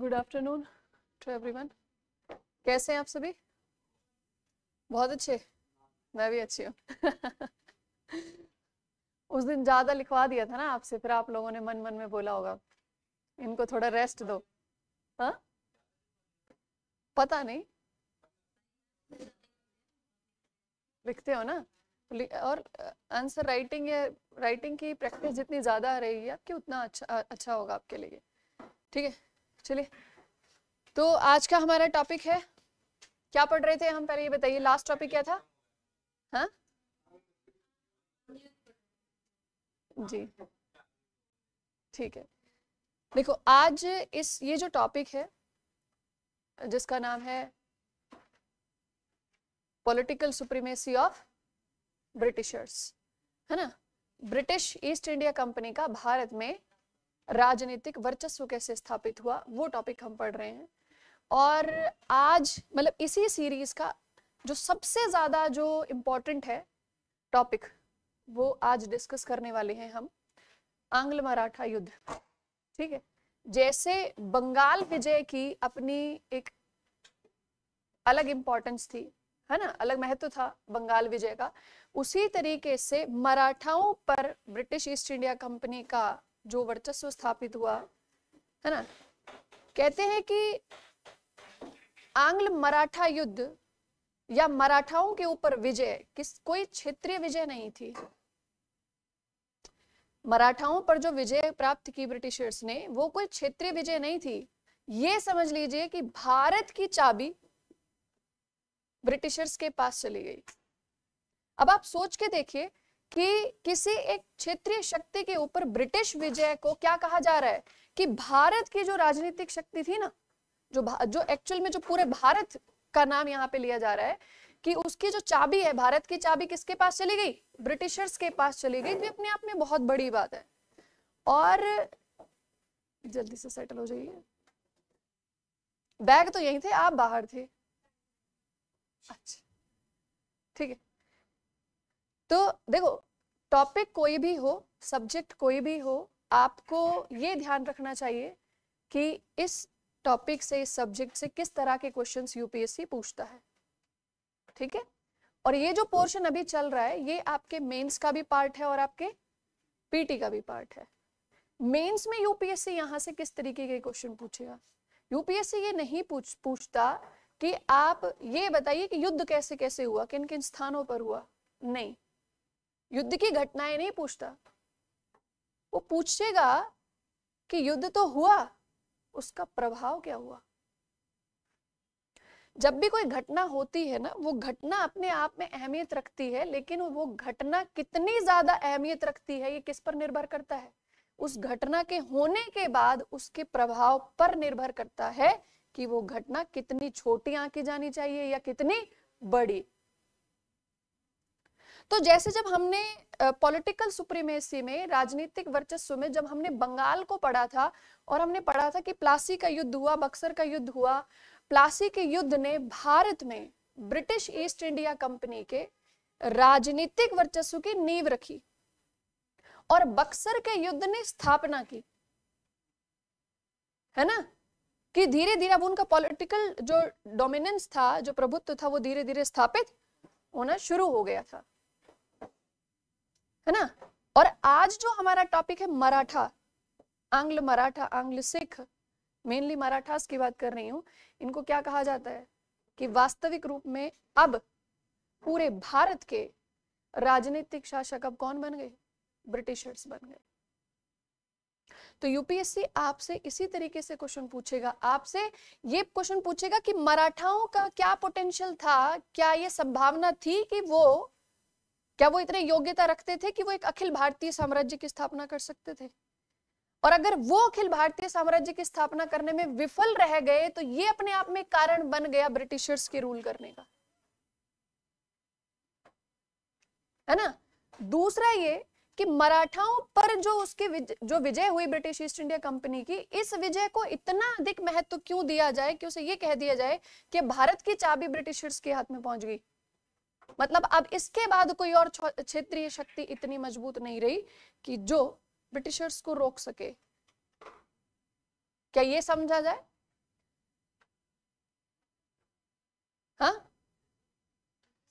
Good afternoon to everyone कैसे हैं आप सभी बहुत अच्छे मैं भी अच्छी हूँ उस दिन ज़्यादा लिखवा दिया था ना आपसे फिर आप लोगों ने मन मन में बोला होगा इनको थोड़ा रेस्ट दो हा पता नहीं लिखते हो ना और आंसर राइटिंग या राइटिंग की प्रैक्टिस जितनी ज़्यादा रहेगी आपकी उतना अच्छा अच्छा होगा आपके लिए ठीक है चलिए तो आज का हमारा टॉपिक है क्या पढ़ रहे थे हम पहले ये बताइए लास्ट टॉपिक क्या था हाँ जी ठीक है देखो आज इस ये जो टॉपिक है जिसका नाम है पॉलिटिकल सुप्रीमेसी ऑफ ब्रिटिशर्स है ना ब्रिटिश ईस्ट इंडिया कंपनी का भारत में राजनीतिक वर्चस्व कैसे स्थापित हुआ वो टॉपिक हम पढ़ रहे हैं और आज मतलब इसी सीरीज का जो सबसे ज़्यादा जो इम्पोर्टेंट है टॉपिक वो आज डिस्कस करने वाले हैं हम आंग्ल मराठा युद्ध ठीक है जैसे बंगाल विजय की अपनी एक अलग इम्पोर्टेंस थी है ना अलग महत्व था बंगाल विजय का उसी तरीके से मराठाओं पर ब्रिटिश ईस्ट इंडिया कंपनी का जो वर्चस्व स्थापित हुआ है ना कहते हैं कि आंग्ल मराठा युद्ध या मराठाओं के ऊपर विजय किस कोई क्षेत्रीय विजय नहीं थी मराठाओं पर जो विजय प्राप्त की ब्रिटिशर्स ने वो कोई क्षेत्रीय विजय नहीं थी ये समझ लीजिए कि भारत की चाबी ब्रिटिशर्स के पास चली गई अब आप सोच के देखिए कि किसी एक क्षेत्रीय शक्ति के ऊपर ब्रिटिश विजय को क्या कहा जा रहा है कि भारत की जो राजनीतिक शक्ति थी ना जो जो एक्चुअल में जो पूरे भारत का नाम यहाँ पे लिया जा रहा है कि उसकी जो चाबी है भारत की चाबी किसके पास चली गई ब्रिटिशर्स के पास चली गई भी अपने आप में बहुत बड़ी बात है और जल्दी से सेटल हो जाइए बैग तो यही थे आप बाहर थे अच्छा ठीक है तो देखो टॉपिक कोई भी हो सब्जेक्ट कोई भी हो आपको ये ध्यान रखना चाहिए कि इस टॉपिक से इस सब्जेक्ट से किस तरह के क्वेश्चंस यूपीएससी पूछता है ठीक है और ये जो पोर्शन अभी चल रहा है ये आपके मेंस का भी पार्ट है और आपके पीटी का भी पार्ट है मेंस में यूपीएससी यहां से किस तरीके के क्वेश्चन पूछेगा यूपीएससी ये नहीं पूछ पूछता कि आप ये बताइए कि युद्ध कैसे कैसे हुआ किन किन स्थानों पर हुआ नहीं युद्ध की घटनाएं नहीं पूछता वो पूछेगा कि युद्ध तो हुआ उसका प्रभाव क्या हुआ जब भी कोई घटना होती है ना वो घटना अपने आप में अहमियत रखती है लेकिन वो घटना कितनी ज्यादा अहमियत रखती है ये किस पर निर्भर करता है उस घटना के होने के बाद उसके प्रभाव पर निर्भर करता है कि वो घटना कितनी छोटी आंकी जानी चाहिए या कितनी बड़ी तो जैसे जब हमने पॉलिटिकल सुप्रीमेसी में राजनीतिक वर्चस्व में जब हमने बंगाल को पढ़ा था और हमने पढ़ा था कि प्लासी का युद्ध हुआ बक्सर का युद्ध हुआ प्लासी के युद्ध ने भारत में ब्रिटिश ईस्ट इंडिया कंपनी के राजनीतिक वर्चस्व की नींव रखी और बक्सर के युद्ध ने स्थापना की है ना कि धीरे धीरे अब उनका पॉलिटिकल जो डोमिनेंस था जो प्रभुत्व था वो धीरे धीरे स्थापित होना शुरू हो गया था है ना और आज जो हमारा टॉपिक है मराठा आंग्ल मराठा आंग्ल सिख मेनली मराठास की बात कर रही हूँ इनको क्या कहा जाता है कि वास्तविक रूप में अब पूरे भारत के राजनीतिक शासक अब कौन बन गए ब्रिटिशर्स बन गए तो यूपीएससी आपसे इसी तरीके से क्वेश्चन पूछेगा आपसे ये क्वेश्चन पूछेगा कि मराठाओं का क्या पोटेंशियल था क्या ये संभावना थी कि वो क्या वो इतने योग्यता रखते थे कि वो एक अखिल भारतीय साम्राज्य की स्थापना कर सकते थे और अगर वो अखिल भारतीय साम्राज्य की स्थापना करने में विफल रह गए तो ये अपने आप में कारण बन गया ब्रिटिशर्स के रूल करने का है ना दूसरा ये कि मराठाओं पर जो उसकी विज, जो विजय हुई ब्रिटिश ईस्ट इंडिया कंपनी की इस विजय को इतना अधिक महत्व क्यों दिया जाए कि उसे ये कह दिया जाए कि भारत की चाबी ब्रिटिशर्स के हाथ में पहुंच गई मतलब अब इसके बाद कोई और क्षेत्रीय शक्ति इतनी मजबूत नहीं रही कि जो ब्रिटिशर्स को रोक सके क्या ये समझा जाए हाँ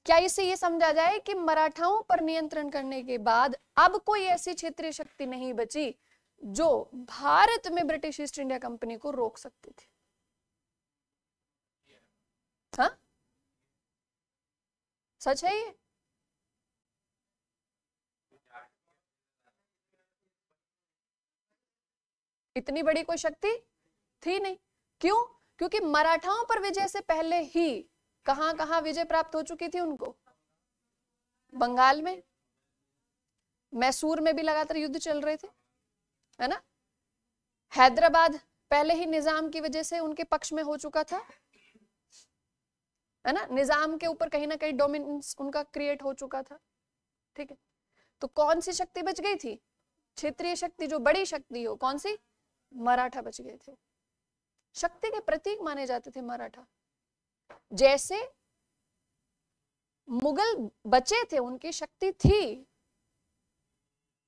क्या इससे ये समझा जाए कि मराठाओं पर नियंत्रण करने के बाद अब कोई ऐसी क्षेत्रीय शक्ति नहीं बची जो भारत में ब्रिटिश ईस्ट इंडिया कंपनी को रोक सकती थी हाँ सच है ये इतनी बड़ी कोई शक्ति थी नहीं क्यों क्योंकि मराठाओं पर विजय से पहले ही कहां कहां विजय प्राप्त हो चुकी थी उनको बंगाल में मैसूर में भी लगातार युद्ध चल रहे थे है ना हैदराबाद पहले ही निजाम की वजह से उनके पक्ष में हो चुका था है ना निजाम के ऊपर कहीं ना कहीं डोमिनेंस उनका क्रिएट हो चुका था ठीक है तो कौन सी शक्ति बच गई थी क्षेत्रीय शक्ति जो बड़ी शक्ति हो कौन सी मराठा बच गए थे शक्ति के प्रतीक माने जाते थे मराठा जैसे मुगल बचे थे उनकी शक्ति थी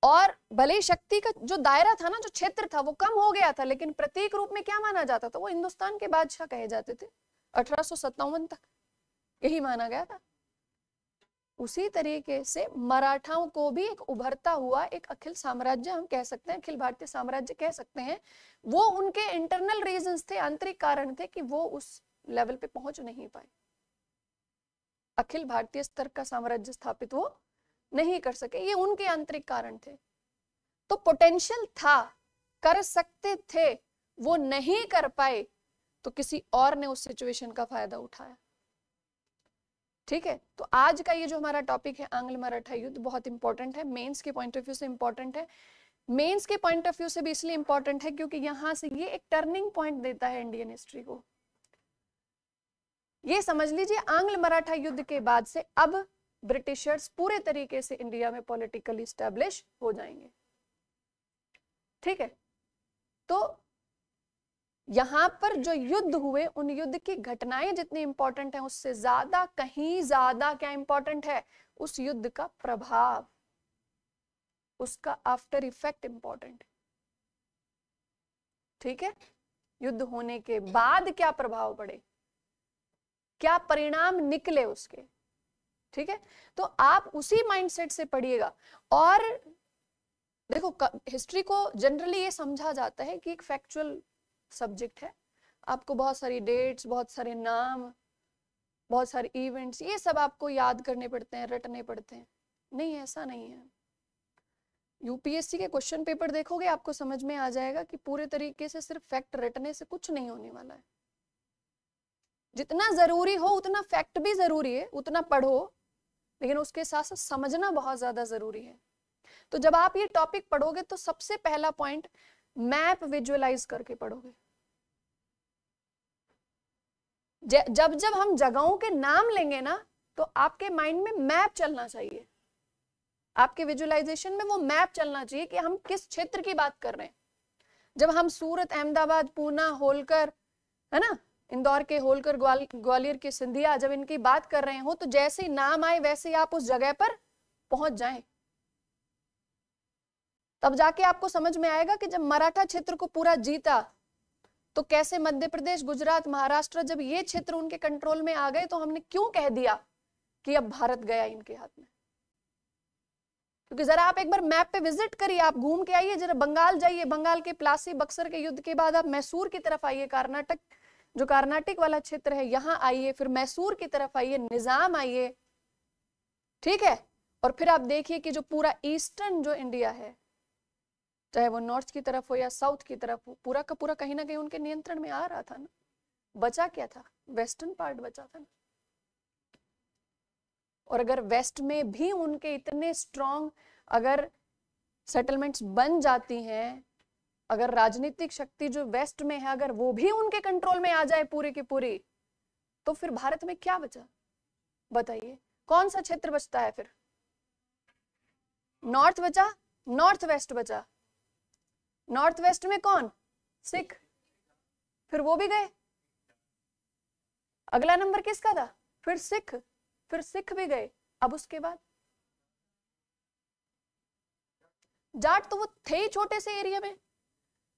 और भले ही शक्ति का जो दायरा था ना जो क्षेत्र था वो कम हो गया था लेकिन प्रतीक रूप में क्या माना जाता था वो हिंदुस्तान के बादशाह कहे जाते थे अठारह तक यही माना गया था उसी तरीके से मराठाओं को भी एक उभरता हुआ एक अखिल साम्राज्य हम कह सकते हैं अखिल भारतीय साम्राज्य कह सकते हैं वो उनके इंटरनल रीजन थे आंतरिक कारण थे कि वो उस लेवल पे पहुंच नहीं पाए अखिल भारतीय स्तर का साम्राज्य स्थापित वो नहीं कर सके ये उनके आंतरिक कारण थे तो पोटेंशियल था कर सकते थे वो नहीं कर पाए तो किसी और ने उस सिचुएशन का फायदा उठाया ठीक है तो आज का ये जो हमारा टॉपिक है आंग्ल मराठा युद्ध बहुत इंपॉर्टेंट है मेंस के पॉइंट ऑफ व्यू से इंपॉर्टेंट है मेंस के पॉइंट ऑफ व्यू से भी इसलिए इंपॉर्टेंट है क्योंकि यहां से ये एक टर्निंग पॉइंट देता है इंडियन हिस्ट्री को ये समझ लीजिए आंग्ल मराठा युद्ध के बाद से अब ब्रिटिशर्स पूरे तरीके से इंडिया में पॉलिटिकली स्टैब्लिश हो जाएंगे ठीक है तो यहां पर जो युद्ध हुए उन युद्ध की घटनाएं जितनी इंपॉर्टेंट है उससे ज्यादा कहीं ज्यादा क्या इंपॉर्टेंट है उस युद्ध का प्रभाव उसका आफ्टर इफेक्ट इंपॉर्टेंट ठीक है युद्ध होने के बाद क्या प्रभाव पड़े क्या परिणाम निकले उसके ठीक है तो आप उसी माइंडसेट से पढ़िएगा और देखो हिस्ट्री को जनरली ये समझा जाता है कि एक फैक्चुअल सब्जेक्ट है आपको बहुत सारी डेट्स बहुत सारे नाम बहुत सारे इवेंट्स ये सब आपको याद करने पड़ते हैं रटने पड़ते हैं नहीं ऐसा नहीं है यूपीएससी के क्वेश्चन पेपर देखोगे आपको समझ में आ जाएगा कि पूरे तरीके से सिर्फ फैक्ट रटने से कुछ नहीं होने वाला है जितना ज़रूरी हो उतना फैक्ट भी ज़रूरी है उतना पढ़ो लेकिन उसके साथ साथ समझना बहुत ज़्यादा ज़रूरी है तो जब आप ये टॉपिक पढ़ोगे तो सबसे पहला पॉइंट मैप विजुअलाइज करके पढ़ोगे जब जब हम जगहों के नाम लेंगे ना तो आपके माइंड में मैप चलना चाहिए आपके विजुअलाइजेशन में वो मैप चलना चाहिए कि हम किस क्षेत्र की बात कर रहे हैं जब हम सूरत अहमदाबाद पूना होलकर है ना इंदौर के होलकर ग्वाल, ग्वालियर के सिंधिया जब इनकी बात कर रहे हो तो जैसे नाम आए वैसे ही आप उस जगह पर पहुंच जाए तब जाके आपको समझ में आएगा कि जब मराठा क्षेत्र को पूरा जीता तो कैसे मध्य प्रदेश गुजरात महाराष्ट्र जब ये क्षेत्र उनके कंट्रोल में आ गए तो हमने क्यों कह दिया कि अब भारत गया इनके हाथ में क्योंकि जरा आप एक बार मैप पे विजिट करिए आप घूम के आइए जरा बंगाल जाइए बंगाल के प्लासी बक्सर के युद्ध के बाद आप मैसूर की तरफ आइए कर्नाटक जो कर्नाटक वाला क्षेत्र है यहां आइए फिर मैसूर की तरफ आइए निजाम आइए ठीक है और फिर आप देखिए कि जो पूरा ईस्टर्न जो इंडिया है चाहे वो नॉर्थ की तरफ हो या साउथ की तरफ हो पूरा का पूरा कहीं ना कहीं उनके नियंत्रण में आ रहा था ना बचा क्या था वेस्टर्न पार्ट बचा था ना और अगर वेस्ट में भी उनके इतने स्ट्रॉन्ग अगर सेटलमेंट्स बन जाती हैं अगर राजनीतिक शक्ति जो वेस्ट में है अगर वो भी उनके कंट्रोल में आ जाए पूरी की पूरी तो फिर भारत में क्या बचा बताइए कौन सा क्षेत्र बचता है फिर नॉर्थ बचा नॉर्थ वेस्ट बचा नॉर्थ वेस्ट में कौन सिख फिर वो भी गए अगला नंबर किसका था फिर सिख फिर सिख भी गए अब उसके बाद जाट तो वो थे ही छोटे से एरिया में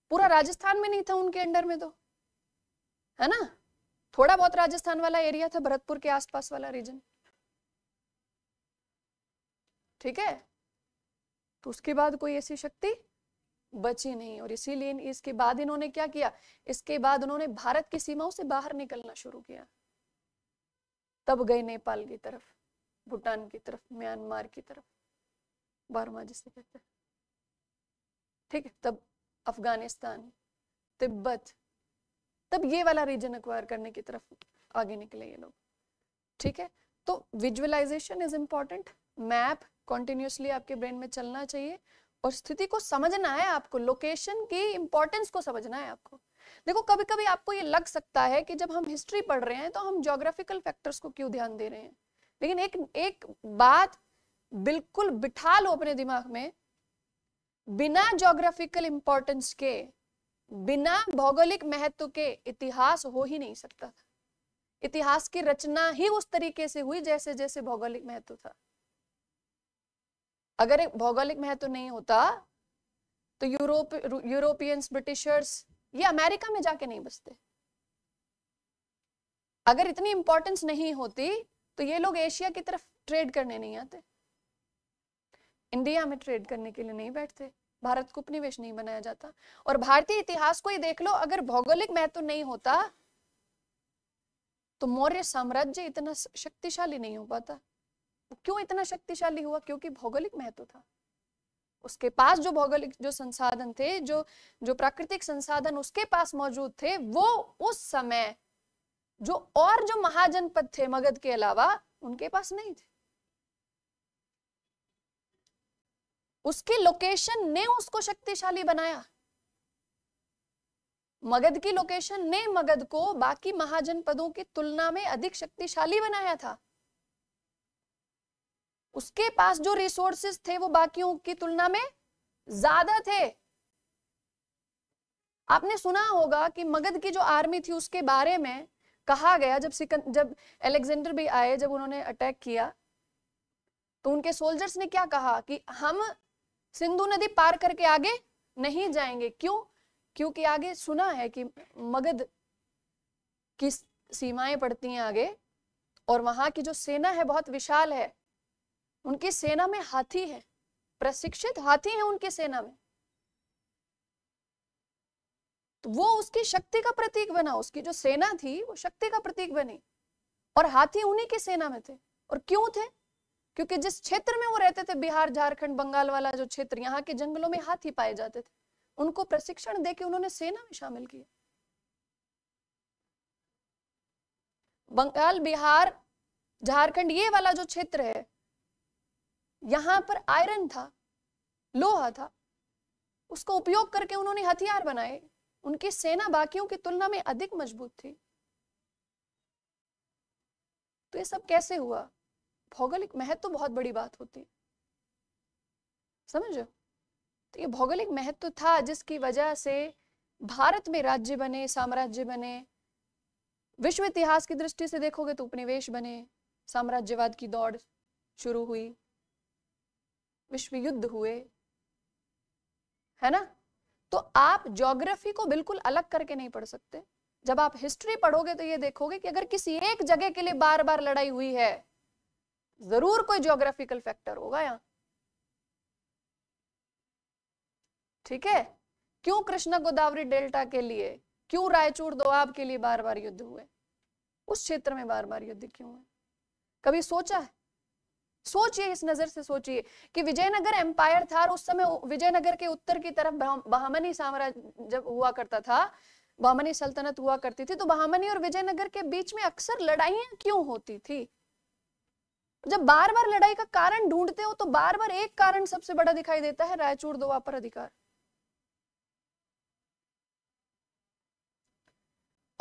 पूरा राजस्थान में नहीं था उनके अंडर में तो है ना थोड़ा बहुत राजस्थान वाला एरिया था भरतपुर के आसपास वाला रीजन ठीक है तो उसके बाद कोई ऐसी शक्ति बची नहीं और इसीलिए इसके बाद इन्होंने क्या किया इसके बाद उन्होंने भारत की सीमाओं से बाहर निकलना शुरू किया तब गए नेपाल की तरफ भूटान की तरफ म्यांमार की तरफ बर्मा जिसे कहते हैं ठीक है तब अफगानिस्तान तिब्बत तब ये वाला रीजन अक्वायर करने की तरफ आगे निकले ये लोग ठीक है तो visualisation is important map continuously आपके ब्रेन में चलना चाहिए और स्थिति को समझना है आपको लोकेशन की इंपॉर्टेंस को समझना है आपको देखो कभी कभी आपको ये लग सकता है कि जब हम हिस्ट्री पढ़ रहे हैं तो हम जोग्राफिकल फैक्टर्स को क्यों ध्यान दे रहे हैं लेकिन एक एक बात बिल्कुल बिठा लो अपने दिमाग में बिना जोग्राफिकल इंपॉर्टेंस के बिना भौगोलिक महत्व के इतिहास हो ही नहीं सकता था इतिहास की रचना ही उस तरीके से हुई जैसे जैसे भौगोलिक महत्व था अगर एक भौगोलिक महत्व नहीं होता तो यूरोप यूरोपियंस ब्रिटिशर्स ये अमेरिका में जाके नहीं बसते अगर इतनी इंपॉर्टेंस नहीं होती तो ये लोग एशिया की तरफ ट्रेड करने नहीं आते इंडिया में ट्रेड करने के लिए नहीं बैठते भारत को उपनिवेश नहीं बनाया जाता और भारतीय इतिहास को ही देख लो अगर भौगोलिक महत्व तो नहीं होता तो मौर्य साम्राज्य इतना शक्तिशाली नहीं हो पाता क्यों इतना शक्तिशाली हुआ क्योंकि भौगोलिक महत्व तो था उसके पास जो भौगोलिक जो संसाधन थे जो जो प्राकृतिक संसाधन उसके पास मौजूद थे वो उस समय जो और जो महाजनपद थे मगध के अलावा उनके पास नहीं थे उसकी लोकेशन ने उसको शक्तिशाली बनाया मगध की लोकेशन ने मगध को बाकी महाजनपदों की तुलना में अधिक शक्तिशाली बनाया था उसके पास जो रिसोर्सेस थे वो बाकियों की तुलना में ज्यादा थे आपने सुना होगा कि मगध की जो आर्मी थी उसके बारे में कहा गया जब सिकन जब एलेक्जेंडर भी आए जब उन्होंने अटैक किया तो उनके सोल्जर्स ने क्या कहा कि हम सिंधु नदी पार करके आगे नहीं जाएंगे क्यों क्योंकि आगे सुना है कि मगध की सीमाएं पड़ती हैं आगे और वहां की जो सेना है बहुत विशाल है उनकी सेना में हाथी है प्रशिक्षित हाथी है उनकी सेना में तो वो उसकी शक्ति का प्रतीक बना उसकी जो सेना थी वो शक्ति का प्रतीक बनी और हाथी उन्हीं की सेना में थे और क्यों थे क्योंकि जिस क्षेत्र में वो रहते थे बिहार झारखंड बंगाल वाला जो क्षेत्र यहाँ के जंगलों में हाथी पाए जाते थे उनको प्रशिक्षण दे के उन्होंने सेना में शामिल किया बंगाल बिहार झारखंड ये वाला जो क्षेत्र है यहाँ पर आयरन था लोहा था उसको उपयोग करके उन्होंने हथियार बनाए उनकी सेना बाकियों की तुलना में अधिक मजबूत थी तो ये सब कैसे हुआ भौगोलिक महत्व तो बहुत बड़ी बात होती है समझो तो ये भौगोलिक महत्व तो था जिसकी वजह से भारत में राज्य बने साम्राज्य बने विश्व इतिहास की दृष्टि से देखोगे तो उपनिवेश बने साम्राज्यवाद की दौड़ शुरू हुई विश्व युद्ध हुए है ना तो आप ज्योग्राफी को बिल्कुल अलग करके नहीं पढ़ सकते जब आप हिस्ट्री पढ़ोगे तो ये देखोगे कि अगर किसी एक जगह के लिए बार बार लड़ाई हुई है जरूर कोई ज्योग्राफिकल फैक्टर होगा यहाँ ठीक है क्यों कृष्णा गोदावरी डेल्टा के लिए क्यों रायचूर दोआब के लिए बार बार युद्ध हुए उस क्षेत्र में बार बार युद्ध क्यों हुए कभी सोचा है सोचिए इस नजर से सोचिए कि विजयनगर एम्पायर था और उस समय विजयनगर के उत्तर की तरफ बहामनी साम्राज्य जब हुआ करता था बहामनी सल्तनत हुआ करती थी तो बहामनी और विजयनगर के बीच में अक्सर लड़ाइया क्यों होती थी जब बार बार लड़ाई का कारण ढूंढते हो तो बार बार एक कारण सबसे बड़ा दिखाई देता है रायचूर दो अधिकार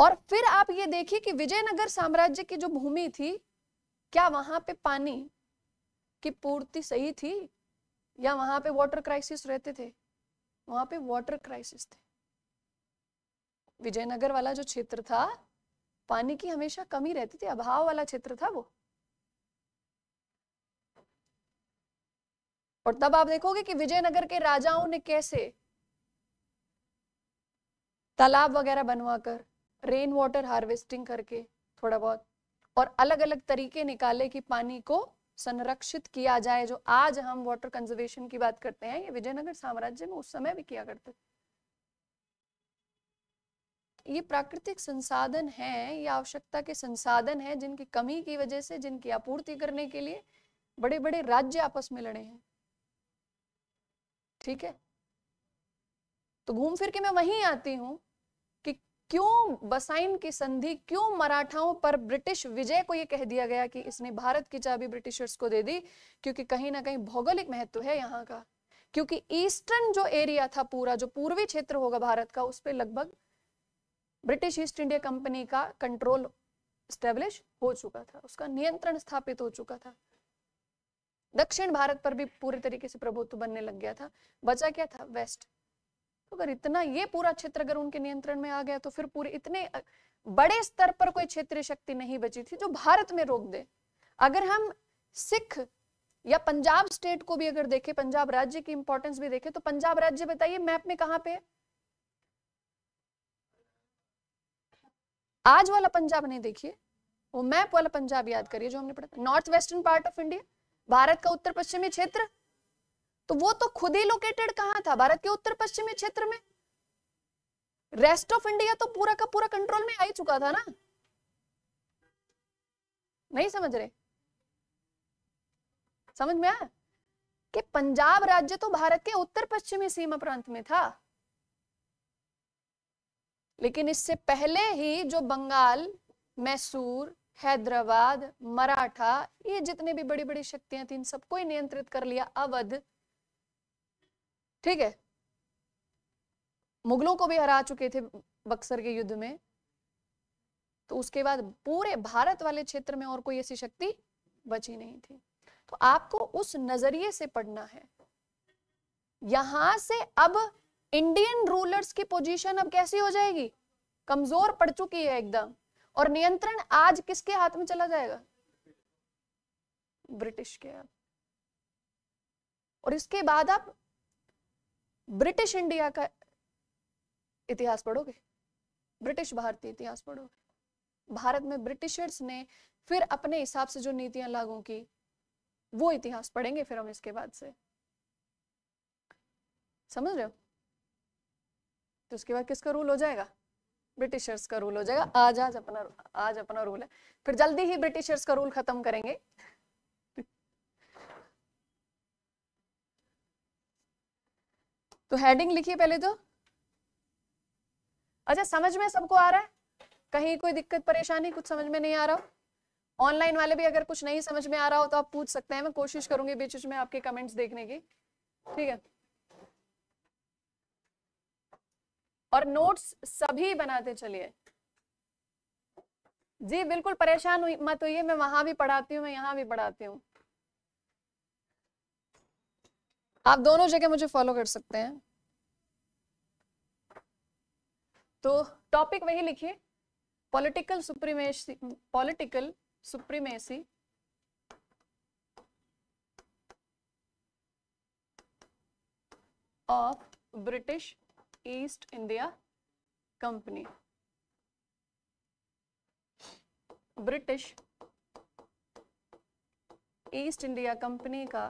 और फिर आप ये देखिए कि विजयनगर साम्राज्य की जो भूमि थी क्या वहां पे पानी की पूर्ति सही थी या वहां पे वाटर क्राइसिस रहते थे वहां पे वाटर क्राइसिस थे विजयनगर वाला जो क्षेत्र था पानी की हमेशा कमी रहती थी अभाव वाला क्षेत्र था वो और तब आप देखोगे कि विजयनगर के राजाओं ने कैसे तालाब वगैरह बनवा कर रेन वाटर हार्वेस्टिंग करके थोड़ा बहुत और अलग अलग तरीके निकाले कि पानी को संरक्षित किया जाए जो आज हम वाटर कंजर्वेशन की बात करते हैं ये विजयनगर साम्राज्य में उस समय भी किया करते ये प्राकृतिक संसाधन है ये आवश्यकता के संसाधन है जिनकी कमी की वजह से जिनकी आपूर्ति करने के लिए बड़े बड़े राज्य आपस में लड़े हैं ठीक है तो घूम फिर के मैं वहीं आती हूं कि क्यों बसाइन की संधि क्यों मराठाओं पर ब्रिटिश विजय को यह कह दिया गया कि इसने भारत की चाबी ब्रिटिशर्स को दे दी क्योंकि कहीं ना कहीं भौगोलिक महत्व है यहाँ का क्योंकि ईस्टर्न जो एरिया था पूरा जो पूर्वी क्षेत्र होगा भारत का उस पर लगभग ब्रिटिश ईस्ट इंडिया कंपनी का कंट्रोल स्टेब्लिश हो चुका था उसका नियंत्रण स्थापित हो चुका था दक्षिण भारत पर भी पूरे तरीके से प्रभुत्व बनने लग गया था बचा क्या था वेस्ट तो अगर इतना ये पूरा क्षेत्र अगर उनके नियंत्रण में आ गया तो फिर पूरे इतने बड़े स्तर पर कोई क्षेत्रीय शक्ति नहीं बची थी जो भारत में रोक दे अगर हम सिख या पंजाब स्टेट को भी अगर देखें पंजाब राज्य की इंपॉर्टेंस भी देखें तो पंजाब राज्य बताइए मैप में कहां पे है आज वाला पंजाब नहीं देखिए वो मैप वाला पंजाब याद करिए जो हमने पढ़ा north western part of India Bharat का उत्तर पश्चिमी क्षेत्र तो वो तो खुद ही लोकेटेड कहां था भारत के उत्तर पश्चिमी क्षेत्र में रेस्ट ऑफ इंडिया तो पूरा का पूरा कंट्रोल में आ ही चुका था ना नहीं समझ रहे समझ में आया कि पंजाब राज्य तो भारत के उत्तर पश्चिमी सीमा प्रांत में था लेकिन इससे पहले ही जो बंगाल मैसूर हैदराबाद मराठा ये जितने भी बड़ी बड़ी शक्तियां थी इन सबको ही नियंत्रित कर लिया अवध ठीक है मुगलों को भी हरा चुके थे बक्सर के युद्ध में तो उसके बाद पूरे भारत वाले क्षेत्र में और कोई ऐसी शक्ति बची नहीं थी तो आपको उस नजरिए से पढ़ना है यहां से अब इंडियन रूलर्स की पोजीशन अब कैसी हो जाएगी कमजोर पड़ चुकी है एकदम और नियंत्रण आज किसके हाथ में चला जाएगा ब्रिटिश के हाथ और इसके बाद आप ब्रिटिश इंडिया का इतिहास पढ़ोगे ब्रिटिश भारतीय इतिहास पढ़ोगे भारत में ब्रिटिशर्स ने फिर अपने हिसाब से जो नीतियां लागू की वो इतिहास पढ़ेंगे फिर हम इसके बाद से समझ रहे हो तो उसके बाद किसका रूल हो जाएगा ब्रिटिशर्स का रूल हो जाएगा आज आज अपना आज अपना रूल है फिर जल्दी ही ब्रिटिशर्स का रूल खत्म करेंगे तो हेडिंग लिखिए पहले तो अच्छा समझ में सबको आ रहा है कहीं कोई दिक्कत परेशानी कुछ समझ में नहीं आ रहा हो ऑनलाइन वाले भी अगर कुछ नहीं समझ में आ रहा हो तो आप पूछ सकते हैं मैं कोशिश करूंगी बीच में आपके कमेंट्स देखने की ठीक है और नोट्स सभी बनाते चलिए जी बिल्कुल परेशान हुई मत हुई मैं वहां भी पढ़ाती हूँ मैं यहाँ भी पढ़ाती हूँ आप दोनों जगह मुझे फॉलो कर सकते हैं तो टॉपिक वही लिखिए political supremacy political supremacy of British East India company British East India company का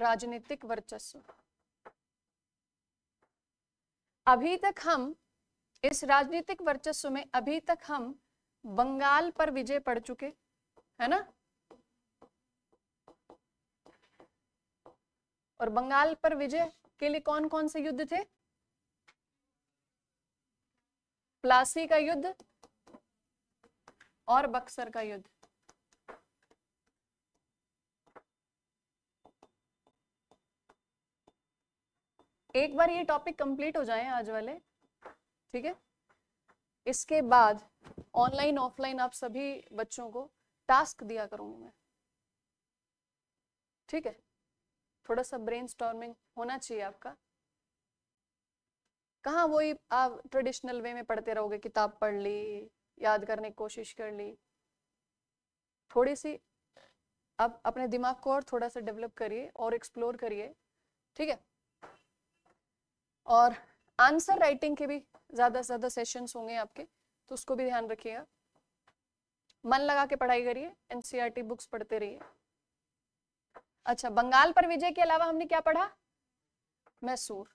राजनीतिक वर्चस्व अभी तक हम इस राजनीतिक वर्चस्व में अभी तक हम बंगाल पर विजय पड़ चुके है ना और बंगाल पर विजय के लिए कौन कौन से युद्ध थे प्लासी का युद्ध और बक्सर का युद्ध एक बार ये टॉपिक कंप्लीट हो जाए आज वाले ठीक है इसके बाद ऑनलाइन ऑफलाइन आप सभी बच्चों को टास्क दिया करूंगी मैं ठीक है थोड़ा सा ब्रेन होना चाहिए आपका कहाँ वही आप ट्रेडिशनल वे में पढ़ते रहोगे किताब पढ़ ली याद करने की कोशिश कर ली थोड़ी सी अब अपने दिमाग को और थोड़ा सा डेवलप करिए और एक्सप्लोर करिए ठीक है और आंसर राइटिंग के भी ज़्यादा से ज़्यादा सेशंस होंगे आपके तो उसको भी ध्यान रखिएगा मन लगा के पढ़ाई करिए एनसीईआरटी बुक्स e पढ़ते रहिए अच्छा बंगाल पर विजय के अलावा हमने क्या पढ़ा मैसूर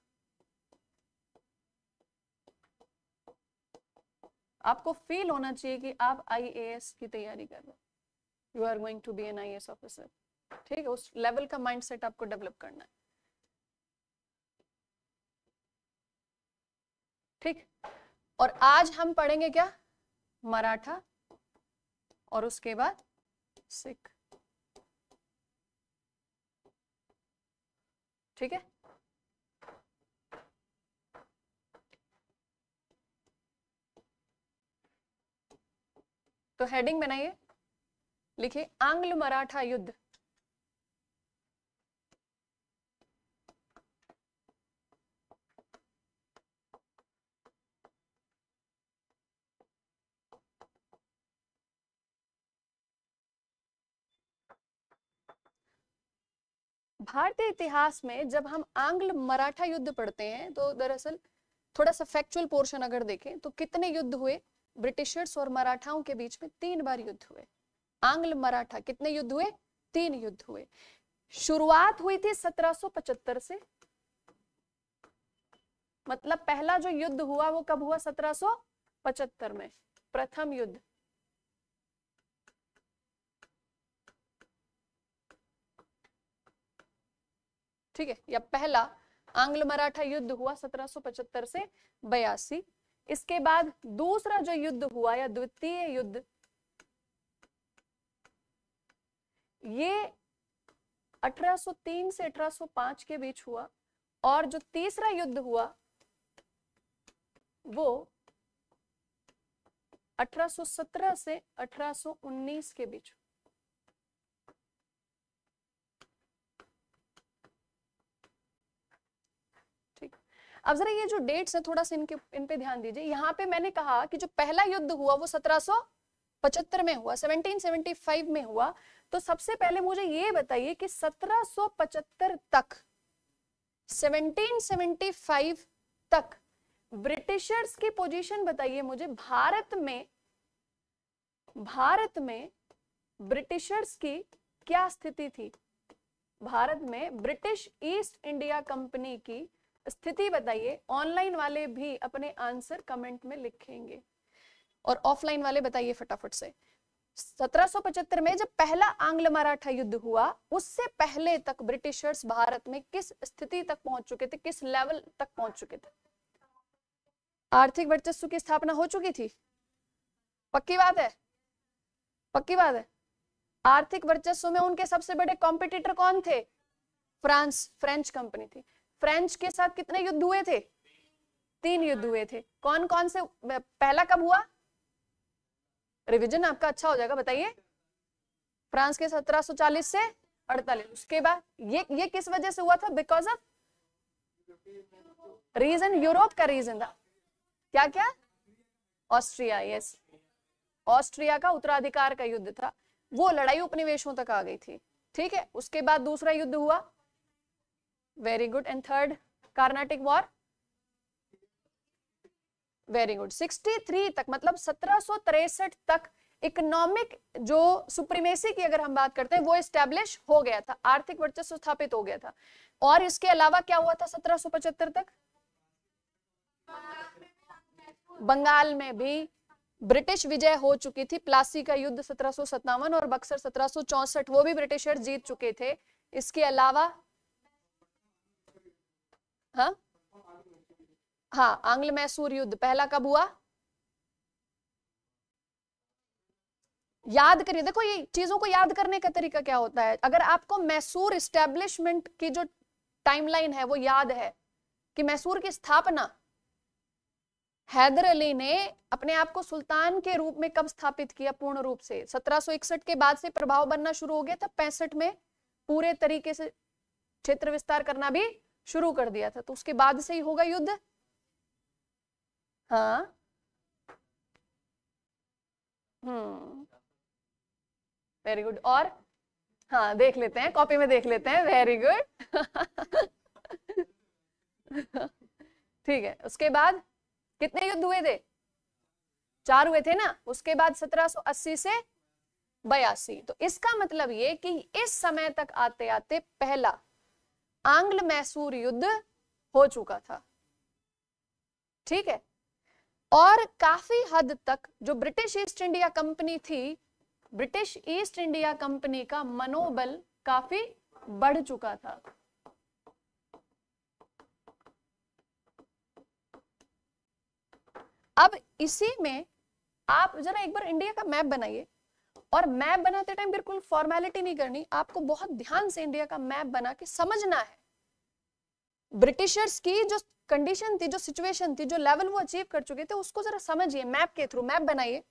आपको फील होना चाहिए कि आप आईएएस की तैयारी कर रहे you are going to be an IAS officer ठीक है उस लेवल का माइंडसेट आपको डेवलप करना है ठीक और आज हम पढ़ेंगे क्या मराठा और उसके बाद सिख ठीक है तो हेडिंग बनाइए लिखिए आंग्ल मराठा युद्ध भारतीय इतिहास में जब हम आंग्ल मराठा युद्ध पढ़ते हैं तो दरअसल थोड़ा सा फैक्चुअल पोर्शन अगर देखें तो कितने युद्ध हुए ब्रिटिशर्स और मराठाओं के बीच में तीन बार युद्ध हुए आंग्ल मराठा कितने युद्ध हुए तीन युद्ध हुए शुरुआत हुई थी 1775 से मतलब पहला जो युद्ध हुआ वो कब हुआ 1775 में प्रथम युद्ध ठीक है या पहला आंग्ल मराठा युद्ध हुआ 1775 से बयासी इसके बाद दूसरा जो युद्ध हुआ या द्वितीय युद्ध ये 1803 से 1805 के बीच हुआ और जो तीसरा युद्ध हुआ वो 1817 से 1819 के बीच अब जरा ये जो डेट्स है थोड़ा सा इनके इन पे ध्यान दीजिए यहाँ पे मैंने कहा कि जो पहला युद्ध हुआ वो सत्रह पचहत्तर में हुआ 1775 में हुआ तो सबसे पहले मुझे ये बताइए कि 1775 तक 1775 तक ब्रिटिशर्स की पोजीशन बताइए मुझे भारत में भारत में ब्रिटिशर्स की क्या स्थिति थी भारत में ब्रिटिश ईस्ट इंडिया कंपनी की स्थिति बताइए ऑनलाइन वाले भी अपने आंसर कमेंट में लिखेंगे और ऑफलाइन वाले बताइए फटाफट से 1775 में जब पहला आंग्ल मराठा युद्ध हुआ उससे पहले तक ब्रिटिशर्स भारत में किस स्थिति तक पहुंच चुके थे किस लेवल तक पहुंच चुके थे आर्थिक वर्चस्व की स्थापना हो चुकी थी पक्की बात है पक्की बात है आर्थिक वर्चस्व में उनके सबसे बड़े कॉम्पिटिटर कौन थे फ्रांस फ्रेंच कंपनी थी फ्रेंच के साथ कितने युद्ध हुए थे तीन युद्ध हुए थे कौन कौन से पहला कब हुआ रिवीजन आपका अच्छा हो जाएगा बताइए फ्रांस के 1740 से 48 उसके बाद ये ये किस वजह से हुआ था बिकॉज ऑफ रीजन यूरोप का रीजन था क्या क्या ऑस्ट्रिया यस ऑस्ट्रिया का उत्तराधिकार का युद्ध था वो लड़ाई उपनिवेशों तक आ गई थी ठीक है उसके बाद दूसरा युद्ध हुआ very good and third carnatic war very good 63 tak matlab 1763 tak economic जो सुप्रीमेसी की अगर हम बात करते हैं वो स्टैब्लिश हो गया था आर्थिक वर्चस्व स्थापित हो गया था और इसके अलावा क्या हुआ था 1775 तक बंगाल में भी ब्रिटिश विजय हो चुकी थी प्लासी का युद्ध सत्रह और बक्सर सत्रह वो भी ब्रिटिशर्स जीत चुके थे इसके अलावा हाँ हाँ आंग्ल मैसूर युद्ध पहला कब हुआ याद करिए देखो ये चीजों को याद करने का तरीका क्या होता है अगर आपको मैसूर स्टेब्लिशमेंट की जो टाइमलाइन है वो याद है कि मैसूर की स्थापना हैदर अली ने अपने आप को सुल्तान के रूप में कब स्थापित किया पूर्ण रूप से 1761 के बाद से प्रभाव बनना शुरू हो गया था पैंसठ में पूरे तरीके से क्षेत्र विस्तार करना भी शुरू कर दिया था तो उसके बाद से ही होगा युद्ध हाँ हम्म वेरी गुड और हाँ देख लेते हैं कॉपी में देख लेते हैं वेरी गुड ठीक है उसके बाद कितने युद्ध हुए थे चार हुए थे ना उसके बाद 1780 से बयासी तो इसका मतलब ये कि इस समय तक आते आते पहला आंग्ल मैसूर युद्ध हो चुका था ठीक है और काफी हद तक जो ब्रिटिश ईस्ट इंडिया कंपनी थी ब्रिटिश ईस्ट इंडिया कंपनी का मनोबल काफी बढ़ चुका था अब इसी में आप जरा एक बार इंडिया का मैप बनाइए और मैप बनाते टाइम बिल्कुल फॉर्मेलिटी नहीं करनी आपको बहुत ध्यान से इंडिया का मैप बना के समझना है ब्रिटिशर्स की जो कंडीशन थी जो सिचुएशन थी जो लेवल वो अचीव कर चुके थे उसको जरा समझिए मैप के थ्रू मैप बनाइए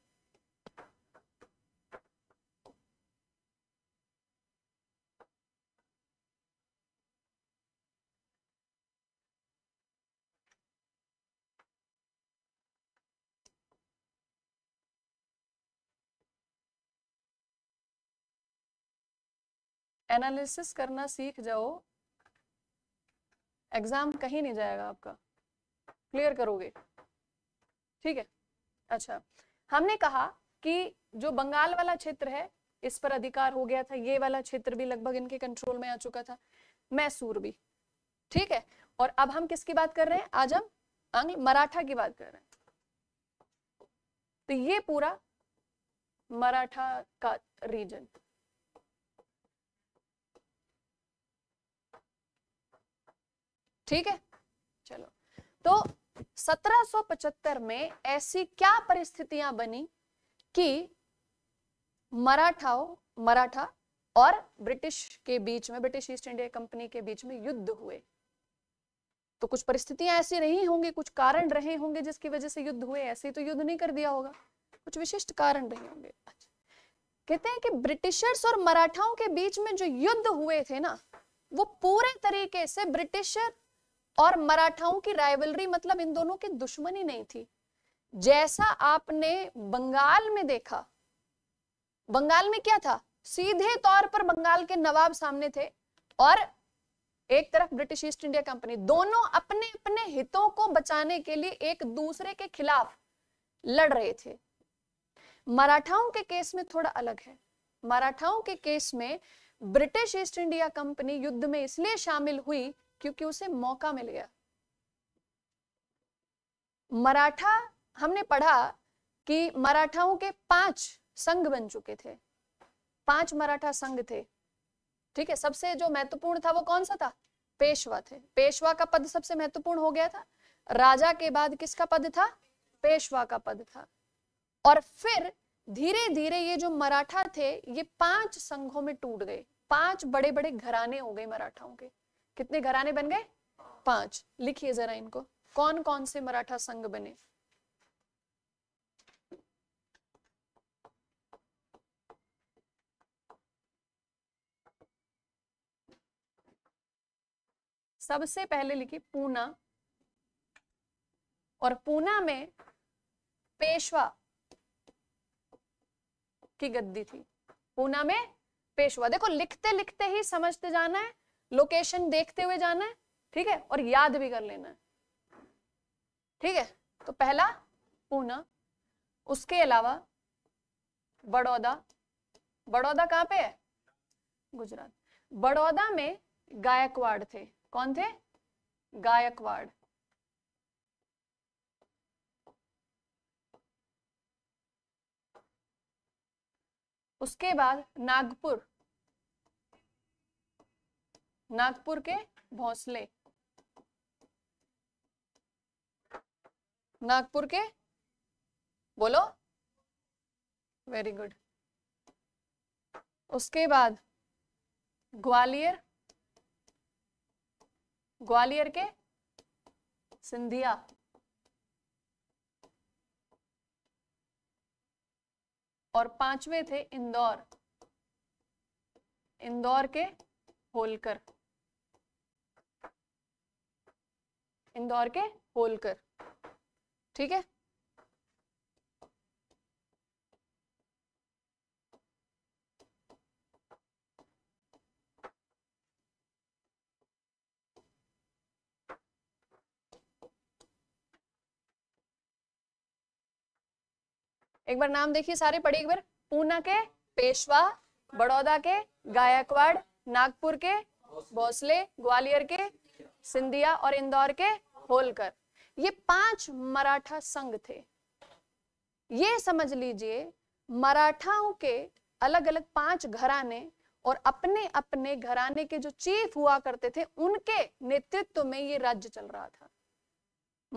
एनालिसिस करना सीख जाओ एग्जाम कहीं नहीं जाएगा आपका क्लियर करोगे ठीक है अच्छा हमने कहा कि जो बंगाल वाला क्षेत्र है इस पर अधिकार हो गया था ये वाला क्षेत्र भी लगभग इनके कंट्रोल में आ चुका था मैसूर भी ठीक है और अब हम किसकी बात कर रहे हैं आज हम आंग्ल मराठा की बात कर रहे हैं तो ये पूरा मराठा का रीजन ठीक है चलो तो 1775 में ऐसी क्या परिस्थितियां बनी कि मराठाओं मराठा और ब्रिटिश के बीच में ब्रिटिश ईस्ट इंडिया कंपनी के बीच में युद्ध हुए तो कुछ परिस्थितियां ऐसी रही होंगी कुछ कारण रहे होंगे जिसकी वजह से युद्ध हुए ऐसे तो युद्ध नहीं कर दिया होगा कुछ विशिष्ट कारण रहे होंगे अच्छा कहते हैं कि ब्रिटिशर्स और मराठाओं के बीच में जो युद्ध हुए थे ना वो पूरे तरीके से ब्रिटिशर और मराठाओं की राइवलरी मतलब इन दोनों की दुश्मनी नहीं थी जैसा आपने बंगाल में देखा बंगाल में क्या था सीधे तौर पर बंगाल के नवाब सामने थे और एक तरफ ब्रिटिश ईस्ट इंडिया कंपनी दोनों अपने अपने हितों को बचाने के लिए एक दूसरे के खिलाफ लड़ रहे थे मराठाओं के केस में थोड़ा अलग है मराठाओं के केस में ब्रिटिश ईस्ट इंडिया कंपनी युद्ध में इसलिए शामिल हुई क्योंकि उसे मौका मिल गया मराठा हमने पढ़ा कि मराठाओं के पांच संघ बन चुके थे पांच मराठा संघ थे ठीक है सबसे जो महत्वपूर्ण था वो कौन सा था पेशवा थे पेशवा का पद सबसे महत्वपूर्ण हो गया था राजा के बाद किसका पद था पेशवा का पद था और फिर धीरे धीरे ये जो मराठा थे ये पांच संघों में टूट गए पांच बड़े बड़े घराने हो गए मराठाओं के कितने घराने बन गए पांच लिखिए जरा इनको कौन कौन से मराठा संघ बने सबसे पहले लिखी पूना और पूना में पेशवा की गद्दी थी पूना में पेशवा देखो लिखते लिखते ही समझते जाना है लोकेशन देखते हुए जाना है ठीक है और याद भी कर लेना है ठीक है तो पहला पूना उसके अलावा बड़ौदा बड़ौदा कहाँ पे है गुजरात बड़ौदा में गायकवाड़ थे कौन थे गायकवाड़ उसके बाद नागपुर नागपुर के भोसले नागपुर के बोलो वेरी गुड उसके बाद ग्वालियर ग्वालियर के सिंधिया और पांचवे थे इंदौर इंदौर के होलकर इंदौर के होलकर ठीक है एक बार नाम देखिए सारे पढ़िए एक बार पूना के पेशवा बड़ौदा के गायकवाड़ नागपुर के भोसले ग्वालियर के सिंधिया और इंदौर के खोलकर ये पांच मराठा संघ थे ये समझ लीजिए मराठाओं के अलग अलग पांच घराने और अपने अपने घराने के जो चीफ हुआ करते थे उनके नेतृत्व में ये राज्य चल रहा था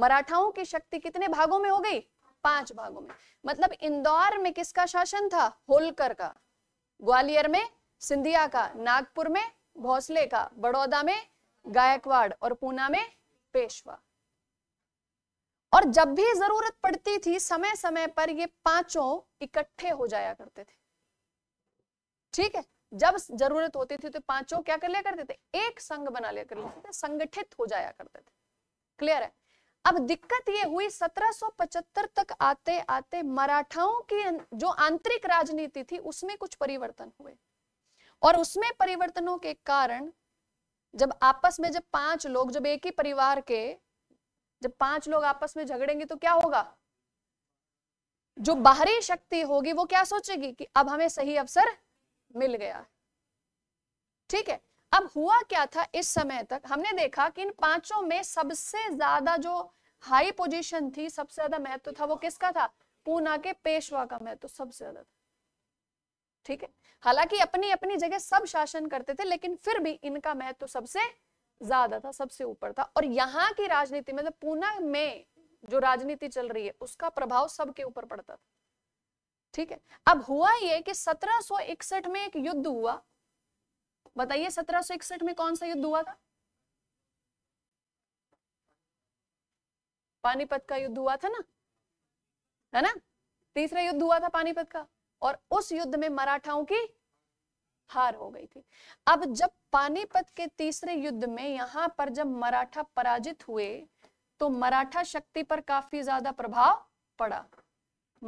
मराठाओं की शक्ति कितने भागों में हो गई पांच भागों में मतलब इंदौर में किसका शासन था होलकर का ग्वालियर में सिंधिया का नागपुर में भोसले का बड़ौदा में गायकवाड़ और पूना में पेशवा और जब भी जरूरत पड़ती थी समय समय पर ये पांचों इकट्ठे हो जाया करते थे ठीक है जब जरूरत होती थी तो पांचों क्या कर लिया करते थे एक संघ बना लिया कर लेते थे संगठित हो जाया करते थे क्लियर है अब दिक्कत ये हुई 1775 तक आते आते मराठाओं की अं-, जो आंतरिक राजनीति थी उसमें कुछ परिवर्तन हुए और उसमें परिवर्तनों के कारण जब आपस में जब पांच लोग जब एक ही परिवार के जब पांच लोग आपस में झगड़ेंगे तो क्या होगा जो बाहरी शक्ति होगी वो क्या सोचेगी कि अब हमें सही अवसर मिल गया ठीक है अब हुआ क्या था इस समय तक हमने देखा कि इन पांचों में सबसे ज्यादा जो हाई पोजीशन थी सबसे ज्यादा महत्व था वो किसका था पूना के पेशवा का महत्व सबसे ज्यादा था ठीक है हालांकि अपनी अपनी जगह सब शासन करते थे लेकिन फिर भी इनका महत्व तो सबसे ज्यादा था सबसे ऊपर था और यहाँ की राजनीति मतलब पूना में जो राजनीति चल रही है उसका प्रभाव सबके ऊपर पड़ता था ठीक है अब हुआ ये कि 1761 में एक युद्ध हुआ बताइए 1761 में कौन सा युद्ध हुआ था पानीपत का युद्ध हुआ था ना है ना तीसरा युद्ध हुआ था पानीपत का और उस युद्ध में मराठाओं की हार हो गई थी अब जब पानीपत के तीसरे युद्ध में यहां पर जब मराठा पराजित हुए तो मराठा शक्ति पर काफी ज्यादा प्रभाव पड़ा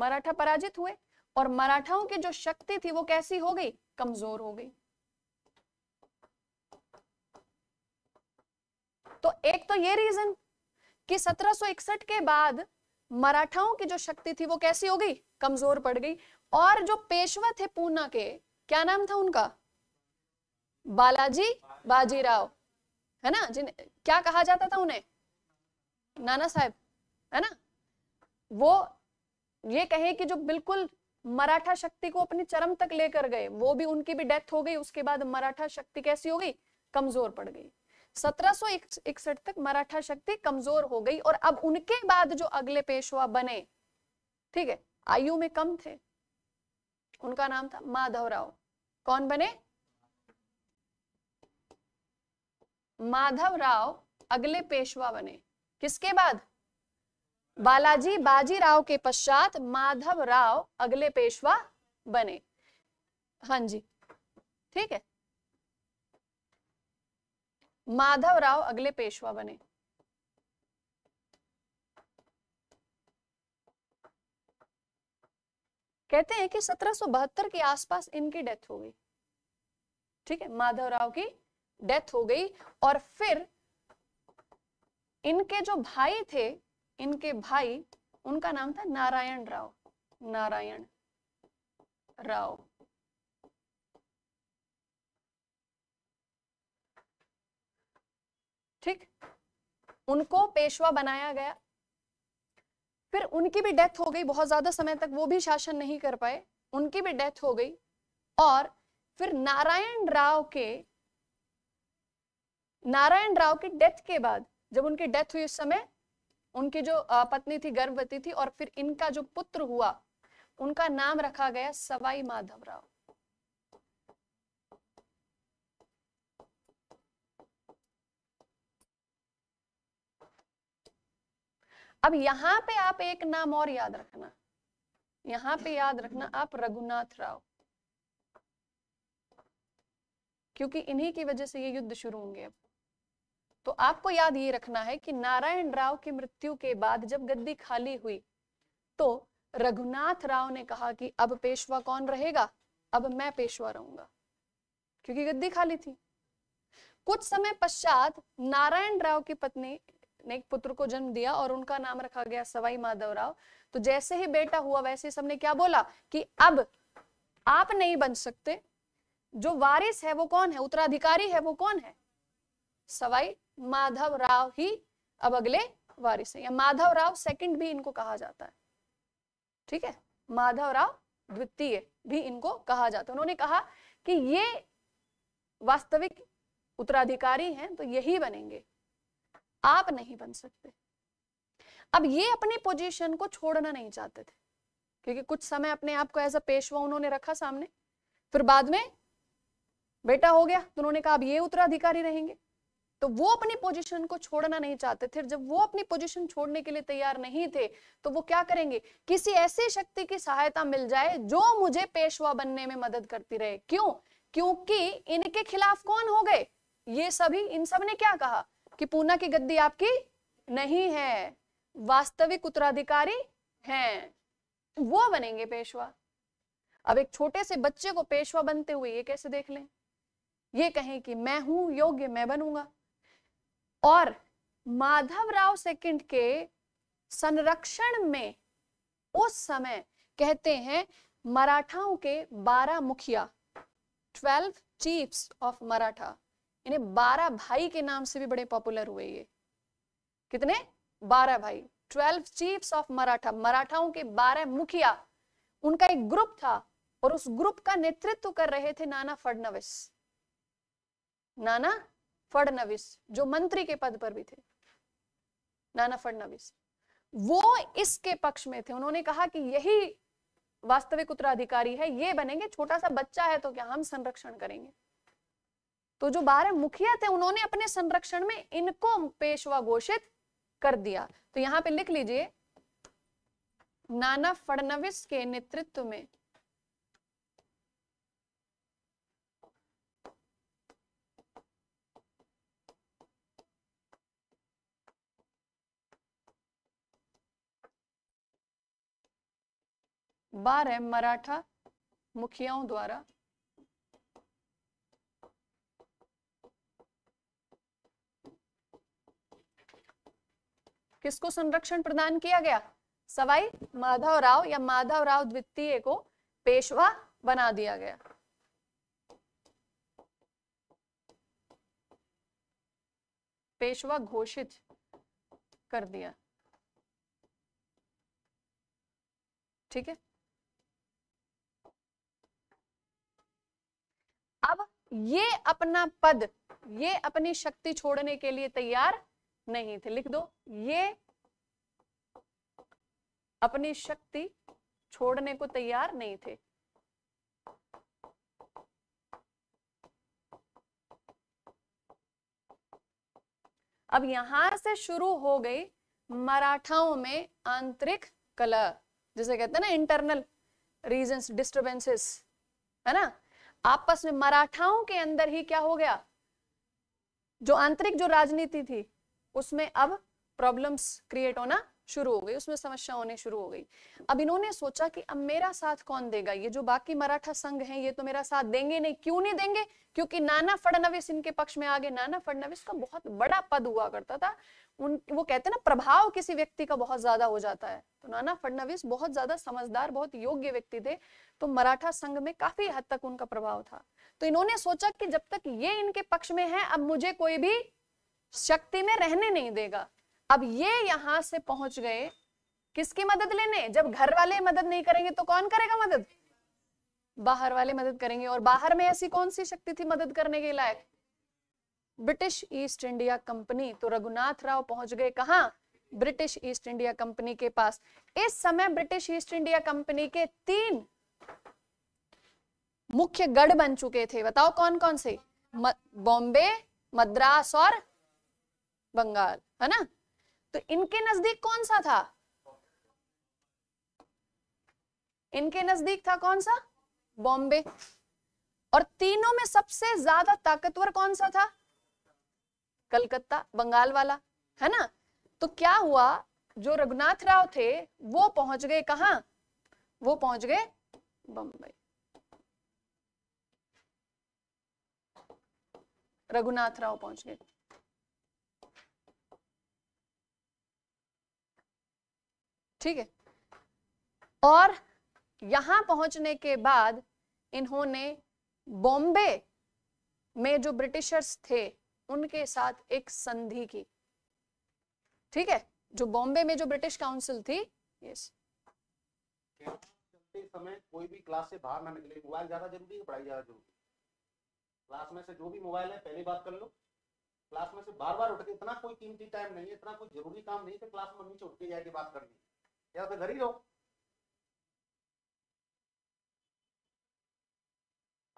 मराठा पराजित हुए और मराठाओं की जो शक्ति थी वो कैसी हो गई कमजोर हो गई तो एक तो ये रीजन कि 1761 के बाद मराठाओं की जो शक्ति थी वो कैसी हो गई कमजोर पड़ गई और जो पेशवा थे पूना के क्या नाम था उनका बालाजी बाजीराव है ना जिन क्या कहा जाता था उन्हें नाना साहब है ना वो ये कहे कि जो बिल्कुल मराठा शक्ति को अपने चरम तक लेकर गए वो भी उनकी भी डेथ हो गई उसके बाद मराठा शक्ति कैसी हो गई कमजोर पड़ गई सत्रह इकसठ तक मराठा शक्ति कमजोर हो गई और अब उनके बाद जो अगले पेशवा बने ठीक है आयु में कम थे उनका नाम था माधवराव कौन बने माधव राव अगले पेशवा बने किसके बाद बालाजी बाजी राव के पश्चात माधव राव अगले पेशवा बने हां जी ठीक है माधव राव अगले पेशवा बने कहते हैं कि सत्रह के आसपास इनकी डेथ हो गई ठीक है माधव राव की डेथ हो गई और फिर इनके जो भाई थे इनके भाई उनका नाम था नारायण राव नारायण राव ठीक उनको पेशवा बनाया गया फिर उनकी भी डेथ हो गई बहुत ज़्यादा समय तक वो भी शासन नहीं कर पाए उनकी भी डेथ हो गई और फिर नारायण राव के नारायण राव की डेथ के बाद जब उनकी डेथ हुई उस समय उनकी जो पत्नी थी गर्भवती थी और फिर इनका जो पुत्र हुआ उनका नाम रखा गया सवाई माधव राव अब यहाँ पे आप एक नाम और याद रखना यहाँ पे याद रखना आप रघुनाथ राव क्योंकि इन्हीं की वजह से ये युद्ध शुरू होंगे अब तो आपको याद ये रखना है कि नारायण राव की मृत्यु के बाद जब गद्दी खाली हुई तो रघुनाथ राव ने कहा कि अब पेशवा कौन रहेगा अब मैं पेशवा रहूंगा क्योंकि गद्दी खाली थी कुछ समय पश्चात नारायण राव की पत्नी ने एक पुत्र को जन्म दिया और उनका नाम रखा गया सवाई माधवराव तो जैसे ही बेटा हुआ वैसे ही सबने क्या बोला कि अब आप नहीं बन सकते जो वारिस है वो कौन है उत्तराधिकारी है वो कौन है सवाई माधव राव ही अब अगले वारिस है या माधव राव सेकंड भी इनको कहा जाता है ठीक है माधव राव द्वितीय भी इनको कहा जाता है उन्होंने कहा कि ये वास्तविक उत्तराधिकारी हैं तो यही बनेंगे आप नहीं बन सकते अब ये अपनी पोजीशन को छोड़ना नहीं चाहते थे क्योंकि कुछ समय अपने आप को एज अ पेशवा उन्होंने रखा सामने फिर बाद में बेटा हो गया तो उन्होंने कहा अब ये उत्तराधिकारी रहेंगे तो वो अपनी पोजीशन को छोड़ना नहीं चाहते थे जब वो अपनी पोजीशन छोड़ने के लिए तैयार नहीं थे तो वो क्या करेंगे किसी ऐसी शक्ति की सहायता मिल जाए जो मुझे पेशवा बनने में मदद करती रहे क्यों क्योंकि इनके खिलाफ कौन हो गए ये सभी इन सब ने क्या कहा कि पूना की गद्दी आपकी नहीं है वास्तविक उत्तराधिकारी हैं वो बनेंगे पेशवा अब एक छोटे से बच्चे को पेशवा बनते हुए ये कैसे देख लें ये कहें कि मैं हूं योग्य मैं बनूंगा और माधव राव सेकंड के संरक्षण में उस समय कहते हैं मराठाओं के बारह मुखिया ट्वेल्व चीफ्स ऑफ मराठा इन्हें बारह भाई के नाम से भी बड़े पॉपुलर हुए ये कितने बारह भाई ट्वेल्व चीफ्स ऑफ मराठा मराठाओं के बारह मुखिया उनका एक ग्रुप था और उस ग्रुप का नेतृत्व कर रहे थे नाना फडनविस नाना फडनवीस जो मंत्री के पद पर भी थे नाना फडनविस वो इसके पक्ष में थे उन्होंने कहा कि यही वास्तविक उत्तराधिकारी है ये बनेंगे छोटा सा बच्चा है तो क्या हम संरक्षण करेंगे तो जो बारह मुखिया थे उन्होंने अपने संरक्षण में इनको पेशवा घोषित कर दिया तो यहां पे लिख लीजिए नाना फडनविस के नेतृत्व में बारह मराठा मुखियाओं द्वारा किसको संरक्षण प्रदान किया गया सवाई माधव राव या माधव राव द्वितीय को पेशवा बना दिया गया पेशवा घोषित कर दिया ठीक है अब ये अपना पद ये अपनी शक्ति छोड़ने के लिए तैयार नहीं थे लिख दो ये अपनी शक्ति छोड़ने को तैयार नहीं थे अब यहां से शुरू हो गई मराठाओं में आंतरिक कला जिसे कहते हैं ना इंटरनल रीजन डिस्टर्बेंसेस है ना आपस में मराठाओं के अंदर ही क्या हो गया जो आंतरिक जो राजनीति थी उसमें अब प्रॉब्लम्स क्रिएट होना शुरू हो गई उसमें समस्या होने शुरू हो गई अब इन्होंने सोचा कि अब मेरा साथ कौन देगा ये जो बाकी मराठा संघ हैं ये तो मेरा साथ देंगे नहीं क्यों नहीं देंगे क्योंकि नाना फडनवीस इनके पक्ष में आ गए नाना फडनवीस का बहुत बड़ा पद हुआ करता था उन वो कहते हैं ना प्रभाव किसी व्यक्ति का बहुत ज्यादा हो जाता है तो नाना फडनवीस बहुत ज्यादा समझदार बहुत योग्य व्यक्ति थे तो मराठा संघ में काफी हद तक उनका प्रभाव था तो इन्होंने सोचा कि जब तक ये इनके पक्ष में है अब मुझे कोई भी शक्ति में रहने नहीं देगा अब ये यहां से पहुंच गए किसकी मदद लेने जब घर वाले मदद नहीं करेंगे तो कौन करेगा मदद बाहर वाले मदद करेंगे और बाहर में ऐसी कौन सी शक्ति थी मदद करने के लायक ब्रिटिश ईस्ट इंडिया कंपनी तो रघुनाथ राव पहुंच गए कहा ब्रिटिश ईस्ट इंडिया कंपनी के पास इस समय ब्रिटिश ईस्ट इंडिया कंपनी के तीन मुख्य गढ़ बन चुके थे बताओ कौन कौन से बॉम्बे मद्रास और बंगाल है ना तो इनके नजदीक कौन सा था इनके नजदीक था कौन सा बॉम्बे और तीनों में सबसे ज्यादा ताकतवर कौन सा था कलकत्ता बंगाल वाला है ना तो क्या हुआ जो रघुनाथ राव थे वो पहुंच गए कहा वो पहुंच गए बंबई रघुनाथ राव पहुंच गए ठीक है और यहां पहुंचने के बाद इन्होंने बॉम्बे में जो ब्रिटिशर्स थे उनके साथ एक संधि की ठीक है जो बॉम्बे में जो ब्रिटिश काउंसिल थी यस समय कोई भी क्लास से बाहर ना निकले मोबाइल ज्यादा जरूरी है पढ़ाई ज्यादा जरूरी क्लास में से जो भी मोबाइल है पहले बात कर लो क्लास में से बार बार उठ के इतना कोई कीमती टाइम नहीं है इतना कोई जरूरी काम नहीं है क्लास में नीचे उठ के जाके बात करनी है या तो घर ही रहो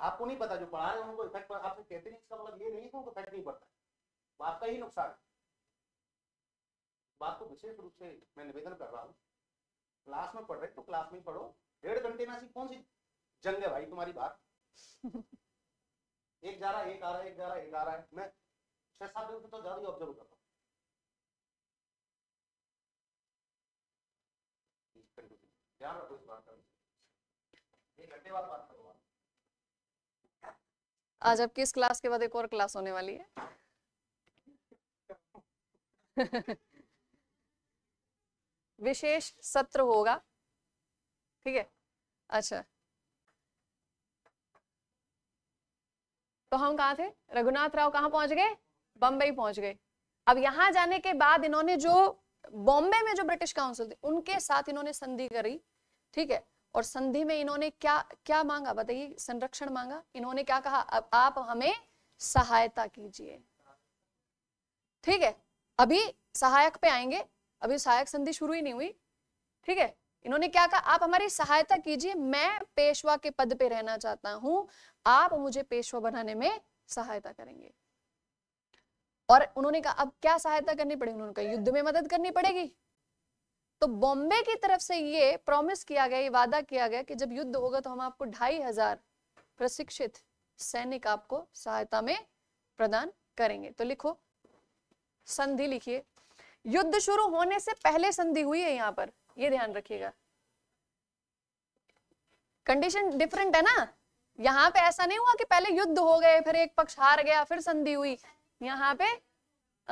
आपको नहीं पता जो पढ़ा रहे हैं उनको इफेक्ट पर आपको कहते नहीं इसका मतलब ये नहीं कि उनको इफेक्ट नहीं पड़ता है आपका ही नुकसान है बात को तो विशेष रूप से मैं निवेदन कर रहा हूँ क्लास में पढ़ रहे तो क्लास में पढ़ो डेढ़ घंटे में ऐसी कौन सी जंग है भाई तुम्हारी बात एक जा रहा है एक आ रहा है एक जा रहा है एक आ रहा है मैं छह सात दिन से तो ज्यादा ही ऑब्जर्व कर रहा हूँ ध्यान रखो इस बात का एक घंटे बाद बात करो आज आपकी इस क्लास के बाद एक और क्लास होने वाली है विशेष सत्र होगा ठीक है अच्छा तो हम कहा थे रघुनाथ राव कहा पहुंच गए बंबई पहुंच गए अब यहां जाने के बाद इन्होंने जो बॉम्बे में जो ब्रिटिश काउंसिल थी उनके साथ इन्होंने संधि करी ठीक है और संधि में इन्होंने क्या क्या मांगा बताइए संरक्षण मांगा इन्होंने क्या कहा अब आप हमें सहायता कीजिए ठीक है अभी सहायक पे आएंगे अभी सहायक संधि शुरू ही नहीं हुई ठीक है इन्होंने क्या कहा आप हमारी सहायता कीजिए मैं पेशवा के पद पे रहना चाहता हूं आप मुझे पेशवा बनाने में सहायता करेंगे और उन्होंने कहा अब क्या सहायता करनी पड़ेगी उन्होंने कहा युद्ध में मदद करनी पड़ेगी तो बॉम्बे की तरफ से ये प्रॉमिस किया गया ये वादा किया गया कि जब युद्ध होगा तो हम आपको ढाई हजार प्रशिक्षित सैनिक आपको सहायता में प्रदान करेंगे तो लिखो संधि लिखिए युद्ध शुरू होने से पहले संधि हुई है यहाँ पर ये ध्यान रखिएगा कंडीशन डिफरेंट है ना यहाँ पे ऐसा नहीं हुआ कि पहले युद्ध हो गए फिर एक पक्ष हार गया फिर संधि हुई यहाँ पे आ,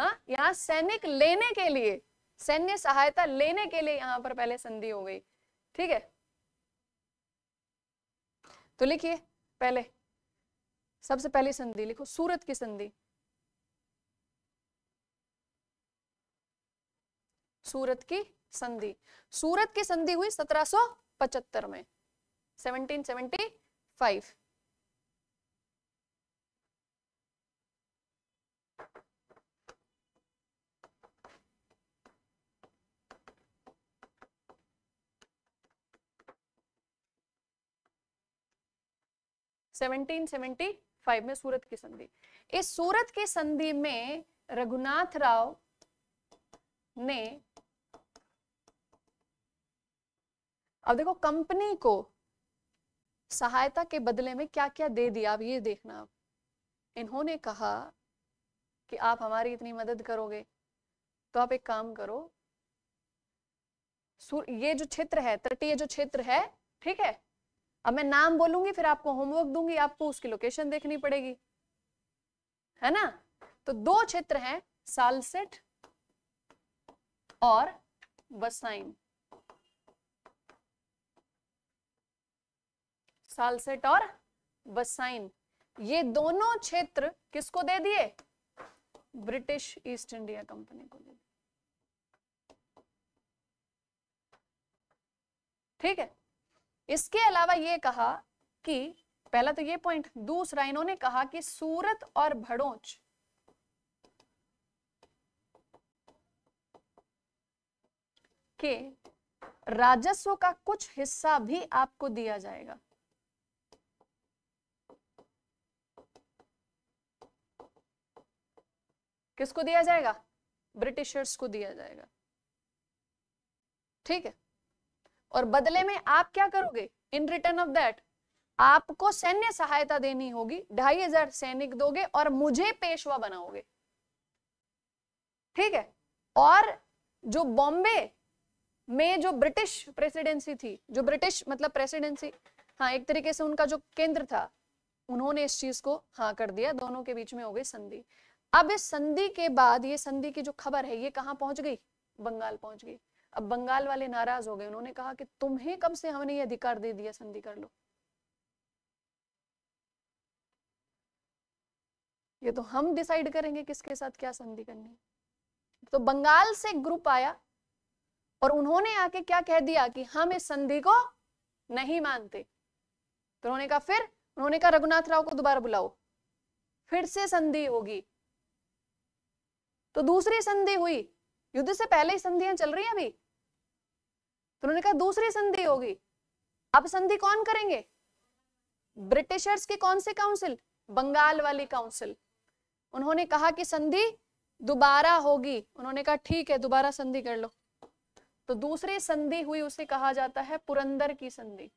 हाँ, यहाँ सैनिक लेने के लिए सैन्य सहायता लेने के लिए यहाँ पर पहले संधि हो गई ठीक है तो लिखिए पहले सबसे पहली संधि लिखो सूरत की संधि सूरत की संधि सूरत की संधि हुई 1775 में 1775 1775 में सूरत की संधि इस सूरत की संधि में रघुनाथ राव ने अब देखो कंपनी को सहायता के बदले में क्या क्या दे दिया अब ये देखना आप इन्होंने कहा कि आप हमारी इतनी मदद करोगे तो आप एक काम करो ये जो क्षेत्र है तटीय जो क्षेत्र है ठीक है अब मैं नाम बोलूंगी फिर आपको होमवर्क दूंगी आपको उसकी लोकेशन देखनी पड़ेगी है ना तो दो क्षेत्र हैं सालसेट और वसाइन सालसेट और वसाइन ये दोनों क्षेत्र किसको दे दिए ब्रिटिश ईस्ट इंडिया कंपनी को दे दिए ठीक है इसके अलावा ये कहा कि पहला तो ये पॉइंट दूसरा इन्होंने कहा कि सूरत और भड़ोच के राजस्व का कुछ हिस्सा भी आपको दिया जाएगा किसको दिया जाएगा ब्रिटिशर्स को दिया जाएगा ठीक है और बदले में आप क्या करोगे इन रिटर्न ऑफ दैट आपको सैन्य सहायता देनी होगी ढाई हजार सैनिक दोगे और मुझे पेशवा बनाओगे ठीक है और जो बॉम्बे में जो ब्रिटिश प्रेसिडेंसी थी जो ब्रिटिश मतलब प्रेसिडेंसी हाँ एक तरीके से उनका जो केंद्र था उन्होंने इस चीज को हाँ कर दिया दोनों के बीच में हो गई संधि अब इस संधि के बाद ये संधि की जो खबर है ये कहाँ पहुंच गई बंगाल पहुंच गई अब बंगाल वाले नाराज हो गए उन्होंने कहा कि तुम्हें कब से हमने ये अधिकार दे दिया संधि कर लो ये तो हम डिसाइड करेंगे किसके साथ क्या संधि करनी तो बंगाल से ग्रुप आया और उन्होंने आके क्या कह दिया कि हम इस संधि को नहीं मानते तो उन्होंने कहा फिर उन्होंने कहा रघुनाथ राव को दोबारा बुलाओ फिर से संधि होगी तो दूसरी संधि हुई युद्ध से पहले ही संधियां चल रही हैं अभी तो उन्होंने कहा दूसरी संधि होगी अब संधि कौन करेंगे ब्रिटिशर्स की कौन सी काउंसिल बंगाल वाली काउंसिल उन्होंने कहा कि संधि दोबारा होगी उन्होंने कहा ठीक है दोबारा संधि कर लो तो दूसरी संधि हुई उसे कहा जाता है पुरंदर की संधि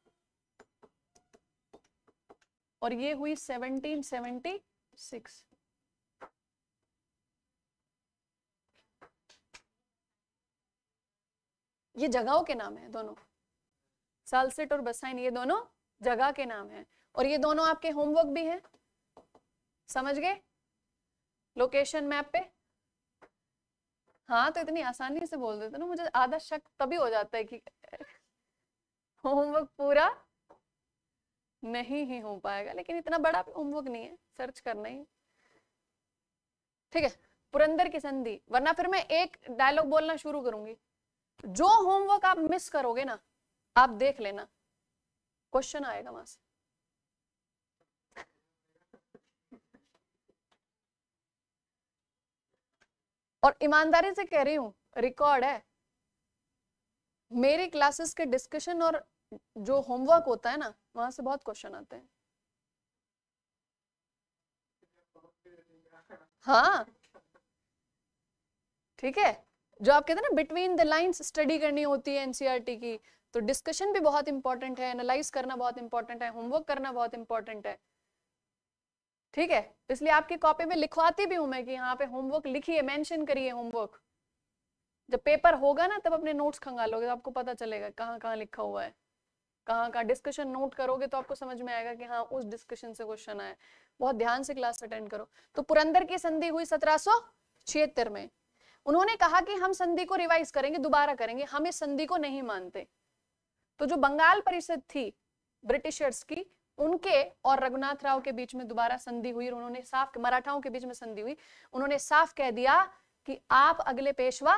और ये हुई 1776 ये जगहों के नाम है दोनों सालसेट और बसाइन ये दोनों जगह के नाम है और ये दोनों आपके होमवर्क भी हैं समझ गए लोकेशन मैप पे हाँ तो इतनी आसानी से बोल देते ना मुझे आधा शक तभी हो जाता है कि होमवर्क पूरा नहीं ही हो पाएगा लेकिन इतना बड़ा होमवर्क नहीं है सर्च करना ही ठीक है पुरंदर की संधि वरना फिर मैं एक डायलॉग बोलना शुरू करूंगी जो होमवर्क आप मिस करोगे ना आप देख लेना क्वेश्चन आएगा वहां से और ईमानदारी से कह रही हूं रिकॉर्ड है मेरी क्लासेस के डिस्कशन और जो होमवर्क होता है ना वहां से बहुत क्वेश्चन आते हैं हाँ ठीक है जो आप कहते हैं ना बिटवीन द लाइंस स्टडी करनी होती है एनसीईआरटी e की तो डिस्कशन भी बहुत इंपॉर्टेंट है एनालाइज करना बहुत इंपॉर्टेंट है होमवर्क करना बहुत इंपॉर्टेंट है ठीक है तो इसलिए आपकी कॉपी में लिखवाती भी हूं मैं कि यहाँ पे होमवर्क लिखिए मेंशन करिए होमवर्क जब पेपर होगा ना तब अपने नोट्स खंगालोगे तो आपको पता चलेगा कहाँ कहाँ लिखा हुआ है कहाँ कहाँ डिस्कशन नोट करोगे तो आपको समझ में आएगा कि हाँ उस डिस्कशन से क्वेश्चन आया बहुत ध्यान से क्लास अटेंड करो तो पुरंदर की संधि हुई सत्रह में उन्होंने कहा कि हम संधि को रिवाइज करेंगे दोबारा करेंगे हम इस संधि को नहीं मानते तो जो बंगाल परिषद थी ब्रिटिशर्स की उनके और रघुनाथ राव के बीच में दोबारा संधि हुई और उन्होंने साफ मराठाओं के बीच में संधि हुई उन्होंने साफ कह दिया कि आप अगले पेशवा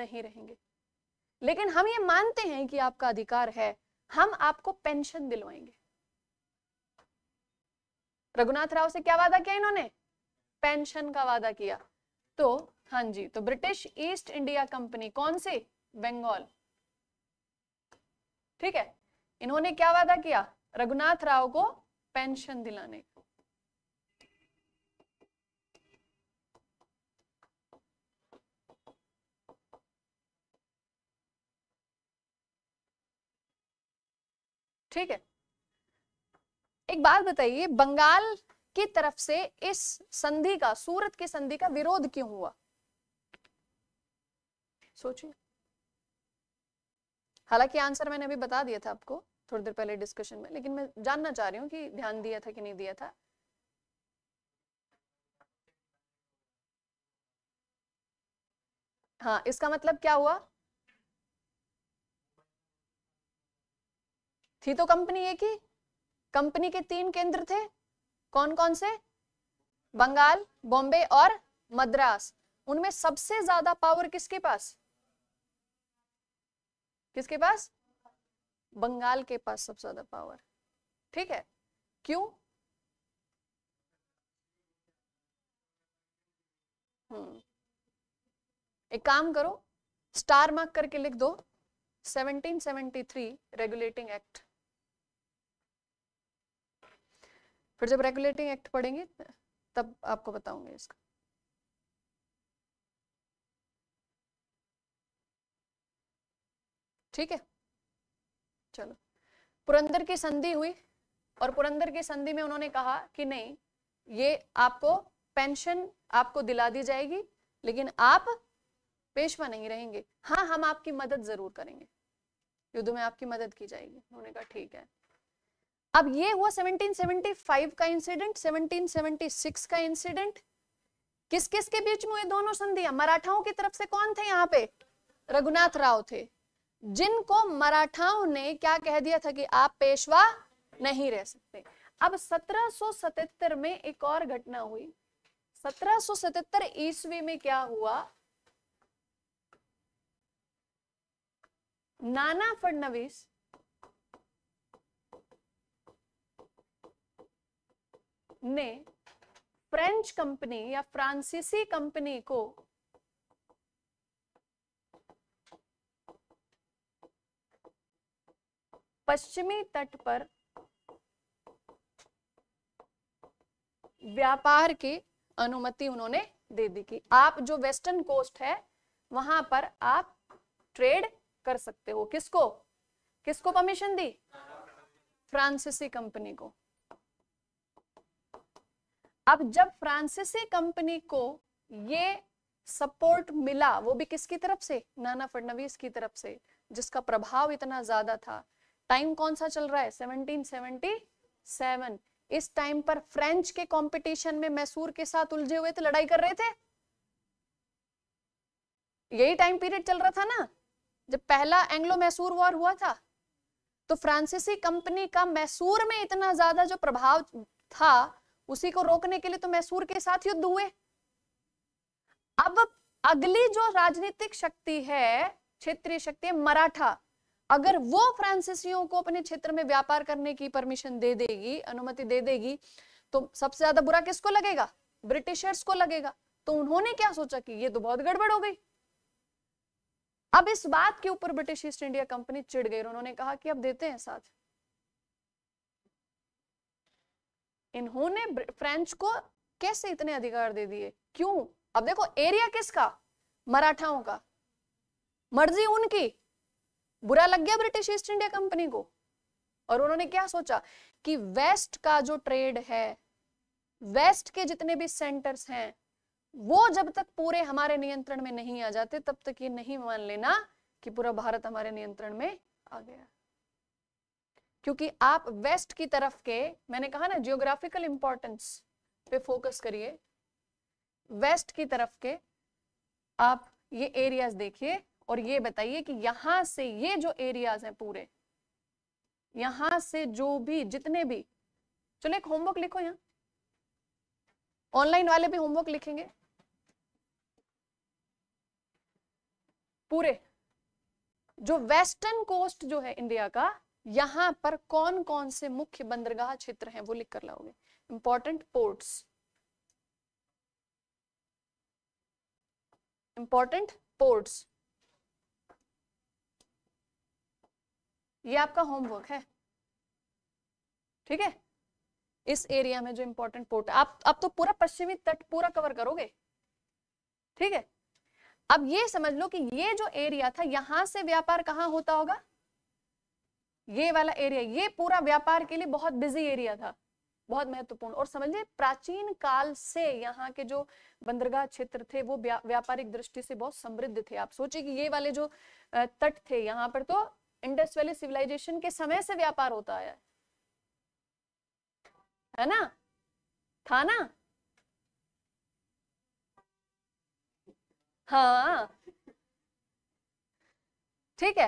नहीं रहेंगे लेकिन हम ये मानते हैं कि आपका अधिकार है हम आपको पेंशन दिलवाएंगे रघुनाथ राव से क्या वादा किया इन्होंने पेंशन का वादा किया तो हाँ जी तो ब्रिटिश ईस्ट इंडिया कंपनी कौन से बंगाल ठीक है इन्होंने क्या वादा किया रघुनाथ राव को पेंशन दिलाने का ठीक है एक बात बताइए बंगाल की तरफ से इस संधि का सूरत की संधि का विरोध क्यों हुआ सोचिए हालांकि आंसर मैंने अभी बता दिया था आपको थोड़ी देर पहले डिस्कशन में लेकिन मैं जानना चाह रही हूँ कि ध्यान दिया था कि नहीं दिया था हाँ इसका मतलब क्या हुआ थी तो कंपनी एक ही कंपनी के तीन केंद्र थे कौन कौन से बंगाल बॉम्बे और मद्रास उनमें सबसे ज्यादा पावर किसके पास किसके पास बंगाल के पास सबसे ज्यादा पावर ठीक है क्यों हम्म एक काम करो स्टार मार्क करके लिख दो 1773 रेगुलेटिंग एक्ट फिर जब रेगुलेटिंग एक्ट पढ़ेंगे तब आपको बताऊंगी इसका ठीक है चलो पुरंदर की संधि हुई और पुरंदर की संधि में उन्होंने कहा कि नहीं ये आपको पेंशन आपको दिला दी जाएगी लेकिन आप पेशवा नहीं रहेंगे हाँ हम आपकी मदद जरूर करेंगे युद्ध में आपकी मदद की जाएगी उन्होंने कहा ठीक है अब ये हुआ 1775 का इंसिडेंट 1776 का इंसिडेंट किस किस के बीच में हुए दोनों संधियां मराठाओं की तरफ से कौन थे यहाँ पे रघुनाथ राव थे जिनको मराठाओं ने क्या कह दिया था कि आप पेशवा नहीं रह सकते अब 1777 में एक और घटना हुई 1777 ईस्वी में क्या हुआ नाना फडनवीस ने फ्रेंच कंपनी या फ्रांसीसी कंपनी को पश्चिमी तट पर व्यापार की अनुमति उन्होंने दे दी कि आप जो वेस्टर्न कोस्ट है वहां पर आप ट्रेड कर सकते हो किसको किसको परमिशन दी फ्रांसीसी कंपनी को अब जब फ्रांसीसी कंपनी को ये सपोर्ट मिला वो भी किसकी तरफ से नाना फडनवीस की तरफ से जिसका प्रभाव इतना ज्यादा था टाइम कौन सा चल रहा है 1777 इस टाइम पर फ्रेंच के कंपटीशन में मैसूर के साथ उलझे हुए थे लड़ाई कर रहे थे यही टाइम पीरियड चल रहा था ना जब पहला एंग्लो मैसूर वॉर हुआ था तो फ्रांसीसी कंपनी का मैसूर में इतना ज्यादा जो प्रभाव था उसी को रोकने के लिए तो मैसूर के साथ युद्ध हुए अब अगली जो राजनीतिक शक्ति है क्षेत्रीय शक्ति है मराठा अगर वो फ्रांसीसियों को अपने क्षेत्र में व्यापार करने की परमिशन दे देगी अनुमति दे देगी तो सबसे ज्यादा बुरा किसको लगेगा ब्रिटिशर्स को लगेगा तो उन्होंने क्या सोचा कि ये तो बहुत गड़बड़ हो गई अब इस बात के ऊपर ब्रिटिश ईस्ट इंडिया कंपनी चिड़ गई उन्होंने कहा कि अब देते हैं साथ इन्होंने फ्रेंच को कैसे इतने अधिकार दे दिए क्यों अब देखो एरिया किसका मराठाओं का मर्जी उनकी बुरा लग गया ब्रिटिश ईस्ट इंडिया कंपनी को और उन्होंने क्या सोचा कि वेस्ट का जो ट्रेड है वेस्ट के जितने भी सेंटर्स हैं वो जब तक पूरे हमारे नियंत्रण में नहीं आ जाते तब तक ये नहीं मान लेना कि पूरा भारत हमारे नियंत्रण में आ गया क्योंकि आप वेस्ट की तरफ के मैंने कहा ना जियोग्राफिकल इंपॉर्टेंस पे फोकस करिए वेस्ट की तरफ के आप ये एरियाज देखिए और ये बताइए कि यहां से ये जो एरियाज हैं पूरे यहां से जो भी जितने भी चलो एक होमवर्क लिखो यहां ऑनलाइन वाले भी होमवर्क लिखेंगे पूरे जो वेस्टर्न कोस्ट जो है इंडिया का यहां पर कौन कौन से मुख्य बंदरगाह क्षेत्र हैं वो लिख कर लाओगे इंपॉर्टेंट पोर्ट्स इंपॉर्टेंट पोर्ट्स ये आपका होमवर्क है ठीक है इस एरिया में जो इंपॉर्टेंट पोर्ट आप अब तो पूरा पश्चिमी तट पूरा कवर करोगे ठीक है अब ये समझ लो कि ये जो एरिया था यहां से व्यापार कहाँ होता होगा ये वाला एरिया ये पूरा व्यापार के लिए बहुत बिजी एरिया था बहुत महत्वपूर्ण और समझिए प्राचीन काल से यहाँ के जो बंदरगाह क्षेत्र थे वो व्यापारिक दृष्टि से बहुत समृद्ध थे आप सोचिए कि ये वाले जो तट थे यहाँ पर तो इंडस वैली सिविलाइजेशन के समय से व्यापार होता आया है है ना था ना हाँ ठीक है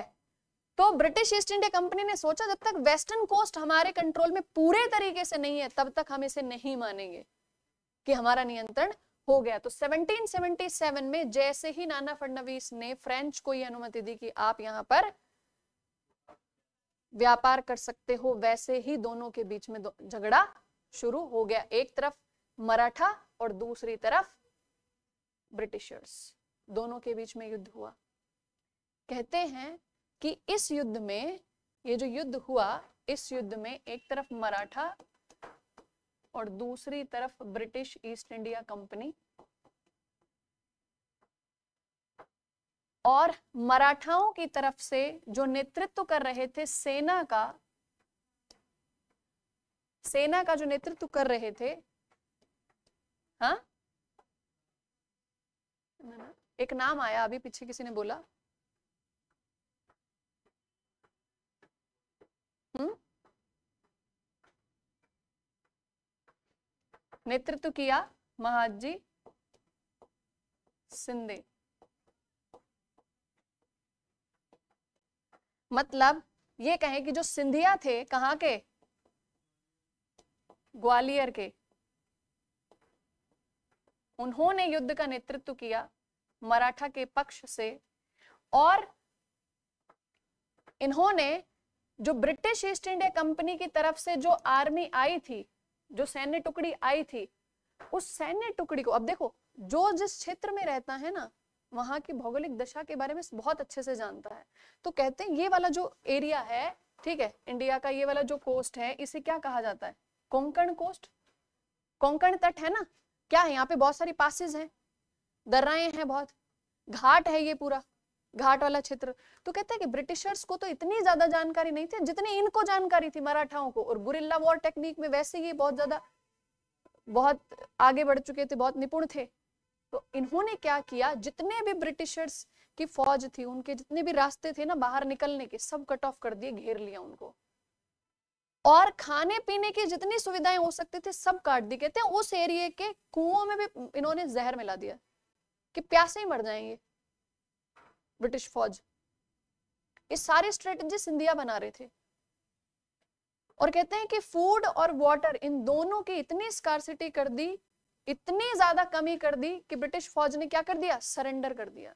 तो ब्रिटिश ईस्ट इंडिया कंपनी ने सोचा जब तक वेस्टर्न कोस्ट हमारे कंट्रोल में पूरे तरीके से नहीं है तब तक हम इसे नहीं मानेंगे कि हमारा नियंत्रण हो गया तो 1777 में जैसे ही नाना फडनवीस ने फ्रेंच को यह अनुमति दी कि आप यहां पर व्यापार कर सकते हो वैसे ही दोनों के बीच में झगड़ा शुरू हो गया एक तरफ मराठा और दूसरी तरफ ब्रिटिशर्स दोनों के बीच में युद्ध हुआ कहते हैं कि इस युद्ध में ये जो युद्ध हुआ इस युद्ध में एक तरफ मराठा और दूसरी तरफ ब्रिटिश ईस्ट इंडिया कंपनी और मराठाओं की तरफ से जो नेतृत्व कर रहे थे सेना का सेना का जो नेतृत्व कर रहे थे हाँ एक नाम आया अभी पीछे किसी ने बोला हम्म नेतृत्व किया महाजी सिंधे मतलब ये कहें कि जो सिंधिया थे कहां के ग्वालियर के उन्होंने युद्ध का नेतृत्व किया मराठा के पक्ष से और इन्होंने जो ब्रिटिश ईस्ट इंडिया कंपनी की तरफ से जो आर्मी आई थी जो सैन्य टुकड़ी आई थी उस सैन्य टुकड़ी को अब देखो जो जिस क्षेत्र में रहता है ना वहां की भौगोलिक दशा के बारे में बहुत अच्छे से जानता है तो कहते हैं ये वाला जो एरिया है ठीक है इंडिया का ये वाला जो कोस्ट है इसे क्या कहा जाता है कोंकण कोस्ट कोंकण तट है ना क्या है यहाँ पे बहुत सारी पासिस हैं दर्राएं हैं बहुत घाट है ये पूरा घाट वाला क्षेत्र तो कहते हैं कि ब्रिटिशर्स को तो इतनी ज्यादा जानकारी नहीं थी जितनी इनको जानकारी थी मराठाओं को और गुरिल्ला वॉर टेक्निक में वैसे ही बहुत ज्यादा बहुत आगे बढ़ चुके थे बहुत निपुण थे तो इन्होंने क्या किया जितने भी ब्रिटिशर्स की फौज थी उनके जितने भी रास्ते थे ना बाहर निकलने के सब कट ऑफ कर दिए घेर लिया उनको और खाने पीने की जितनी सुविधाएं हो सकती थी सब काट दी कहते हैं उस एरिए के कुओं में भी इन्होंने जहर मिला दिया कि प्यासे ही मर जाएंगे ब्रिटिश फौज ये सारी स्ट्रेटजी सिंधिया बना रहे थे और कहते हैं कि फूड और वाटर इन दोनों की इतनी स्कारसिटी कर दी इतनी ज्यादा कमी कर दी कि ब्रिटिश फौज ने क्या कर दिया सरेंडर कर दिया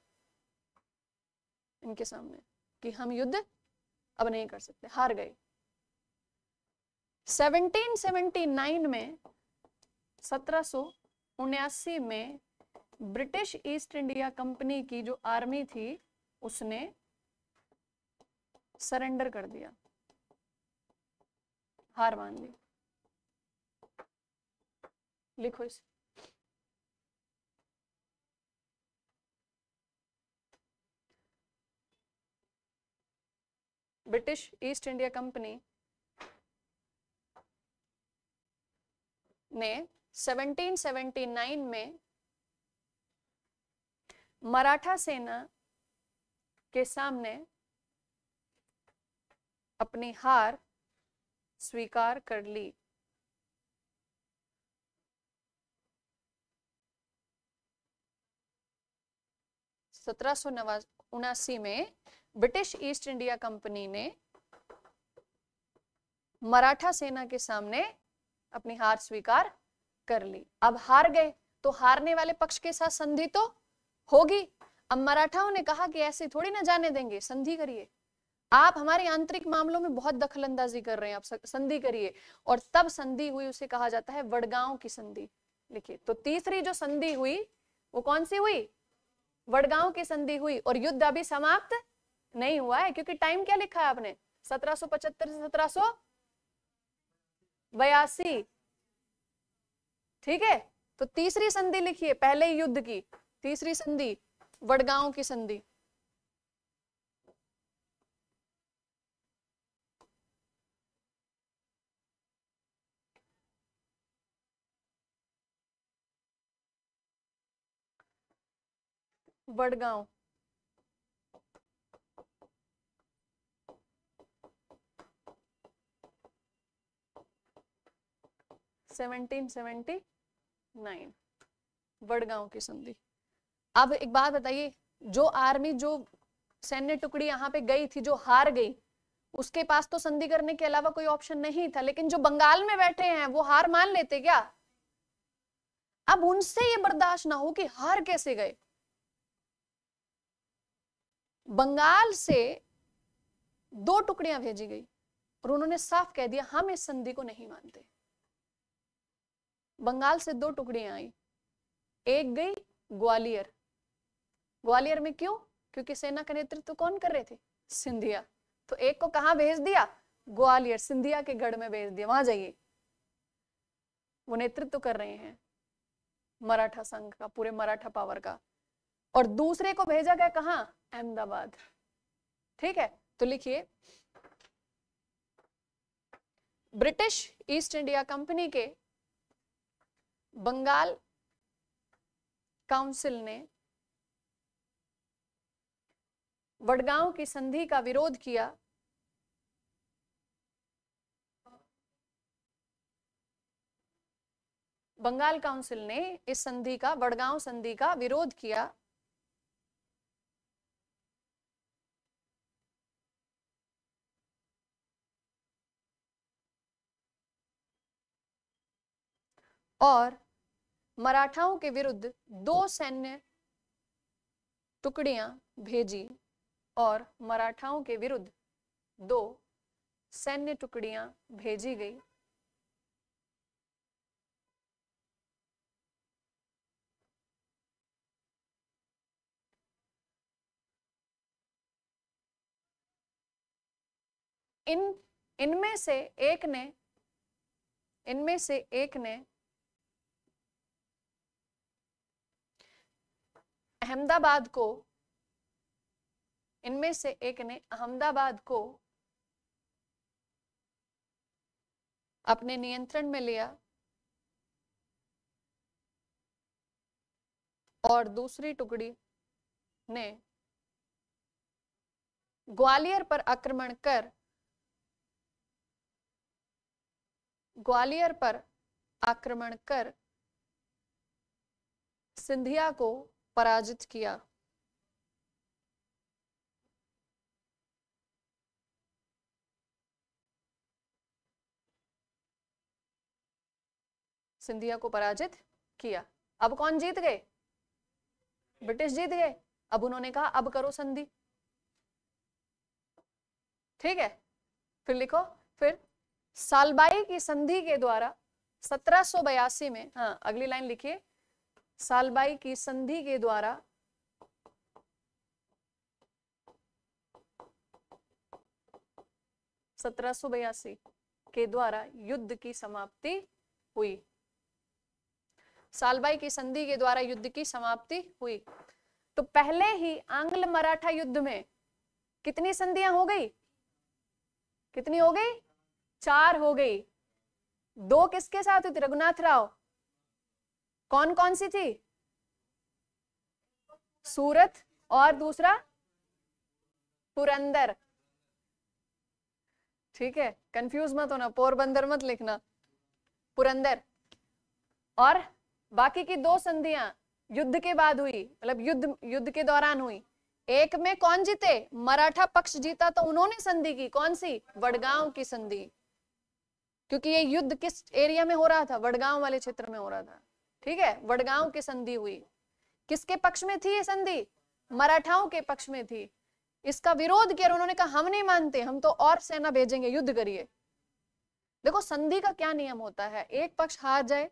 इनके सामने कि हम युद्ध अब नहीं कर सकते हार गए 1779 में सत्रह में ब्रिटिश ईस्ट इंडिया कंपनी की जो आर्मी थी उसने सरेंडर कर दिया हार मान ली लिखो इसे ब्रिटिश ईस्ट इंडिया कंपनी ने 1779 में मराठा सेना के सामने अपनी हार स्वीकार कर ली सत्रह सौ में ब्रिटिश ईस्ट इंडिया कंपनी ने मराठा सेना के सामने अपनी हार स्वीकार कर ली अब हार गए तो हारने वाले पक्ष के साथ संधि तो होगी अब मराठाओं ने कहा कि ऐसे थोड़ी ना जाने देंगे संधि करिए आप हमारे आंतरिक मामलों में बहुत दखलंदाजी कर रहे हैं आप संधि करिए और तब संधि हुई उसे कहा जाता है वडगांव की संधि लिखिए तो तीसरी जो संधि हुई वो कौन सी हुई वडगांव की संधि हुई और युद्ध अभी समाप्त नहीं हुआ है क्योंकि टाइम क्या लिखा है आपने पचहत्तर से सत्रह बयासी ठीक है तो तीसरी संधि लिखिए पहले युद्ध की तीसरी संधि वडगांव की संधि वडगांव 1779 वडगांव की संधि अब एक बात बताइए जो आर्मी जो सैन्य टुकड़ी यहाँ पे गई थी जो हार गई उसके पास तो संधि करने के अलावा कोई ऑप्शन नहीं था लेकिन जो बंगाल में बैठे हैं वो हार मान लेते क्या अब उनसे ये बर्दाश्त ना हो कि हार कैसे गए बंगाल से दो टुकड़ियां भेजी गई और उन्होंने साफ कह दिया हम इस संधि को नहीं मानते बंगाल से दो टुकड़ियां आई एक गई ग्वालियर ग्वालियर में क्यों क्योंकि सेना का नेतृत्व कौन कर रहे थे सिंधिया तो एक को कहा भेज दिया ग्वालियर सिंधिया के गढ़ में भेज दिया वहां जाइए वो नेतृत्व कर रहे हैं मराठा संघ का पूरे मराठा पावर का और दूसरे को भेजा गया कहा अहमदाबाद ठीक है तो लिखिए ब्रिटिश ईस्ट इंडिया कंपनी के बंगाल काउंसिल ने वडगांव की संधि का विरोध किया बंगाल काउंसिल ने इस संधि का वडगांव संधि का विरोध किया और मराठाओं के विरुद्ध दो सैन्य टुकड़ियां भेजी और मराठाओं के विरुद्ध दो सैन्य टुकड़ियां भेजी गई इन इनमें से एक ने इनमें से एक ने अहमदाबाद को इनमें से एक ने अहमदाबाद को अपने नियंत्रण में लिया और दूसरी टुकड़ी ने ग्वालियर पर आक्रमण कर ग्वालियर पर आक्रमण कर सिंधिया को पराजित किया सिंधिया को पराजित किया अब कौन जीत गए ब्रिटिश जीत गए अब उन्होंने कहा अब करो संधि ठीक है फिर लिखो फिर सालबाई की संधि के द्वारा सत्रह में हाँ अगली लाइन लिखिए सालबाई की संधि के द्वारा सत्रह के द्वारा युद्ध की समाप्ति हुई सालबाई की संधि के द्वारा युद्ध की समाप्ति हुई तो पहले ही आंग्ल मराठा युद्ध में कितनी संधियां हो गई कितनी हो गई चार हो गई दो किसके साथ हुई थी रघुनाथ राव कौन कौन सी थी सूरत और दूसरा पुरंदर ठीक है कंफ्यूज मत होना पोरबंदर मत लिखना पुरंदर और बाकी की दो संधियां युद्ध के बाद हुई मतलब युद्ध युद्ध के दौरान हुई एक में कौन जीते मराठा पक्ष जीता तो उन्होंने संधि की कौन सी वडगांव की संधि क्योंकि ये युद्ध किस एरिया में हो रहा था वडगांव वाले क्षेत्र में हो रहा था ठीक है वडगांव की संधि हुई किसके पक्ष में थी ये संधि मराठाओं के पक्ष में थी इसका विरोध किया उन्होंने कहा हम नहीं मानते हम तो और सेना भेजेंगे युद्ध करिए देखो संधि का क्या नियम होता है एक पक्ष हार जाए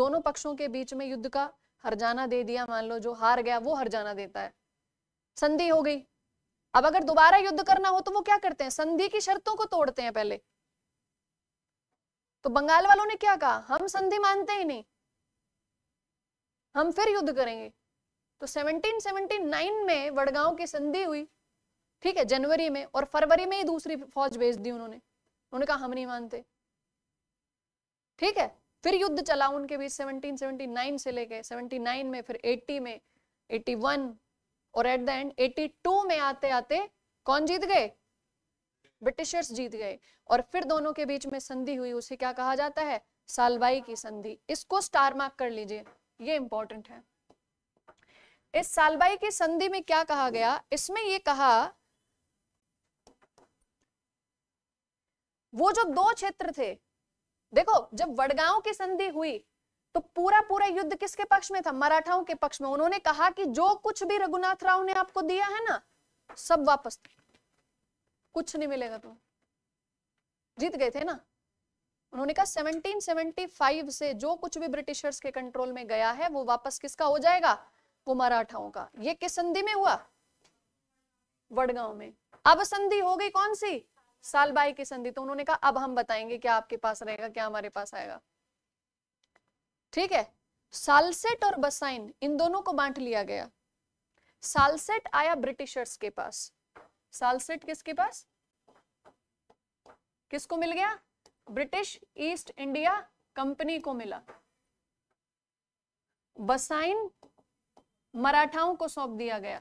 दोनों पक्षों के बीच में युद्ध का हरजाना दे दिया मान लो जो हार गया वो हरजाना देता है संधि हो गई अब अगर दोबारा युद्ध करना हो तो वो क्या करते हैं संधि की शर्तों को तोड़ते हैं पहले तो बंगाल वालों ने क्या कहा हम संधि मानते ही नहीं हम फिर युद्ध करेंगे तो 1779 में वडगांव की संधि हुई ठीक है जनवरी में और फरवरी में ही दूसरी फौज भेज दी उन्होंने उन्होंने कहा हम नहीं मानते ठीक है फिर युद्ध चला उनके बीच 1779 से लेके 79 में फिर 80 में 81 और एट द एंड 82 में आते आते कौन जीत गए ब्रिटिशर्स जीत गए और फिर दोनों के बीच में संधि हुई उसे क्या कहा जाता है सालबाई की संधि इसको स्टार मार्क कर लीजिए ये इंपॉर्टेंट है इस सालबाई की संधि में क्या कहा गया इसमें ये कहा वो जो दो क्षेत्र थे देखो जब वडगांव की संधि हुई तो पूरा पूरा युद्ध किसके पक्ष में था मराठाओं के पक्ष में उन्होंने कहा कि जो कुछ भी रघुनाथ राव ने आपको दिया है ना सब वापस कुछ नहीं मिलेगा तुम तो। जीत गए थे ना उन्होंने कहा 1775 से जो कुछ भी ब्रिटिशर्स के कंट्रोल में गया है वो वापस किसका हो जाएगा वो मराठाओं का ये किस संधि में हुआ वडगांव में अब संधि हो गई कौन सी सालबाई की संधि तो उन्होंने कहा अब हम बताएंगे क्या आपके पास रहेगा क्या हमारे पास आएगा ठीक है सालसेट और बसाइन इन दोनों को बांट लिया गया सालसेट आया ब्रिटिशर्स के पास सालसेट किसके पास किसको मिल गया ब्रिटिश ईस्ट इंडिया कंपनी को मिला बसाइन मराठाओं को सौंप दिया गया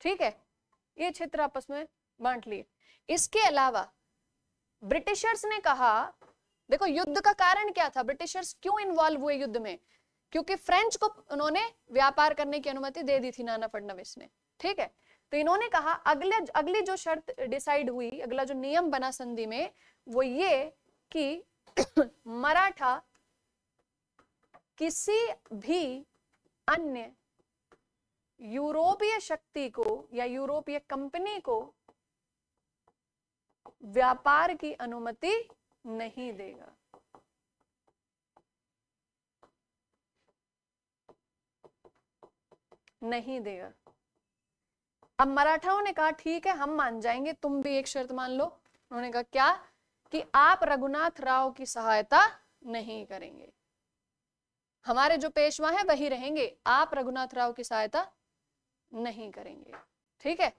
ठीक है ये क्षेत्र आपस में बांट लिए इसके अलावा ब्रिटिशर्स ने कहा देखो युद्ध का कारण क्या था ब्रिटिशर्स क्यों इन्वॉल्व हुए युद्ध में क्योंकि फ्रेंच को उन्होंने व्यापार करने की अनुमति दे दी थी नाना फडनवीस ने ठीक है तो इन्होंने कहा अगले अगली जो शर्त डिसाइड हुई अगला जो नियम बना संधि में वो ये कि मराठा किसी भी अन्य यूरोपीय शक्ति को या यूरोपीय कंपनी को व्यापार की अनुमति नहीं देगा नहीं देगा अब मराठाओं ने कहा ठीक है हम मान जाएंगे तुम भी एक शर्त मान लो उन्होंने कहा क्या कि आप रघुनाथ राव की सहायता नहीं करेंगे हमारे जो पेशवा हैं वही रहेंगे आप रघुनाथ राव की सहायता नहीं करेंगे ठीक है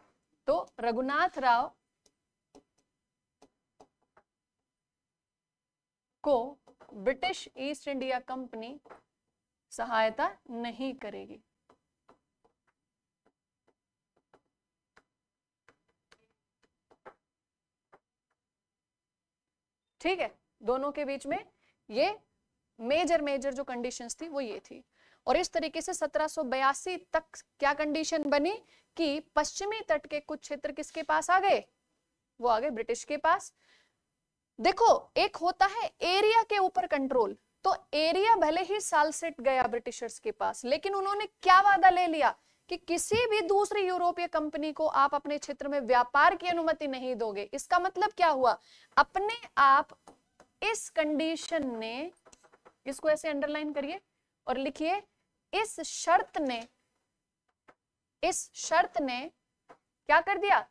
तो रघुनाथ राव को ब्रिटिश ईस्ट इंडिया कंपनी सहायता नहीं करेगी ठीक है दोनों के बीच में ये मेजर मेजर जो कंडीशंस थी वो ये थी और इस तरीके से 1782 तक क्या कंडीशन बनी कि पश्चिमी तट के कुछ क्षेत्र किसके पास आ गए वो आ गए ब्रिटिश के पास देखो एक होता है एरिया के ऊपर कंट्रोल तो एरिया भले ही साल सेट गया ब्रिटिशर्स के पास लेकिन उन्होंने क्या वादा ले लिया कि किसी भी दूसरी यूरोपीय कंपनी को आप अपने क्षेत्र में व्यापार की अनुमति नहीं दोगे इसका मतलब क्या हुआ अपने आप इस कंडीशन ने इसको ऐसे अंडरलाइन करिए और लिखिए इस शर्त ने इस शर्त ने क्या कर दिया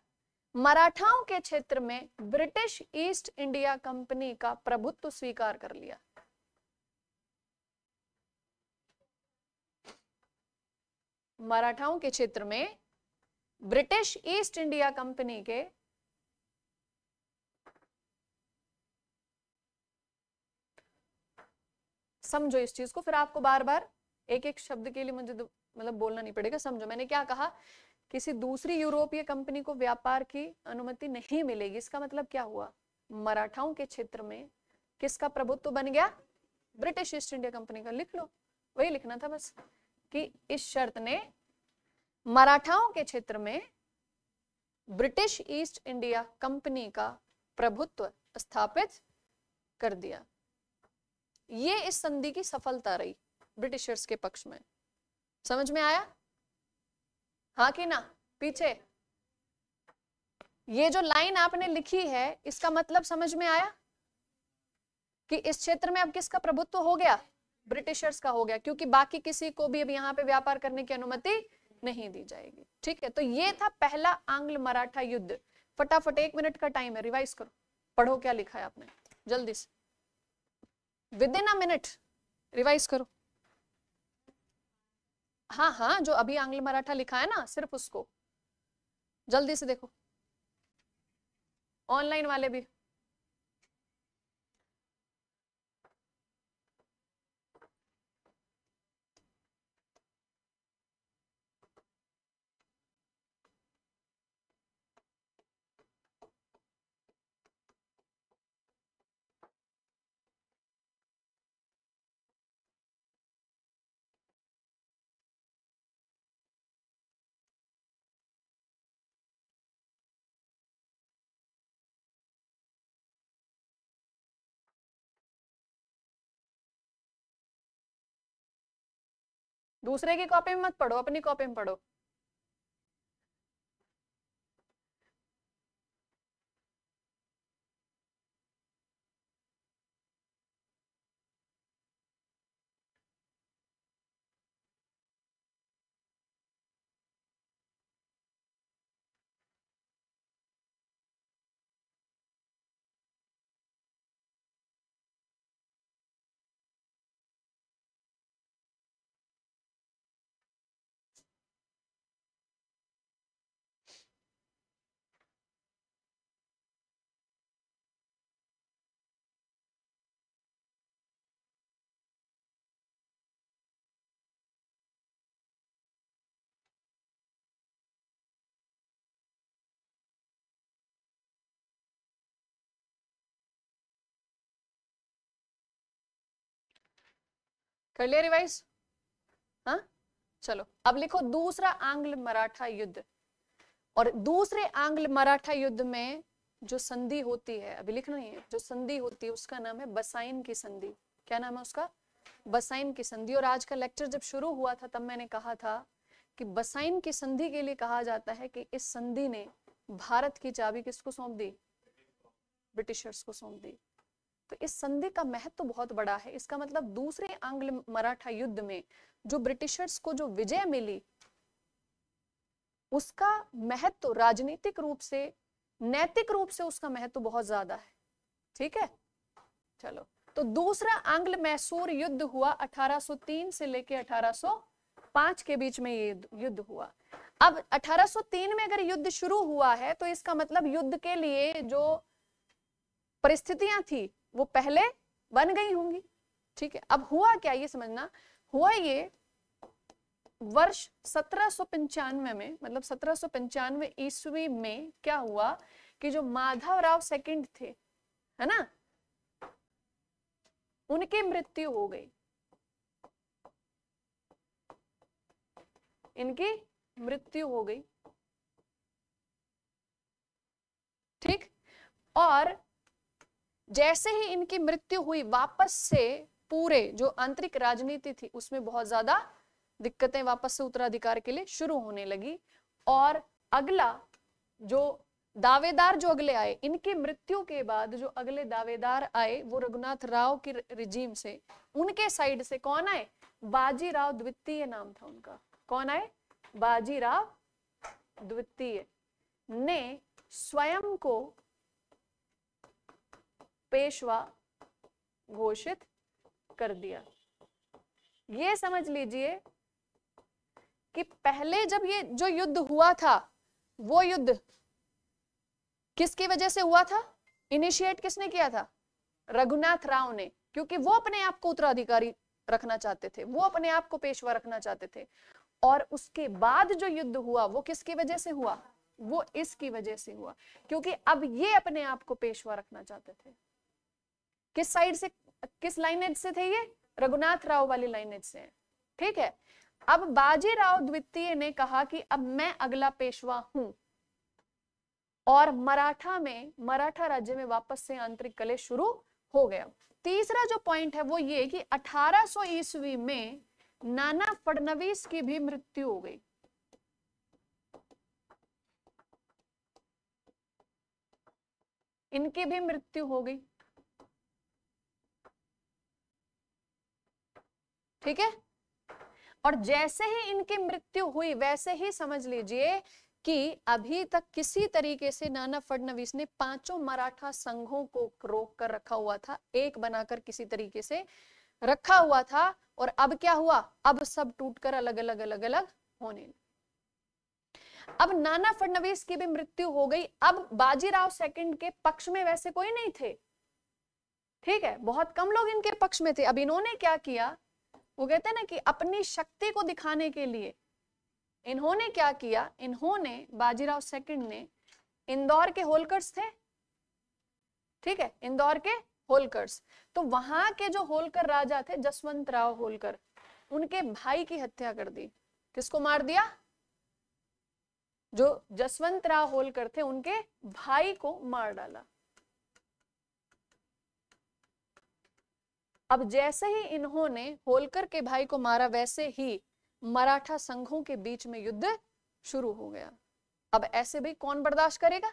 मराठाओं के क्षेत्र में ब्रिटिश ईस्ट इंडिया कंपनी का प्रभुत्व स्वीकार कर लिया मराठाओं के क्षेत्र में ब्रिटिश ईस्ट इंडिया कंपनी के समझो इस चीज को फिर आपको बार बार एक एक शब्द के लिए मुझे मतलब बोलना नहीं पड़ेगा समझो मैंने क्या कहा किसी दूसरी यूरोपीय कंपनी को व्यापार की अनुमति नहीं मिलेगी इसका मतलब क्या हुआ मराठाओं के क्षेत्र में किसका प्रभुत्व बन गया ब्रिटिश ईस्ट इंडिया कंपनी का लिख लो वही लिखना था बस कि इस शर्त ने मराठाओं के क्षेत्र में ब्रिटिश ईस्ट इंडिया कंपनी का प्रभुत्व स्थापित कर दिया ये इस संधि की सफलता रही ब्रिटिशर्स के पक्ष में समझ में आया हाँ कि ना पीछे ये जो लाइन आपने लिखी है इसका मतलब समझ में आया कि इस क्षेत्र में अब किसका प्रभुत्व हो गया ब्रिटिशर्स का हो गया क्योंकि बाकी किसी को भी अब यहाँ पे व्यापार करने की अनुमति नहीं दी जाएगी ठीक है तो ये था पहला आंग्ल मराठा युद्ध फटाफट एक मिनट का टाइम है रिवाइज करो पढ़ो क्या लिखा है आपने जल्दी से within a minute revise करो हाँ हाँ जो अभी आंग्ल मराठा लिखा है ना सिर्फ उसको जल्दी से देखो ऑनलाइन वाले भी दूसरे की कॉपी में मत पढ़ो अपनी कॉपी में पढ़ो कर लिया रिवाइज हाँ चलो अब लिखो दूसरा आंग्ल मराठा युद्ध और दूसरे आंग्ल मराठा युद्ध में जो संधि होती है अभी लिखना ही है जो संधि होती है उसका नाम है बसाइन की संधि क्या नाम है उसका बसाइन की संधि और आज का लेक्चर जब शुरू हुआ था तब मैंने कहा था कि बसाइन की संधि के लिए कहा जाता है कि इस संधि ने भारत की चाबी किसको सौंप दी ब्रिटिशर्स को सौंप दी तो इस संधि का महत्व तो बहुत बड़ा है इसका मतलब दूसरे आंग्ल मराठा युद्ध में जो ब्रिटिशर्स को जो विजय मिली उसका महत्व तो राजनीतिक रूप से नैतिक रूप से उसका महत्व तो बहुत ज्यादा है ठीक है चलो तो दूसरा आंग्ल मैसूर युद्ध हुआ 1803 से लेके 1805 के बीच में ये युद्ध हुआ अब 1803 में अगर युद्ध शुरू हुआ है तो इसका मतलब युद्ध के लिए जो परिस्थितियां थी वो पहले बन गई होंगी ठीक है अब हुआ क्या ये समझना हुआ ये वर्ष सत्रह में मतलब सत्रह ईस्वी में क्या हुआ कि जो माधवराव सेकंड थे है ना उनकी मृत्यु हो गई इनकी मृत्यु हो गई ठीक और जैसे ही इनकी मृत्यु हुई वापस से पूरे जो आंतरिक राजनीति थी उसमें बहुत ज्यादा दिक्कतें वापस से उत्तराधिकार के लिए शुरू होने लगी और अगला जो दावेदार जो अगले आए इनकी मृत्यु के बाद जो अगले दावेदार आए वो रघुनाथ राव की रिजीम से उनके साइड से कौन आए बाजीराव द्वितीय नाम था उनका कौन आए बाजीराव द्वितीय ने स्वयं को पेशवा घोषित कर दिया ये समझ लीजिए कि पहले जब ये जो युद्ध हुआ था वो युद्ध किसकी वजह से हुआ था इनिशिएट किसने किया था रघुनाथ राव ने क्योंकि वो अपने आप को उत्तराधिकारी रखना चाहते थे वो अपने आप को पेशवा रखना चाहते थे और उसके बाद जो युद्ध हुआ वो किसकी वजह से हुआ वो इसकी वजह से हुआ क्योंकि अब ये अपने आप को पेशवा रखना चाहते थे किस साइड से किस लाइनेज से थे ये रघुनाथ राव वाली लाइनेज से है ठीक है अब बाजीराव द्वितीय ने कहा कि अब मैं अगला पेशवा हूं और मराठा में मराठा राज्य में वापस से आंतरिक कले शुरू हो गया तीसरा जो पॉइंट है वो ये कि 1800 ईस्वी में नाना फडनवीस की भी मृत्यु हो गई इनकी भी मृत्यु हो गई ठीक है और जैसे ही इनकी मृत्यु हुई वैसे ही समझ लीजिए कि अभी तक किसी तरीके से नाना फडनवीस ने पांचों मराठा संघों को रोक कर रखा हुआ था एक बनाकर किसी तरीके से रखा हुआ था और अब क्या हुआ अब सब टूटकर अलग अलग अलग अलग होने अब नाना फडनवीस की भी मृत्यु हो गई अब बाजीराव सेकंड के पक्ष में वैसे कोई नहीं थे ठीक है बहुत कम लोग इनके पक्ष में थे अब इन्होंने क्या किया वो कहते हैं ना कि अपनी शक्ति को दिखाने के लिए इन्होंने क्या किया इन्होंने बाजीराव सेकंड ने इंदौर के होलकर्स थे ठीक है इंदौर के होलकर्स तो वहां के जो होलकर राजा थे जसवंत राव होलकर उनके भाई की हत्या कर दी किसको मार दिया जो जसवंत राव होलकर थे उनके भाई को मार डाला अब जैसे ही इन्होंने होलकर के भाई को मारा वैसे ही मराठा संघों के बीच में युद्ध शुरू हो गया अब ऐसे भी कौन बर्दाश्त करेगा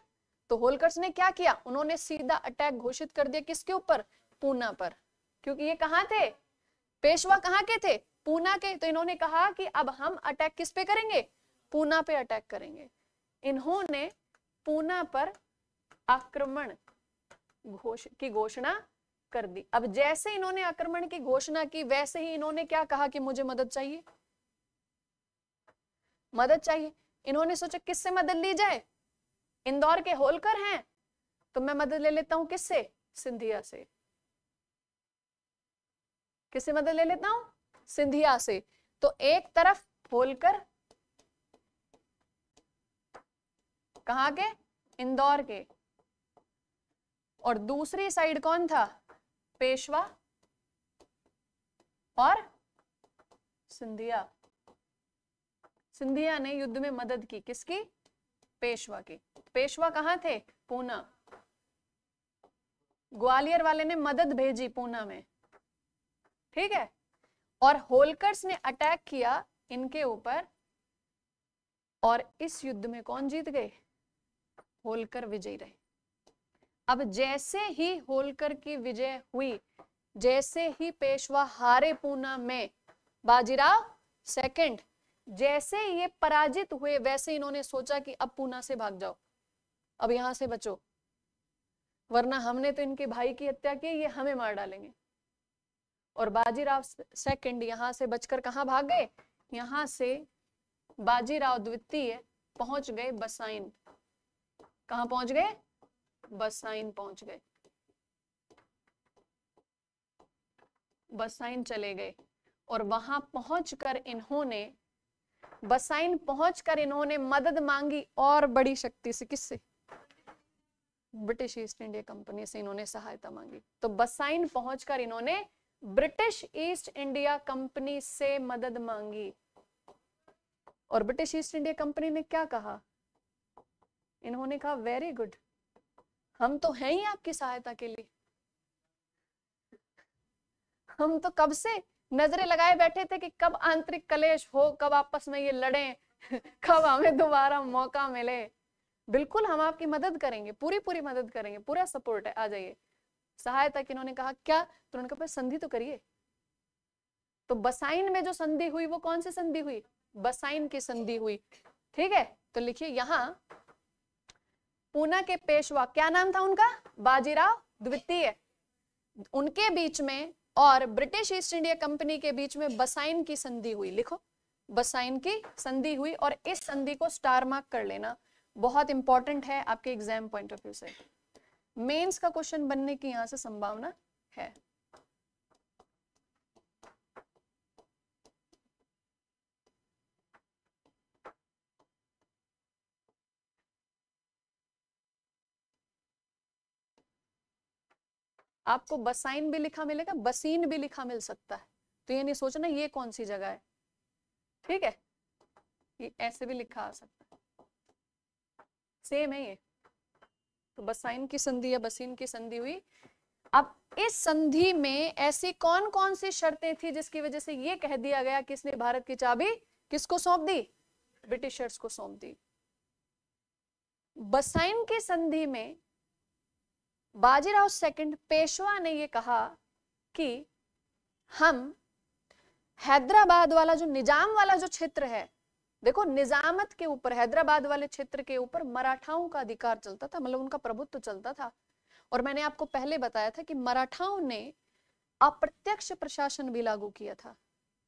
तो होलकर ने क्या किया उन्होंने सीधा अटैक घोषित कर दिया किसके ऊपर पूना पर क्योंकि ये कहा थे पेशवा कहाँ के थे पूना के तो इन्होंने कहा कि अब हम अटैक किस पे करेंगे पूना पे अटैक करेंगे इन्होंने पूना पर आक्रमण घोष की घोषणा कर दी अब जैसे इन्होंने आक्रमण की घोषणा की वैसे ही इन्होंने क्या कहा कि मुझे मदद चाहिए मदद चाहिए इन्होंने सोचा किससे मदद ली जाए इंदौर के होलकर हैं तो मैं मदद ले लेता हूं किससे सिंधिया से किससे मदद ले लेता हूं सिंधिया से तो एक तरफ होलकर कहा के इंदौर के और दूसरी साइड कौन था पेशवा और सिंधिया सिंधिया ने युद्ध में मदद की किसकी पेशवा की पेशवा कहां थे पूना ग्वालियर वाले ने मदद भेजी पूना में ठीक है और होलकर्स ने अटैक किया इनके ऊपर और इस युद्ध में कौन जीत गए होलकर विजयी रहे अब जैसे ही होलकर की विजय हुई जैसे ही पेशवा हारे पूना में बाजीराव सेकंड जैसे ये पराजित हुए वैसे इन्होंने सोचा कि अब पूना से भाग जाओ अब यहां से बचो वरना हमने तो इनके भाई की हत्या की ये हमें मार डालेंगे और बाजीराव सेकंड यहां से बचकर कहा भाग गए यहां से बाजीराव द्वितीय पहुंच गए बसाइन कहा पहुंच गए बसाइन पहुंच गए बसाइन चले गए और वहां पहुंचकर इन्होंने बसाइन पहुंचकर इन्होंने मदद मांगी और बड़ी शक्ति से किससे ब्रिटिश ईस्ट इंडिया कंपनी से इन्होंने सहायता मांगी तो बसाइन पहुंचकर इन्होंने ब्रिटिश ईस्ट इंडिया कंपनी से मदद मांगी और ब्रिटिश ईस्ट इंडिया कंपनी ने क्या कहा इन्होंने कहा वेरी गुड हम तो हैं ही आपकी सहायता के लिए हम तो कब से नजरे लगाए बैठे थे कि कब आंतरिक कलेश हो कब आपस में ये लड़ें कब हमें दोबारा मौका मिले बिल्कुल हम आपकी मदद करेंगे पूरी पूरी मदद करेंगे पूरा सपोर्ट है आ जाइए सहायता की उन्होंने कहा क्या तो उन्होंने कहा संधि तो करिए तो बसाइन में जो संधि हुई वो कौन सी संधि हुई बसाइन की संधि हुई ठीक है तो लिखिए यहाँ पूना के पेशवा क्या नाम था उनका बाजीराव द्वितीय उनके बीच में और ब्रिटिश ईस्ट इंडिया कंपनी के बीच में बसाइन की संधि हुई लिखो बसाइन की संधि हुई और इस संधि को स्टार मार्क कर लेना बहुत इंपॉर्टेंट है आपके एग्जाम पॉइंट ऑफ व्यू से मेंस का क्वेश्चन बनने की यहां से संभावना है आपको बसाइन भी लिखा मिलेगा बसीन भी लिखा मिल सकता है तो ये नहीं सोचना ये कौन सी जगह है ठीक है ये ऐसे भी लिखा आ सकता है सेम है ये तो बसाइन की संधि या बसीन की संधि हुई अब इस संधि में ऐसी कौन कौन सी शर्तें थी जिसकी वजह से ये कह दिया गया कि इसने भारत की चाबी किसको सौंप दी ब्रिटिशर्स को सौंप दी बसाइन की संधि में बाजीराव सेकंड पेशवा ने ये कहा कि हम हैदराबाद वाला जो निजाम वाला जो क्षेत्र है देखो निजामत के ऊपर हैदराबाद वाले क्षेत्र के ऊपर मराठाओं का अधिकार चलता था मतलब उनका प्रभुत्व चलता था और मैंने आपको पहले बताया था कि मराठाओं ने अप्रत्यक्ष प्रशासन भी लागू किया था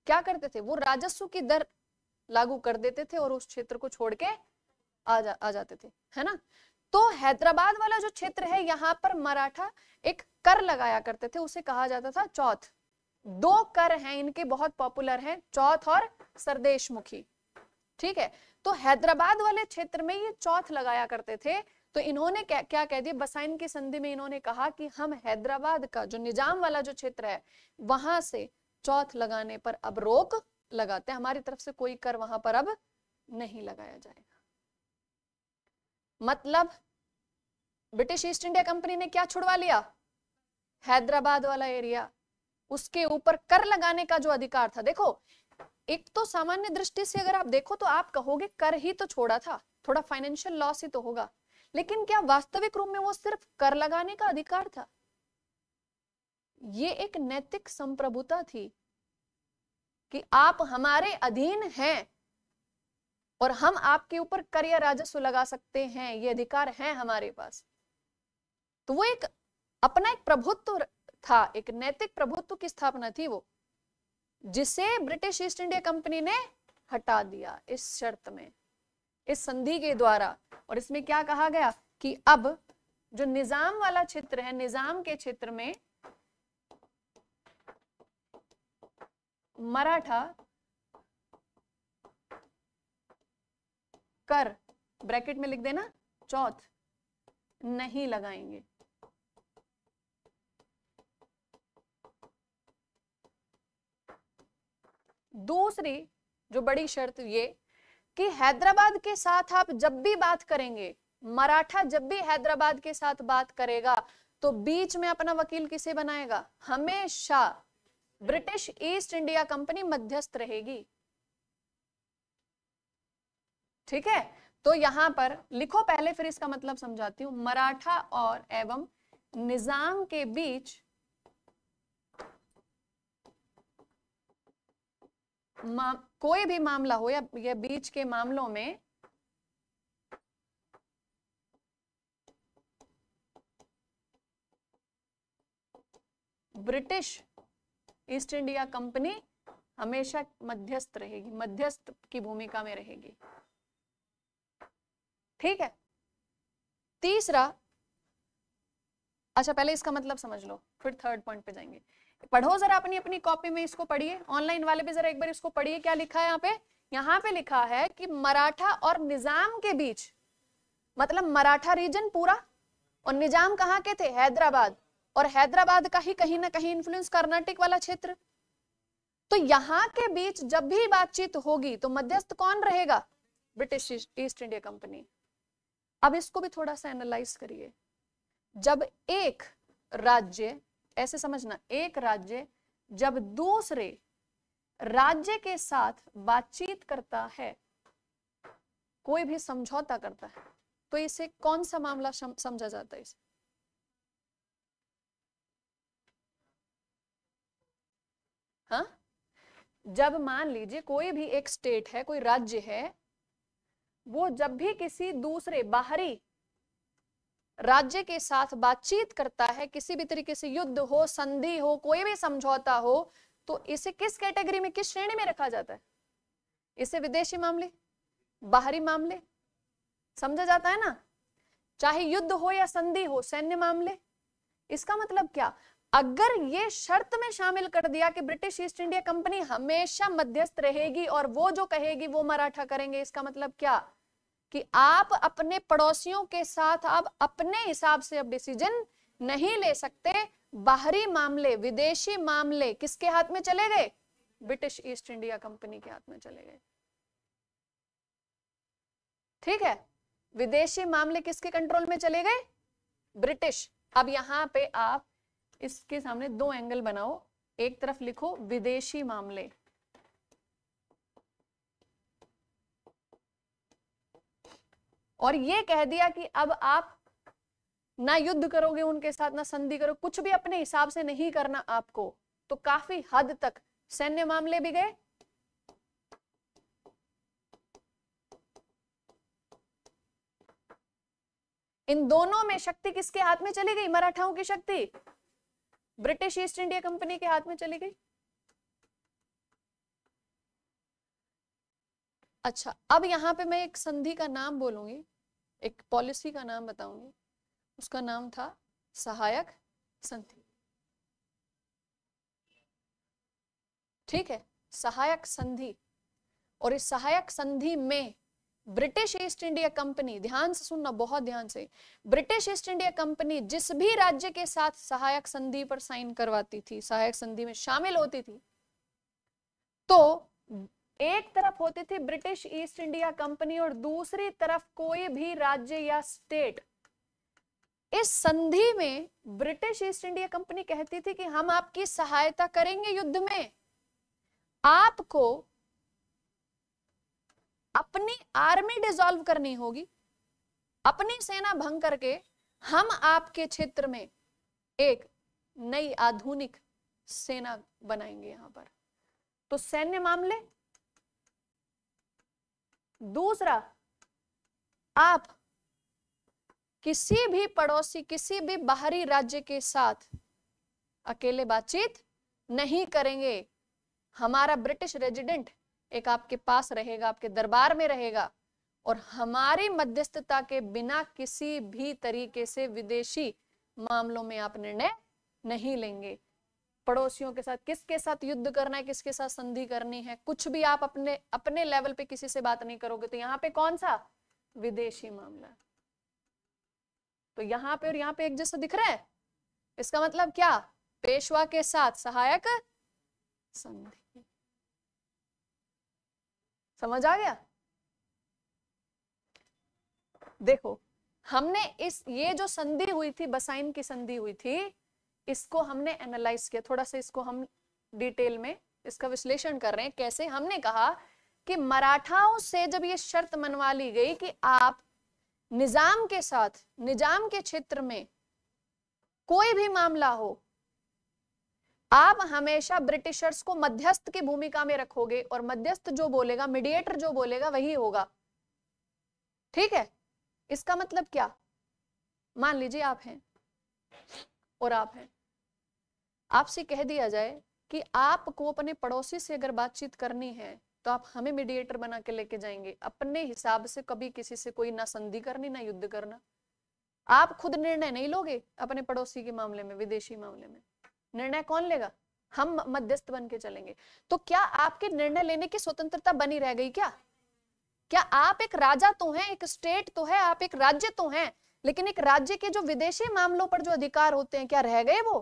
क्या करते थे वो राजस्व की दर लागू कर देते थे और उस क्षेत्र को छोड़ के आ, जा, आ जाते थे है ना तो हैदराबाद वाला जो क्षेत्र है यहाँ पर मराठा एक कर लगाया करते थे उसे कहा जाता था चौथ दो कर हैं इनके बहुत पॉपुलर हैं चौथ और सरदेश मुखी ठीक है तो हैदराबाद वाले क्षेत्र में ये चौथ लगाया करते थे तो इन्होंने क्या क्या कह दिया बसाइन की संधि में इन्होंने कहा कि हम हैदराबाद का जो निजाम वाला जो क्षेत्र है वहां से चौथ लगाने पर अब रोक लगाते हैं हमारी तरफ से कोई कर वहां पर अब नहीं लगाया जाएगा मतलब ब्रिटिश ईस्ट इंडिया कंपनी ने क्या छुड़वा लिया हैदराबाद वाला एरिया उसके ऊपर कर लगाने का जो अधिकार था देखो एक तो सामान्य दृष्टि से अगर आप देखो तो आप कहोगे कर ही तो छोड़ा था थोड़ा फाइनेंशियल लॉस ही तो होगा लेकिन क्या वास्तविक रूप में वो सिर्फ कर लगाने का अधिकार था ये एक नैतिक संप्रभुता थी कि आप हमारे अधीन हैं और हम आपके ऊपर करियर राजस्व लगा सकते हैं ये अधिकार है हमारे पास तो वो एक अपना एक प्रभुत्व था एक नैतिक प्रभुत्व की स्थापना थी वो जिसे ब्रिटिश ईस्ट इंडिया कंपनी ने हटा दिया इस शर्त में इस संधि के द्वारा और इसमें क्या कहा गया कि अब जो निजाम वाला क्षेत्र है निजाम के क्षेत्र में मराठा कर ब्रैकेट में लिख देना चौथ नहीं लगाएंगे दूसरी जो बड़ी शर्त ये कि हैदराबाद के साथ आप जब भी बात करेंगे मराठा जब भी हैदराबाद के साथ बात करेगा तो बीच में अपना वकील किसे बनाएगा हमेशा ब्रिटिश ईस्ट इंडिया कंपनी मध्यस्थ रहेगी ठीक है तो यहां पर लिखो पहले फिर इसका मतलब समझाती हूं मराठा और एवं निजाम के बीच कोई भी मामला हो या, या बीच के मामलों में ब्रिटिश ईस्ट इंडिया कंपनी हमेशा मध्यस्थ रहेगी मध्यस्थ की भूमिका में रहेगी ठीक है तीसरा अच्छा पहले इसका मतलब समझ लो फिर थर्ड पॉइंट पे जाएंगे पढ़ो जरा अपनी अपनी कॉपी में इसको पढ़िए ऑनलाइन वाले भी जरा एक बार इसको पढ़िए क्या लिखा है यहाँ पे यहाँ पे लिखा है कि मराठा और निजाम के बीच मतलब मराठा रीजन पूरा और निजाम कहाँ के थे हैदराबाद और हैदराबाद का ही कहीं ना कहीं इन्फ्लुएंस कर्नाटक वाला क्षेत्र तो यहाँ के बीच जब भी बातचीत होगी तो मध्यस्थ कौन रहेगा ब्रिटिश ईस्ट इंडिया कंपनी अब इसको भी थोड़ा सा एनालाइज करिए जब एक राज्य ऐसे समझना एक राज्य जब दूसरे राज्य के साथ बातचीत करता है कोई भी समझौता करता है तो इसे कौन सा मामला समझा जाता है इसे हाँ जब मान लीजिए कोई भी एक स्टेट है कोई राज्य है वो जब भी किसी दूसरे बाहरी राज्य के साथ बातचीत करता है किसी भी तरीके से युद्ध हो संधि हो कोई भी समझौता हो तो इसे किस कैटेगरी में किस श्रेणी में रखा जाता है इसे विदेशी मामले बाहरी मामले समझा जाता है ना चाहे युद्ध हो या संधि हो सैन्य मामले इसका मतलब क्या अगर ये शर्त में शामिल कर दिया कि ब्रिटिश ईस्ट इंडिया कंपनी हमेशा मध्यस्थ रहेगी और वो जो कहेगी वो मराठा करेंगे इसका मतलब क्या कि आप अपने पड़ोसियों के साथ अब अपने हिसाब से अब डिसीजन नहीं ले सकते बाहरी मामले विदेशी मामले किसके हाथ में चले गए ब्रिटिश ईस्ट इंडिया कंपनी के हाथ में चले गए ठीक है विदेशी मामले किसके कंट्रोल में चले गए ब्रिटिश अब यहां पे आप इसके सामने दो एंगल बनाओ एक तरफ लिखो विदेशी मामले और ये कह दिया कि अब आप ना युद्ध करोगे उनके साथ ना संधि करोगे कुछ भी अपने हिसाब से नहीं करना आपको तो काफी हद तक सैन्य मामले भी गए इन दोनों में शक्ति किसके हाथ में चली गई मराठाओं की शक्ति ब्रिटिश ईस्ट इंडिया कंपनी के हाथ में चली गई अच्छा अब यहाँ पे मैं एक संधि का नाम बोलूंगी एक पॉलिसी का नाम बताऊंगी उसका नाम था सहायक संधि ठीक है सहायक संधि और इस सहायक संधि में ब्रिटिश ईस्ट इंडिया कंपनी ध्यान से सुनना बहुत ध्यान से ब्रिटिश ईस्ट इंडिया कंपनी जिस भी राज्य के साथ सहायक संधि पर साइन करवाती थी सहायक संधि में शामिल होती थी तो एक तरफ होती थी ब्रिटिश ईस्ट इंडिया कंपनी और दूसरी तरफ कोई भी राज्य या स्टेट इस संधि में ब्रिटिश ईस्ट इंडिया कंपनी कहती थी कि हम आपकी सहायता करेंगे युद्ध में आपको अपनी आर्मी डिसॉल्व करनी होगी अपनी सेना भंग करके हम आपके क्षेत्र में एक नई आधुनिक सेना बनाएंगे यहां पर तो सैन्य मामले दूसरा आप किसी भी पड़ोसी किसी भी बाहरी राज्य के साथ अकेले बातचीत नहीं करेंगे हमारा ब्रिटिश रेजिडेंट एक आपके पास रहेगा आपके दरबार में रहेगा और हमारी मध्यस्थता के बिना किसी भी तरीके से विदेशी मामलों में आप निर्णय नहीं लेंगे पड़ोसियों के साथ किसके साथ युद्ध करना है किसके साथ संधि करनी है कुछ भी आप अपने अपने लेवल पे किसी से बात नहीं करोगे तो यहाँ पे कौन सा विदेशी मामला तो यहाँ पे और यहाँ पे एक जैसा दिख रहा है इसका मतलब क्या पेशवा के साथ सहायक संधि समझ आ गया देखो हमने इस ये जो संधि हुई थी बसाइन की संधि हुई थी इसको हमने एनालाइज किया थोड़ा सा इसको हम डिटेल में इसका विश्लेषण कर रहे हैं कैसे हमने कहा कि मराठाओं से जब ये शर्त मनवा ली गई कि आप निजाम के साथ निजाम के क्षेत्र में कोई भी मामला हो आप हमेशा ब्रिटिशर्स को मध्यस्थ की भूमिका में रखोगे और मध्यस्थ जो बोलेगा मीडिएटर जो बोलेगा वही होगा ठीक है इसका मतलब क्या मान लीजिए आप हैं और आप हैं आपसे कह दिया जाए कि आपको अपने पड़ोसी से अगर बातचीत करनी है तो आप हमें मीडिएटर बना के लेके जाएंगे अपने हिसाब से कभी किसी से कोई ना संधि करनी ना युद्ध करना आप खुद निर्णय नहीं लोगे अपने पड़ोसी के मामले में विदेशी मामले में निर्णय कौन लेगा हम मध्यस्थ बन के चलेंगे तो क्या आपके निर्णय लेने की स्वतंत्रता बनी रह गई क्या क्या आप एक राजा तो हैं एक स्टेट तो है आप एक राज्य तो हैं लेकिन एक राज्य के जो विदेशी मामलों पर जो अधिकार होते हैं क्या रह गए वो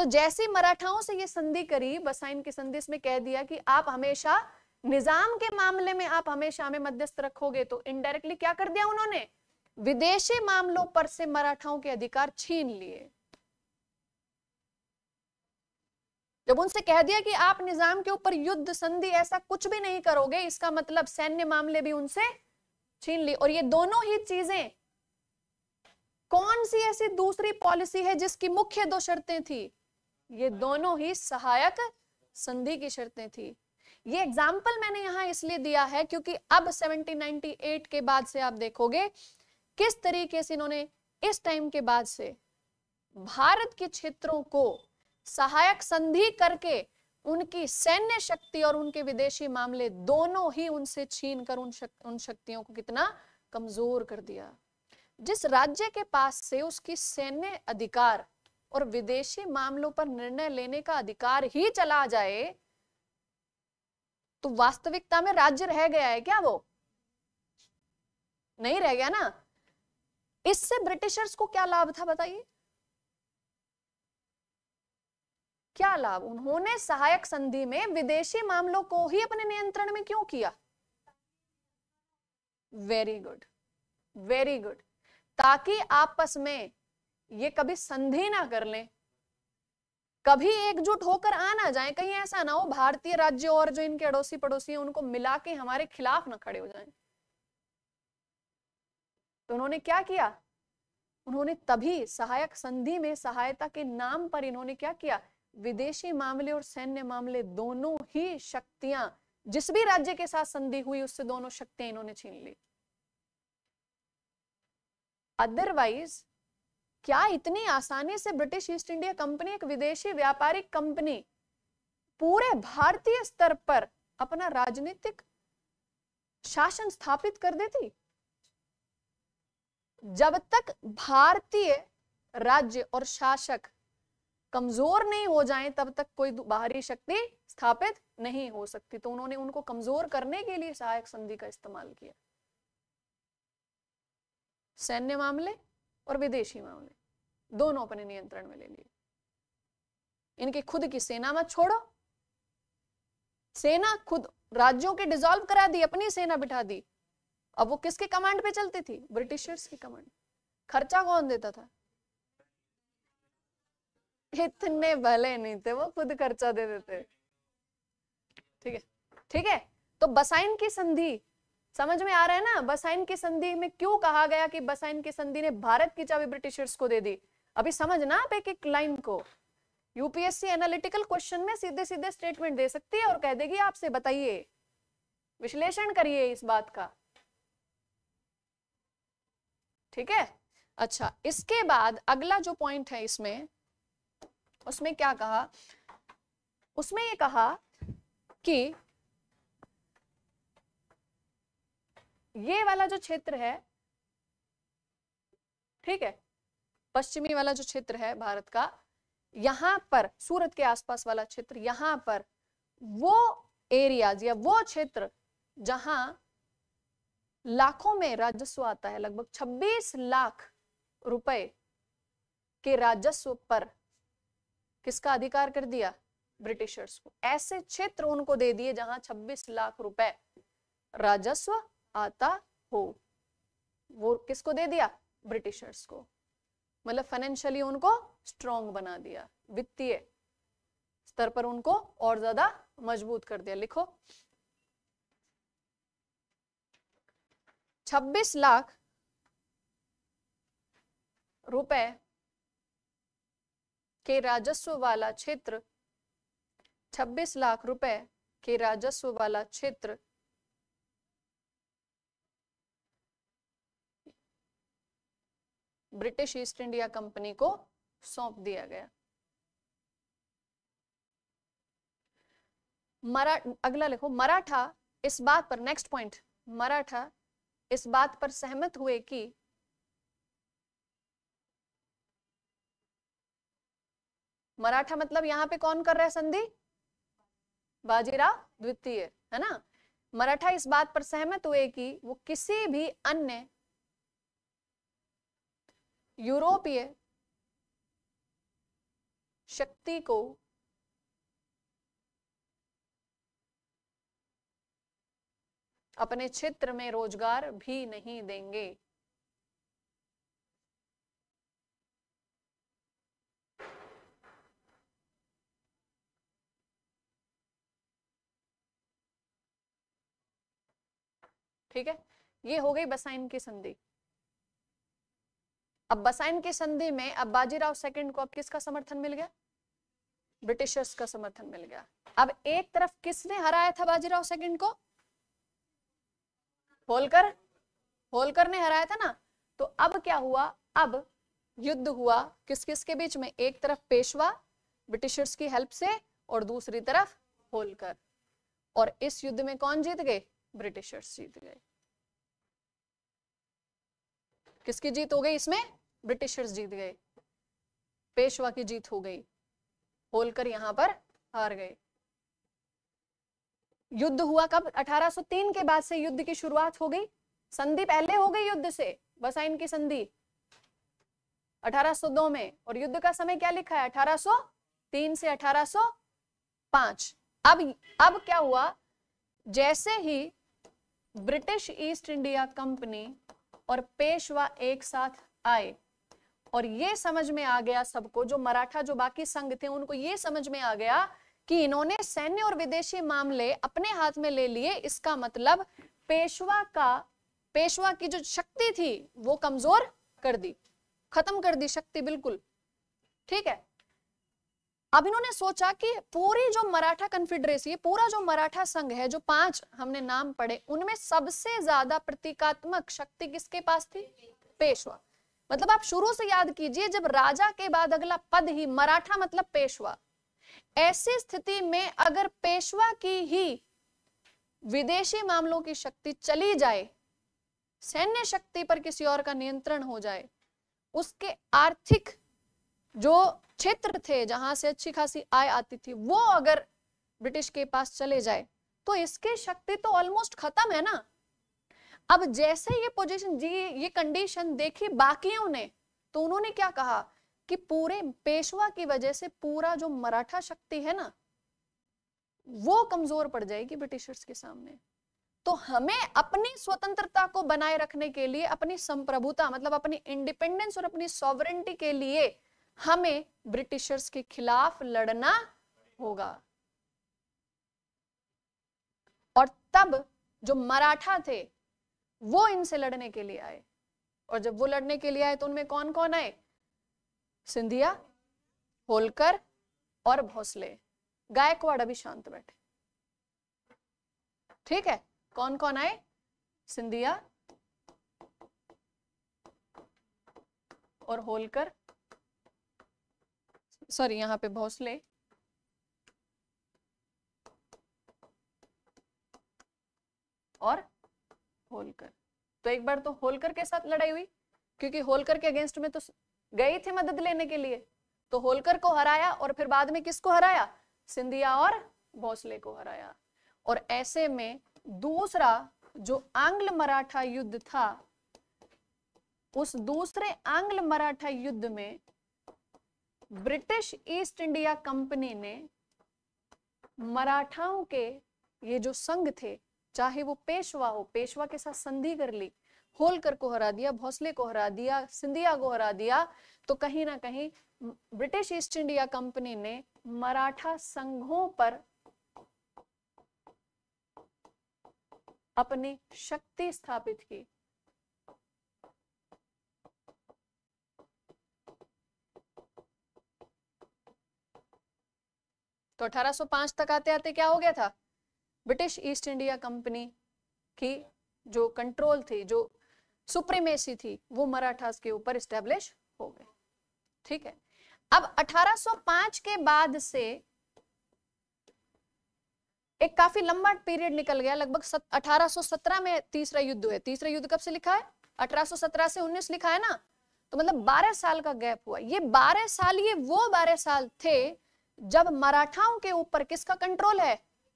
तो जैसे मराठाओं से ये संधि करी बसाइन की संधि इसमें कह दिया कि आप हमेशा निजाम के मामले में आप हमेशा हमें मध्यस्थ रखोगे तो इनडायरेक्टली क्या कर दिया उन्होंने विदेशी मामलों पर से मराठाओं के अधिकार छीन लिए जब उनसे कह दिया कि आप निजाम के ऊपर युद्ध संधि ऐसा कुछ भी नहीं करोगे इसका मतलब सैन्य मामले भी उनसे छीन लिए और ये दोनों ही चीजें कौन सी ऐसी दूसरी पॉलिसी है जिसकी मुख्य दो शर्तें थी ये दोनों ही सहायक संधि की शर्तें थी ये एग्जाम्पल मैंने यहां इसलिए दिया है क्योंकि अब 1798 के बाद से आप देखोगे किस तरीके से इन्होंने इस टाइम के बाद से भारत के क्षेत्रों को सहायक संधि करके उनकी सैन्य शक्ति और उनके विदेशी मामले दोनों ही उनसे छीन कर उन, शक, उन शक्तियों को कितना कमजोर कर दिया जिस राज्य के पास से उसकी सैन्य अधिकार और विदेशी मामलों पर निर्णय लेने का अधिकार ही चला जाए तो वास्तविकता में राज्य रह गया है क्या वो नहीं रह गया ना इससे ब्रिटिशर्स को क्या लाभ था बताइए क्या लाभ उन्होंने सहायक संधि में विदेशी मामलों को ही अपने नियंत्रण में क्यों किया वेरी गुड वेरी गुड ताकि आपस में ये कभी संधि ना कर लें कभी एकजुट होकर आ ना जाए कहीं ऐसा ना हो भारतीय राज्य और जो इनके अड़ोसी पड़ोसी हैं उनको मिला के हमारे खिलाफ ना खड़े हो जाए तो उन्होंने क्या किया उन्होंने तभी सहायक संधि में सहायता के नाम पर इन्होंने क्या किया विदेशी मामले और सैन्य मामले दोनों ही शक्तियां जिस भी राज्य के साथ संधि हुई उससे दोनों शक्तियां इन्होंने छीन ली अदरवाइज क्या इतनी आसानी से ब्रिटिश ईस्ट इंडिया कंपनी एक विदेशी व्यापारिक कंपनी पूरे भारतीय स्तर पर अपना राजनीतिक शासन स्थापित कर देती जब तक भारतीय राज्य और शासक कमजोर नहीं हो जाएं तब तक कोई बाहरी शक्ति स्थापित नहीं हो सकती तो उन्होंने उनको कमजोर करने के लिए सहायक संधि का इस्तेमाल किया सैन्य मामले और विदेशी मामले दोनों अपने नियंत्रण में ले लिए इनकी खुद की सेना मत छोड़ो सेना खुद राज्यों के डिसॉल्व करा दी अपनी सेना बिठा दी अब वो किसके कमांड पे चलती थी ब्रिटिशर्स की कमांड खर्चा कौन देता था इतने भले नहीं थे वो खुद खर्चा दे देते ठीक है ठीक है तो बसाइन की संधि समझ में आ रहा है ना बसाइन की संधि में क्यों कहा गया कि बसाइन की संधि ने भारत की चाबी ब्रिटिशर्स को दे दी अभी ना आप एक एक लाइन को यूपीएससी एनालिटिकल क्वेश्चन में सीधे सीधे स्टेटमेंट दे सकती है और कह देगी आपसे बताइए विश्लेषण करिए इस बात का ठीक है अच्छा इसके बाद अगला जो पॉइंट है इसमें उसमें क्या कहा उसमें ये कहा कि ये वाला जो क्षेत्र है ठीक है पश्चिमी वाला जो क्षेत्र है भारत का यहां पर सूरत के आसपास वाला क्षेत्र यहां पर वो एरियाज या वो क्षेत्र जहां लाखों में राजस्व आता है लगभग 26 लाख रुपए के राजस्व पर किसका अधिकार कर दिया ब्रिटिशर्स को ऐसे क्षेत्र उनको दे दिए जहां 26 लाख रुपए राजस्व आता हो वो किसको दे दिया ब्रिटिशर्स को मतलब फाइनेंशियली उनको स्ट्रॉन्ग बना दिया वित्तीय स्तर पर उनको और ज्यादा मजबूत कर दिया लिखो 26 लाख रुपए के राजस्व वाला क्षेत्र 26 लाख रुपए के राजस्व वाला क्षेत्र ब्रिटिश ईस्ट इंडिया कंपनी को सौंप दिया गया मरा अगला लिखो मराठा इस बात पर नेक्स्ट पॉइंट मराठा इस बात पर सहमत हुए कि मराठा मतलब यहां पे कौन कर रहा है संधि बाजीराव द्वितीय है ना मराठा इस बात पर सहमत हुए कि वो किसी भी अन्य यूरोपीय शक्ति को अपने क्षेत्र में रोजगार भी नहीं देंगे ठीक है ये हो गई बसाइन की संधि अब बसाइन की संधि में अब बाजीराव सेकंड को अब किसका समर्थन मिल गया ब्रिटिशर्स का समर्थन मिल गया अब एक तरफ किसने हराया था बाजीराव सेकंड को होलकर होलकर ने हराया था ना तो अब क्या हुआ अब युद्ध हुआ किस किस के बीच में एक तरफ पेशवा ब्रिटिशर्स की हेल्प से और दूसरी तरफ होलकर और इस युद्ध में कौन जीत गए ब्रिटिशर्स जीत गए किसकी जीत हो गई इसमें ब्रिटिशर्स जीत गए पेशवा की जीत हो गई होलकर यहां पर हार गए युद्ध हुआ कब 1803 के बाद से युद्ध की शुरुआत हो गई संधि पहले हो गई युद्ध से वसाइन की संधि 1802 में और युद्ध का समय क्या लिखा है 1803 से 1805 अब अब क्या हुआ जैसे ही ब्रिटिश ईस्ट इंडिया कंपनी और पेशवा एक साथ आए और ये समझ में आ गया सबको जो मराठा जो बाकी संघ थे उनको ये समझ में आ गया कि इन्होंने सैन्य और विदेशी मामले अपने हाथ में ले लिए इसका मतलब पेशवा का पेशवा की जो शक्ति थी वो कमजोर कर दी खत्म कर दी शक्ति बिल्कुल ठीक है अब इन्होंने सोचा कि पूरी जो मराठा कन्फेडरेसी पूरा जो मराठा संघ है जो पांच हमने नाम पढ़े उनमें सबसे ज्यादा प्रतीकात्मक शक्ति किसके पास थी पेशवा मतलब आप शुरू से याद कीजिए जब राजा के बाद अगला पद ही मराठा मतलब पेशवा ऐसी स्थिति में अगर पेशवा की ही विदेशी मामलों की शक्ति चली जाए सैन्य शक्ति पर किसी और का नियंत्रण हो जाए उसके आर्थिक जो क्षेत्र थे जहां से अच्छी खासी आय आती थी वो अगर ब्रिटिश के पास चले जाए तो इसकी शक्ति तो ऑलमोस्ट खत्म है ना अब जैसे ये पोजीशन जी ये कंडीशन देखी बाकियों ने तो उन्होंने क्या कहा कि पूरे पेशवा की वजह से पूरा जो मराठा शक्ति है ना वो कमजोर पड़ जाएगी ब्रिटिशर्स के सामने तो हमें अपनी स्वतंत्रता को बनाए रखने के लिए अपनी संप्रभुता मतलब अपनी इंडिपेंडेंस और अपनी सॉवरेंटी के लिए हमें ब्रिटिशर्स के खिलाफ लड़ना होगा और तब जो मराठा थे वो इनसे लड़ने के लिए आए और जब वो लड़ने के लिए आए तो उनमें कौन कौन आए सिंधिया होलकर और भोसले गायकवाड़ अभी शांत बैठे ठीक है कौन कौन आए सिंधिया और होलकर सॉरी यहां पे भोसले और होलकर तो एक बार तो होलकर के साथ लड़ाई हुई क्योंकि होलकर के अगेंस्ट में तो गए थे मदद लेने के लिए तो होलकर को हराया और फिर बाद में किसको हराया सिंधिया और भोसले को हराया और ऐसे में दूसरा जो आंग्ल मराठा युद्ध था उस दूसरे आंग्ल मराठा युद्ध में ब्रिटिश ईस्ट इंडिया कंपनी ने मराठाओं के ये जो संघ थे चाहे वो पेशवा हो पेशवा के साथ संधि कर ली होलकर को हरा दिया भोसले को हरा दिया सिंधिया को हरा दिया तो कहीं ना कहीं ब्रिटिश ईस्ट इंडिया कंपनी ने मराठा संघों पर अपनी शक्ति स्थापित की तो 1805 तक आते आते क्या हो गया था ब्रिटिश ईस्ट इंडिया कंपनी की जो कंट्रोल थी जो सुप्रीमेसी थी वो मराठास के ऊपर स्टेब्लिश हो गए ठीक है अब 1805 के बाद से एक काफी लंबा पीरियड निकल गया लगभग 1817 में तीसरा युद्ध हुआ तीसरा युद्ध कब से लिखा है 1817 से 19 लिखा है ना तो मतलब 12 साल का गैप हुआ ये 12 साल ये वो 12 साल थे जब मराठाओं के ऊपर किसका कंट्रोल है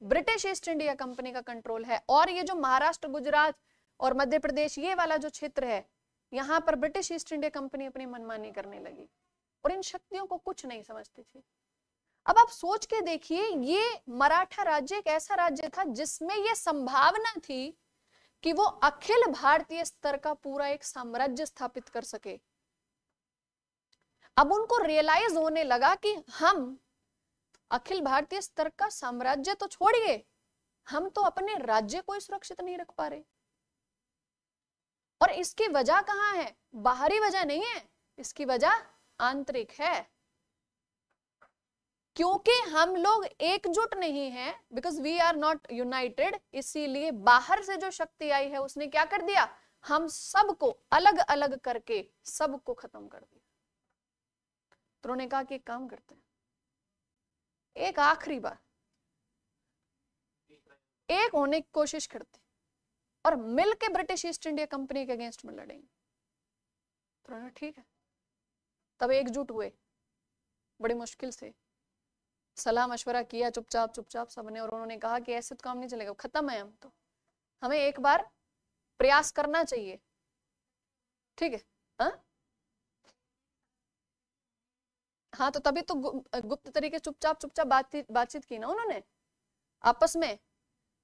ब्रिटिश ईस्ट इंडिया कंपनी का कंट्रोल है और ये जो महाराष्ट्र गुजरात और मध्य प्रदेश ये वाला जो क्षेत्र है यहाँ पर ब्रिटिश ईस्ट इंडिया कंपनी अपनी मनमानी करने लगी और इन शक्तियों को कुछ नहीं समझती थी अब आप सोच के देखिए ये मराठा राज्य एक ऐसा राज्य था जिसमें यह संभावना थी कि वो अखिल भारतीय स्तर का पूरा एक साम्राज्य स्थापित कर सके अब उनको रियलाइज होने लगा कि हम अखिल भारतीय स्तर का साम्राज्य तो छोड़िए हम तो अपने राज्य को ही सुरक्षित नहीं रख पा रहे और इसकी वजह कहाँ है बाहरी वजह नहीं है इसकी वजह आंतरिक है क्योंकि हम लोग एकजुट नहीं है because we are not united इसीलिए बाहर से जो शक्ति आई है उसने क्या कर दिया हम सबको अलग अलग करके सबको खत्म कर दिया तो उन्होंने कहा कि काम करते हैं एक आखिरी बार एक होने की कोशिश करते और मिलके ब्रिटिश ईस्ट इंडिया कंपनी के अगेंस्ट में लड़ेंगे तो ठीक है तब एकजुट हुए बड़ी मुश्किल से सलाह मशवरा किया चुपचाप चुपचाप सबने और उन्होंने कहा कि ऐसे तो काम नहीं चलेगा खत्म है हम तो हमें एक बार प्रयास करना चाहिए ठीक है हा? हाँ तो तभी तो गुप्त तरीके चुपचाप चुपचाप बातचीत बातचीत की ना उन्होंने आपस में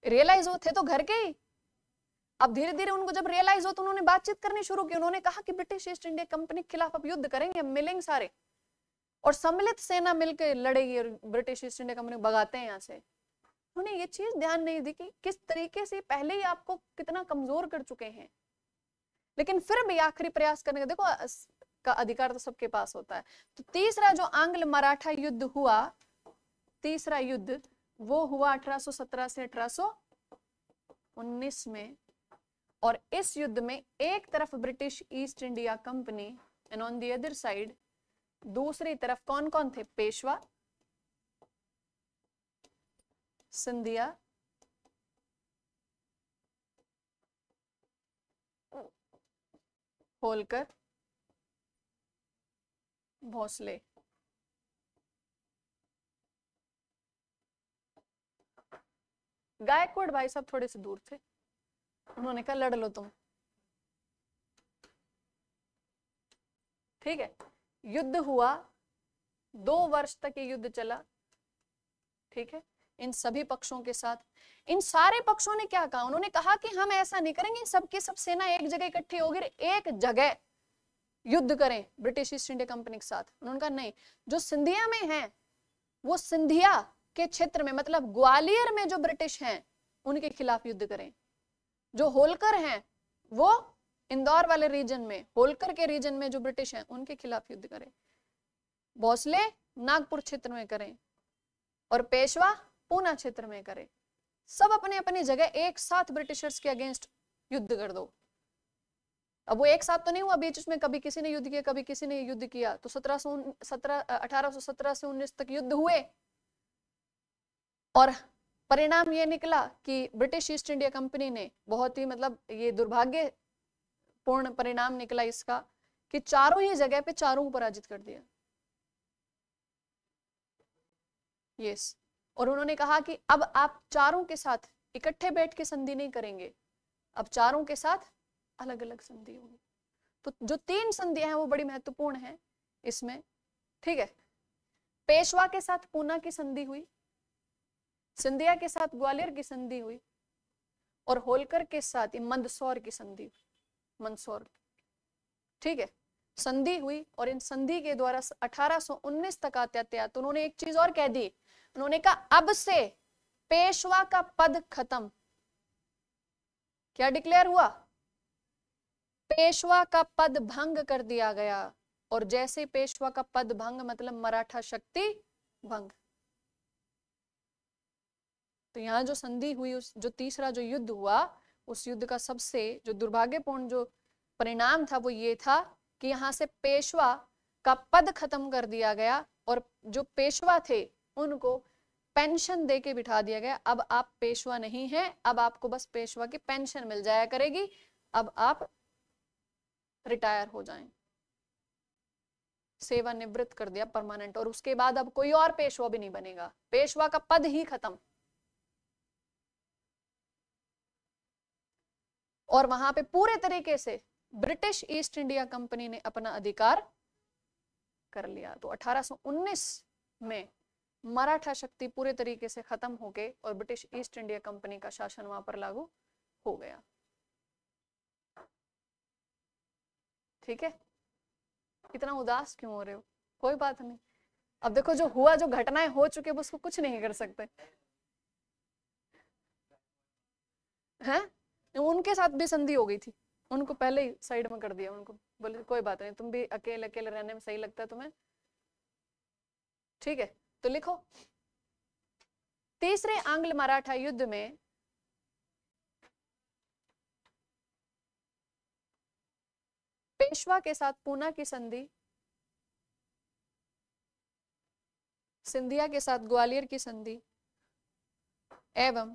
रियलाइज हो थे तो घर के ही अब धीरे धीरे उनको जब रियलाइज हो तो उन्होंने बातचीत करनी शुरू की उन्होंने कहा कि ब्रिटिश ईस्ट इंडिया कंपनी के खिलाफ अब युद्ध करेंगे मिलेंगे सारे और सम्मिलित सेना मिलकर लड़ेगी और ब्रिटिश ईस्ट इंडिया कंपनी बगाते हैं यहाँ से उन्होंने ये चीज ध्यान नहीं दी कि किस तरीके से पहले ही आपको कितना कमजोर कर चुके हैं लेकिन फिर भी आखिरी प्रयास करने का देखो का अधिकार तो सबके पास होता है तो तीसरा जो आंग्ल मराठा युद्ध हुआ तीसरा युद्ध वो हुआ 1817 से 1819 में और इस युद्ध में एक तरफ British East India Company and on the other side दूसरी तरफ कौन कौन थे पेशवा सिंधिया होलकर भोसले गायकवाड़ भाई साहब थोड़े से दूर थे उन्होंने कहा लड़ लो तुम ठीक है युद्ध हुआ दो वर्ष तक ये युद्ध चला ठीक है इन सभी पक्षों के साथ इन सारे पक्षों ने क्या कहा उन्होंने कहा कि हम ऐसा नहीं करेंगे सबकी सब सेना एक जगह इकट्ठी होगी एक जगह युद्ध करें ब्रिटिश ईस्ट इंडिया कंपनी के साथ उन्होंने कहा नहीं जो सिंधिया में है वो सिंधिया के क्षेत्र में मतलब ग्वालियर में जो ब्रिटिश हैं उनके खिलाफ युद्ध करें जो होलकर हैं वो इंदौर वाले रीजन में होलकर के रीजन में जो ब्रिटिश हैं उनके खिलाफ युद्ध करें भोसले नागपुर क्षेत्र में करें और पेशवा पूना क्षेत्र में करें सब अपने अपनी जगह एक साथ ब्रिटिशर्स के अगेंस्ट युद्ध कर दो अब वो एक साथ तो नहीं हुआ बीच में कभी किसी ने युद्ध किया कभी किसी ने युद्ध किया तो सत्रह सौ सत्रह अठारह सौ सत्रह से उन्नीस तक युद्ध हुए और परिणाम ये निकला कि ब्रिटिश ईस्ट इंडिया कंपनी ने बहुत ही मतलब ये दुर्भाग्यपूर्ण परिणाम निकला इसका कि चारों ही जगह पे चारों को पराजित कर दिया यस और उन्होंने कहा कि अब आप चारों के साथ इकट्ठे बैठ के संधि नहीं करेंगे अब चारों के साथ अलग अलग संधि होगी तो जो तीन संधियां हैं वो बड़ी महत्वपूर्ण है इसमें ठीक है पेशवा के साथ पूना की संधि हुई सिंधिया के साथ ग्वालियर की संधि हुई और होलकर के साथ मंदसौर की संधि मंदसौर ठीक है संधि हुई और इन संधि के द्वारा 1819 तक आते तो उन्होंने एक चीज और कह दी उन्होंने कहा अब से पेशवा का पद खत्म क्या डिक्लेयर हुआ पेशवा का पद भंग कर दिया गया और जैसे पेशवा का पद भंग मतलब मराठा शक्ति भंग तो यहां जो संधि हुई उस जो तीसरा जो युद्ध हुआ उस युद्ध का सबसे जो दुर्भाग्यपूर्ण जो परिणाम था वो ये था कि यहां से पेशवा का पद खत्म कर दिया गया और जो पेशवा थे उनको पेंशन दे के बिठा दिया गया अब आप पेशवा नहीं है अब आपको बस पेशवा की पेंशन मिल जाया करेगी अब आप रिटायर हो जाए सेवानिवृत्त कर दिया परमानेंट और उसके बाद अब कोई और पेशवा भी नहीं बनेगा पेशवा का पद ही खत्म और वहां पे पूरे तरीके से ब्रिटिश ईस्ट इंडिया कंपनी ने अपना अधिकार कर लिया तो 1819 में मराठा शक्ति पूरे तरीके से खत्म होके और ब्रिटिश ईस्ट इंडिया कंपनी का शासन वहां पर लागू हो गया ठीक है इतना उदास क्यों हो रहे हो कोई बात नहीं अब देखो जो हुआ जो घटनाएं हो चुकी है उसको कुछ नहीं कर सकते हैं उनके साथ भी संधि हो गई थी उनको पहले ही साइड में कर दिया उनको बोले कोई बात नहीं तुम भी अकेले अकेले रहने में सही लगता है तुम्हें ठीक है तो लिखो तीसरे आंग्ल मराठा युद्ध में पेशवा के साथ पूना की संधि सिंधिया के साथ ग्वालियर की संधि एवं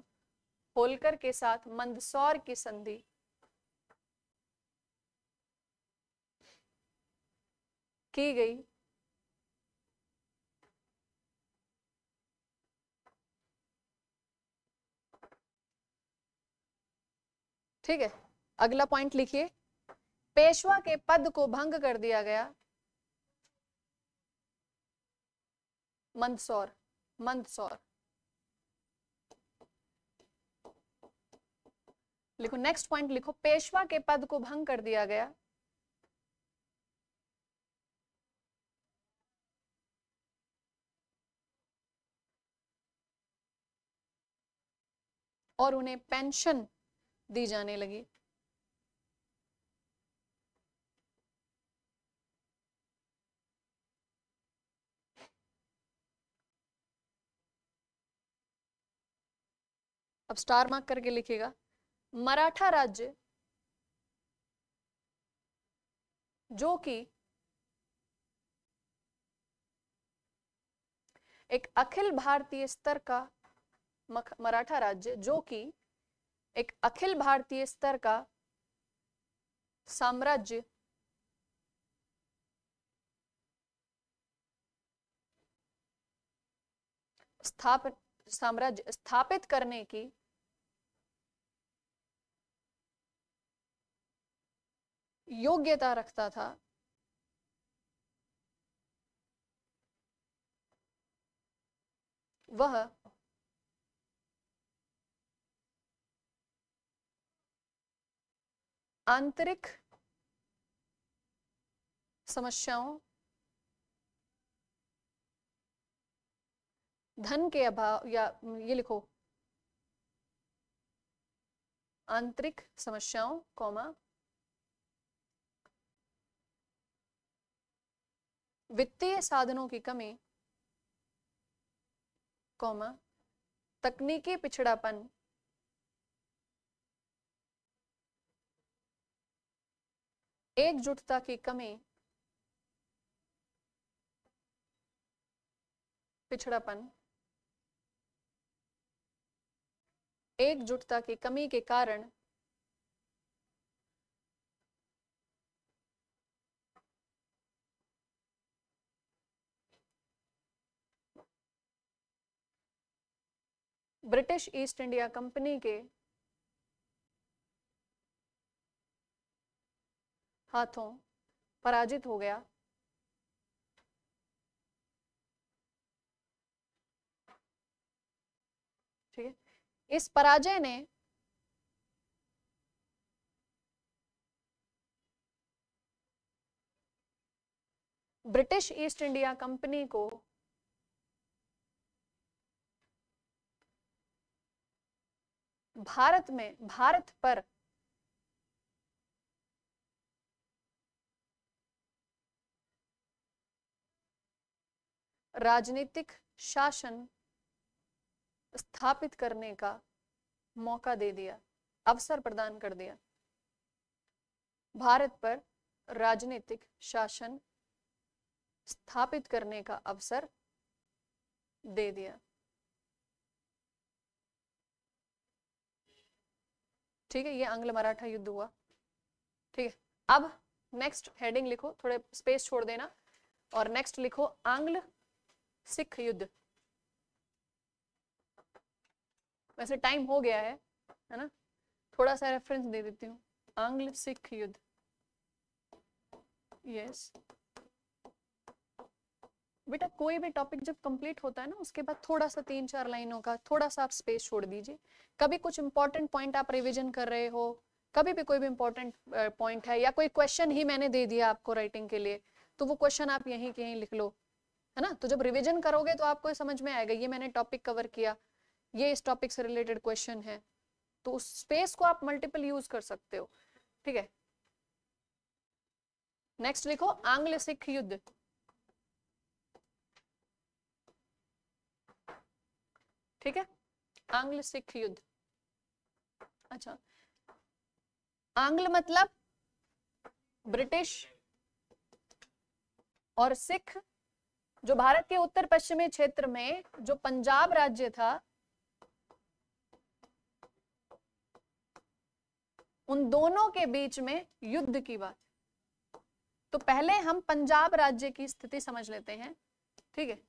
होलकर के साथ मंदसौर की संधि की गई ठीक है अगला पॉइंट लिखिए पेशवा के पद को भंग कर दिया गया मंदसौर मंदसौर लिखो नेक्स्ट पॉइंट लिखो पेशवा के पद को भंग कर दिया गया और उन्हें पेंशन दी जाने लगी अब स्टार मार्क करके लिखेगा मराठा राज्य जो कि एक अखिल भारतीय स्तर का मराठा राज्य जो कि एक अखिल भारतीय स्तर का साम्राज्य स्थापित साम्राज्य स्थापित करने की योग्यता रखता था वह आंतरिक समस्याओं धन के अभाव या ये लिखो आंतरिक समस्याओं कौमा वित्तीय साधनों की कमी कौमा तकनीकी पिछड़ापन एकजुटता की कमी पिछड़ापन एकजुटता की कमी के कारण ब्रिटिश ईस्ट इंडिया कंपनी के हाथों पराजित हो गया इस पराजय ने ब्रिटिश ईस्ट इंडिया कंपनी को भारत में भारत पर राजनीतिक शासन स्थापित करने का मौका दे दिया अवसर प्रदान कर दिया भारत पर राजनीतिक शासन स्थापित करने का अवसर दे दिया ठीक है ये आंग्ल मराठा युद्ध हुआ ठीक है अब नेक्स्ट हेडिंग लिखो थोड़े स्पेस छोड़ देना और नेक्स्ट लिखो आंग्ल सिख युद्ध वैसे टाइम हो गया है है ना थोड़ा सा रेफरेंस दे देती हूँ आंग्ल सिख युद्ध यस बेटा कोई भी टॉपिक जब कंप्लीट होता है ना उसके बाद थोड़ा सा तीन चार लाइनों का थोड़ा सा आप स्पेस छोड़ दीजिए कभी कुछ इंपॉर्टेंट पॉइंट आप रिविजन कर रहे हो कभी भी कोई भी इंपॉर्टेंट पॉइंट है या कोई क्वेश्चन ही मैंने दे दिया आपको राइटिंग के लिए तो वो क्वेश्चन आप यहीं के यहीं लिख लो है ना तो जब रिविजन करोगे तो आपको समझ में आएगा ये मैंने टॉपिक कवर किया ये इस टॉपिक से रिलेटेड क्वेश्चन है तो उस स्पेस को आप मल्टीपल यूज कर सकते हो ठीक है नेक्स्ट लिखो आंग्ल सिख युद्ध ठीक है आंग्ल सिख युद्ध अच्छा आंग्ल मतलब ब्रिटिश और सिख जो भारत के उत्तर पश्चिमी क्षेत्र में जो पंजाब राज्य था उन दोनों के बीच में युद्ध की बात तो पहले हम पंजाब राज्य की स्थिति समझ लेते हैं ठीक है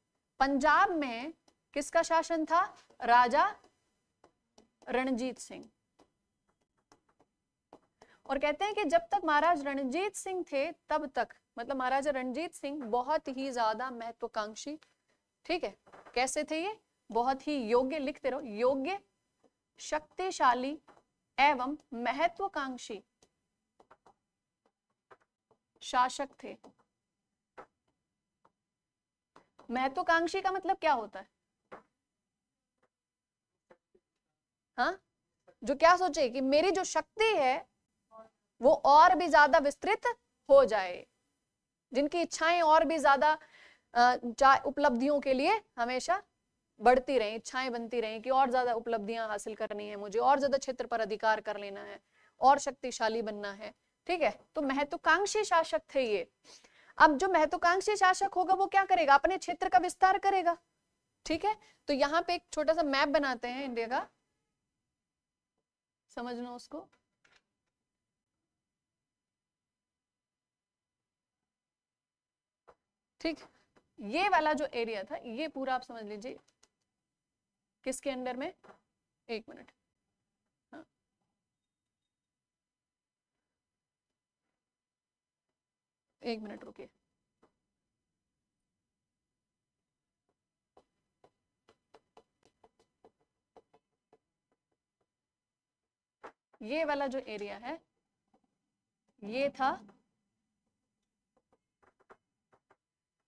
पंजाब में किसका शासन था राजा रणजीत सिंह और कहते हैं कि जब तक महाराज रणजीत सिंह थे तब तक मतलब महाराजा रणजीत सिंह बहुत ही ज्यादा महत्वाकांक्षी ठीक है कैसे थे ये बहुत ही योग्य लिखते रहो योग्य शक्तिशाली एवं महत्वाकांक्षी शासक थे महत्वाकांक्षी का मतलब क्या होता है हा? जो क्या सोचे कि मेरी जो शक्ति है वो और भी ज्यादा विस्तृत हो जाए जिनकी इच्छाएं और भी ज्यादा उपलब्धियों के लिए हमेशा बढ़ती रहें इच्छाएं बनती रहें कि और ज़्यादा उपलब्धियां हासिल करनी है मुझे और ज़्यादा क्षेत्र पर अधिकार कर लेना है और शक्तिशाली बनना है ठीक है तो महत्वाकांक्षी शासक थे ये अब जो महत्वाकांक्षी शासक होगा वो क्या करेगा अपने क्षेत्र का विस्तार करेगा ठीक है तो यहाँ पे एक छोटा सा मैप बनाते हैं इंडिया का समझ लो उसको ठीक ये वाला जो एरिया था ये पूरा आप समझ लीजिए किसके अंडर में एक मिनट हाँ। एक मिनट रुकिए ये वाला जो एरिया है ये था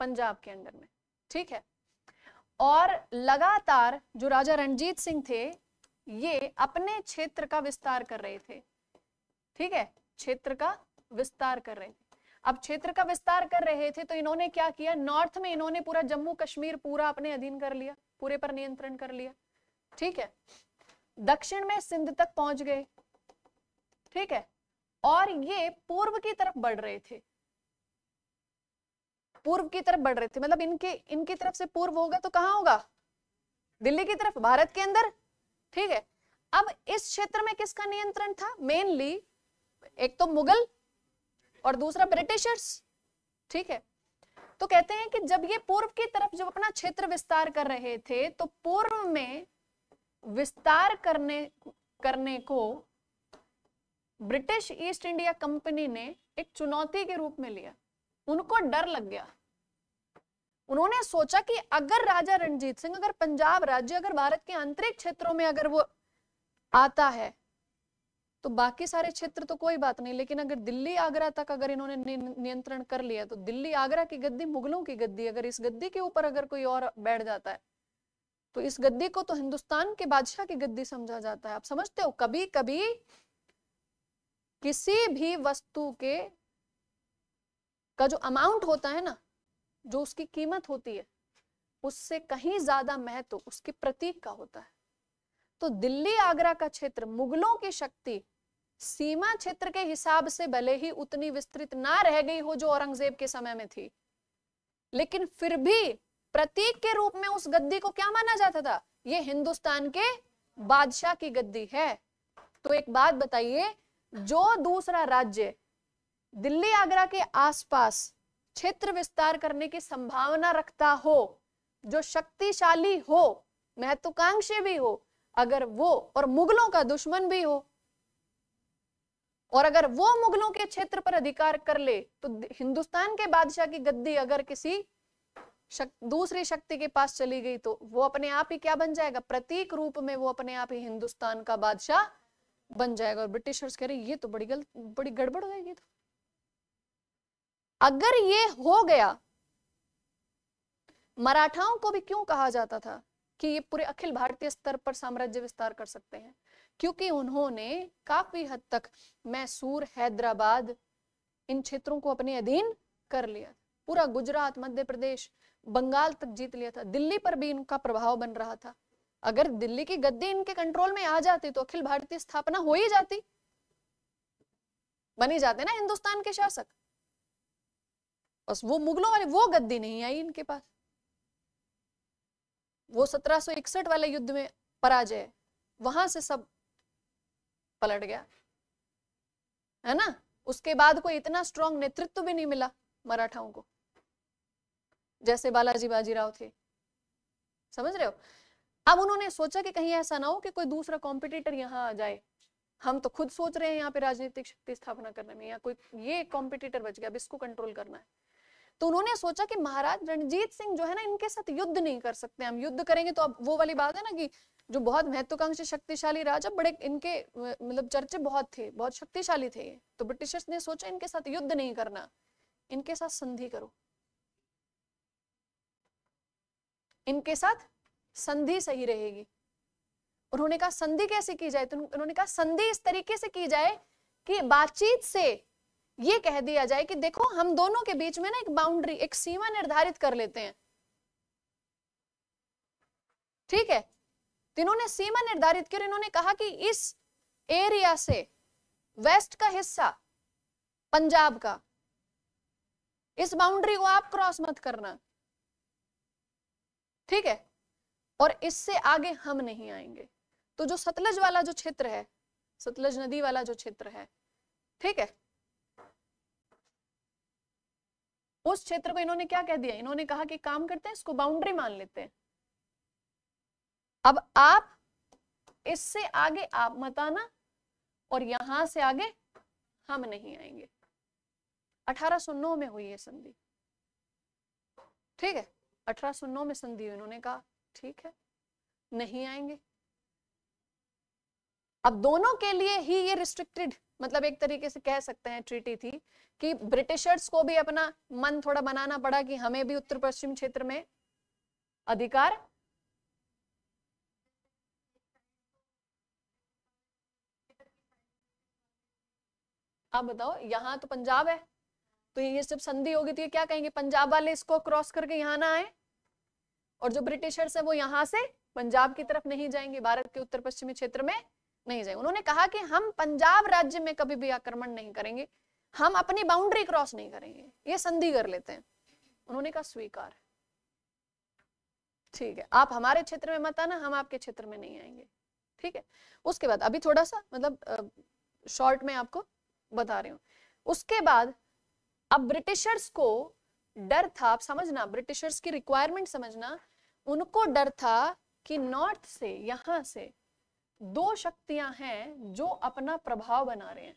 पंजाब के अंडर में ठीक है और लगातार जो राजा रणजीत सिंह थे ये अपने क्षेत्र का विस्तार कर रहे थे ठीक है क्षेत्र का विस्तार कर रहे थे अब क्षेत्र का विस्तार कर रहे थे तो इन्होंने क्या किया नॉर्थ में इन्होंने पूरा जम्मू कश्मीर पूरा अपने अधीन कर लिया पूरे पर नियंत्रण कर लिया ठीक है दक्षिण में सिंध तक पहुंच गए ठीक है और ये पूर्व की तरफ बढ़ रहे थे पूर्व की तरफ बढ़ रहे थे मतलब इनके इनकी तरफ से पूर्व होगा तो कहाँ होगा दिल्ली की तरफ भारत के अंदर ठीक है अब इस क्षेत्र में किसका नियंत्रण था मेनली एक तो मुगल और दूसरा ब्रिटिशर्स ठीक है तो कहते हैं कि जब ये पूर्व की तरफ जब अपना क्षेत्र विस्तार कर रहे थे तो पूर्व में विस्तार करने करने को ब्रिटिश ईस्ट इंडिया कंपनी ने एक चुनौती के रूप में लिया उनको डर लग गया उन्होंने सोचा कि अगर राजा रणजीत सिंह अगर पंजाब राज्य अगर भारत के आंतरिक क्षेत्रों में अगर वो आता है तो बाकी सारे क्षेत्र तो कोई बात नहीं लेकिन अगर दिल्ली आगरा तक अगर इन्होंने नियंत्रण कर लिया तो दिल्ली आगरा की गद्दी मुगलों की गद्दी अगर इस गद्दी के ऊपर अगर कोई और बैठ जाता है तो इस गद्दी को तो हिंदुस्तान के बादशाह की गद्दी समझा जाता है आप समझते हो कभी कभी किसी भी वस्तु के का जो अमाउंट होता है ना जो उसकी कीमत होती है उससे कहीं ज्यादा महत्व उसके प्रतीक का होता है तो दिल्ली आगरा का क्षेत्र मुगलों की शक्ति सीमा क्षेत्र के हिसाब से भले ही उतनी विस्तृत ना रह गई हो जो औरंगजेब के समय में थी लेकिन फिर भी प्रतीक के रूप में उस गद्दी को क्या माना जाता था ये हिंदुस्तान के बादशाह की गद्दी है तो एक बात बताइए जो दूसरा राज्य दिल्ली आगरा के आसपास क्षेत्र विस्तार करने की संभावना रखता हो जो शक्तिशाली हो महत्वाकांक्षी भी हो अगर वो और मुगलों का दुश्मन भी हो और अगर वो मुगलों के क्षेत्र पर अधिकार कर ले तो हिंदुस्तान के बादशाह की गद्दी अगर किसी शक, दूसरी शक्ति के पास चली गई तो वो अपने आप ही क्या बन जाएगा प्रतीक रूप में वो अपने आप ही हिंदुस्तान का बादशाह बन जाएगा और ब्रिटिशर्स कह रहे ये तो बड़ी गलत बड़ी गड़बड़ हो जाएगी तो अगर ये हो गया मराठाओं को भी क्यों कहा जाता था कि ये पूरे अखिल भारतीय स्तर पर साम्राज्य विस्तार कर सकते हैं क्योंकि उन्होंने काफी हद तक मैसूर हैदराबाद इन क्षेत्रों को अपने अधीन कर लिया पूरा गुजरात मध्य प्रदेश बंगाल तक जीत लिया था दिल्ली पर भी इनका प्रभाव बन रहा था अगर दिल्ली की गद्दी इनके कंट्रोल में आ जाती तो अखिल भारतीय स्थापना हो ही जाती बनी जाते ना हिंदुस्तान के शासक बस वो मुगलों वाले वो गद्दी नहीं आई इनके पास वो 1761 वाले युद्ध में पराजय वहां से सब पलट गया है ना उसके बाद कोई इतना स्ट्रॉन्ग नेतृत्व भी नहीं मिला मराठाओं को जैसे बालाजी बाजीराव थे समझ रहे हो अब उन्होंने सोचा कि कहीं ऐसा ना हो कि कोई दूसरा कॉम्पिटिटर यहाँ आ जाए हम तो खुद सोच रहे हैं यहाँ पे राजनीतिक शक्ति स्थापना करने में या कोई ये कॉम्पिटिटर बच गया अब इसको कंट्रोल करना है तो उन्होंने सोचा कि महाराज रणजीत सिंह जो है ना इनके साथ युद्ध नहीं कर सकते हम युद्ध करेंगे तो अब वो वाली बात है ना कि जो बहुत महत्वाकांक्षी शक्तिशाली राजा बड़े इनके मतलब चर्चे बहुत थे बहुत शक्तिशाली थे तो ब्रिटिशर्स ने सोचा इनके साथ युद्ध नहीं करना इनके साथ संधि करो इनके साथ संधि सही रहेगी उन्होंने कहा संधि कैसे की जाए तो उन्होंने कहा संधि इस तरीके से की जाए कि बातचीत से ये कह दिया जाए कि देखो हम दोनों के बीच में ना एक बाउंड्री एक सीमा निर्धारित कर लेते हैं ठीक है तो इन्होंने सीमा निर्धारित की और इन्होंने कहा कि इस एरिया से वेस्ट का हिस्सा पंजाब का इस बाउंड्री को आप क्रॉस मत करना ठीक है और इससे आगे हम नहीं आएंगे तो जो सतलज वाला जो क्षेत्र है सतलज नदी वाला जो क्षेत्र है ठीक है उस क्षेत्र को इन्होंने क्या कह दिया इन्होंने कहा कि काम करते हैं इसको बाउंड्री मान लेते हैं अब आप इससे आगे आप मत आना और यहां से आगे हम नहीं आएंगे 1809 में हुई है संधि ठीक है 1809 में संधि इन्होंने कहा ठीक है नहीं आएंगे अब दोनों के लिए ही ये रिस्ट्रिक्टेड मतलब एक तरीके से कह सकते हैं ट्रीटी थी कि ब्रिटिशर्स को भी अपना मन थोड़ा बनाना पड़ा कि हमें भी उत्तर पश्चिम क्षेत्र में अधिकार आप बताओ यहाँ तो पंजाब है तो ये जब संधि होगी तो ये क्या कहेंगे पंजाब वाले इसको क्रॉस करके यहां ना आए और जो ब्रिटिशर्स है वो यहां से पंजाब की तरफ नहीं जाएंगे भारत के उत्तर पश्चिमी क्षेत्र में नहीं जाएंगे उन्होंने कहा कि हम पंजाब राज्य में कभी भी आक्रमण नहीं करेंगे हम अपनी बाउंड्री क्रॉस नहीं करेंगे ये संधि कर लेते हैं उन्होंने कहा स्वीकार ठीक है आप हमारे क्षेत्र में मत आना हम आपके क्षेत्र में नहीं आएंगे ठीक है उसके बाद अभी थोड़ा सा मतलब शॉर्ट में आपको बता रही हूँ उसके बाद अब ब्रिटिशर्स को डर था आप समझना ब्रिटिशर्स की रिक्वायरमेंट समझना उनको डर था कि नॉर्थ से यहां से दो शक्तियां हैं जो अपना प्रभाव बना रहे हैं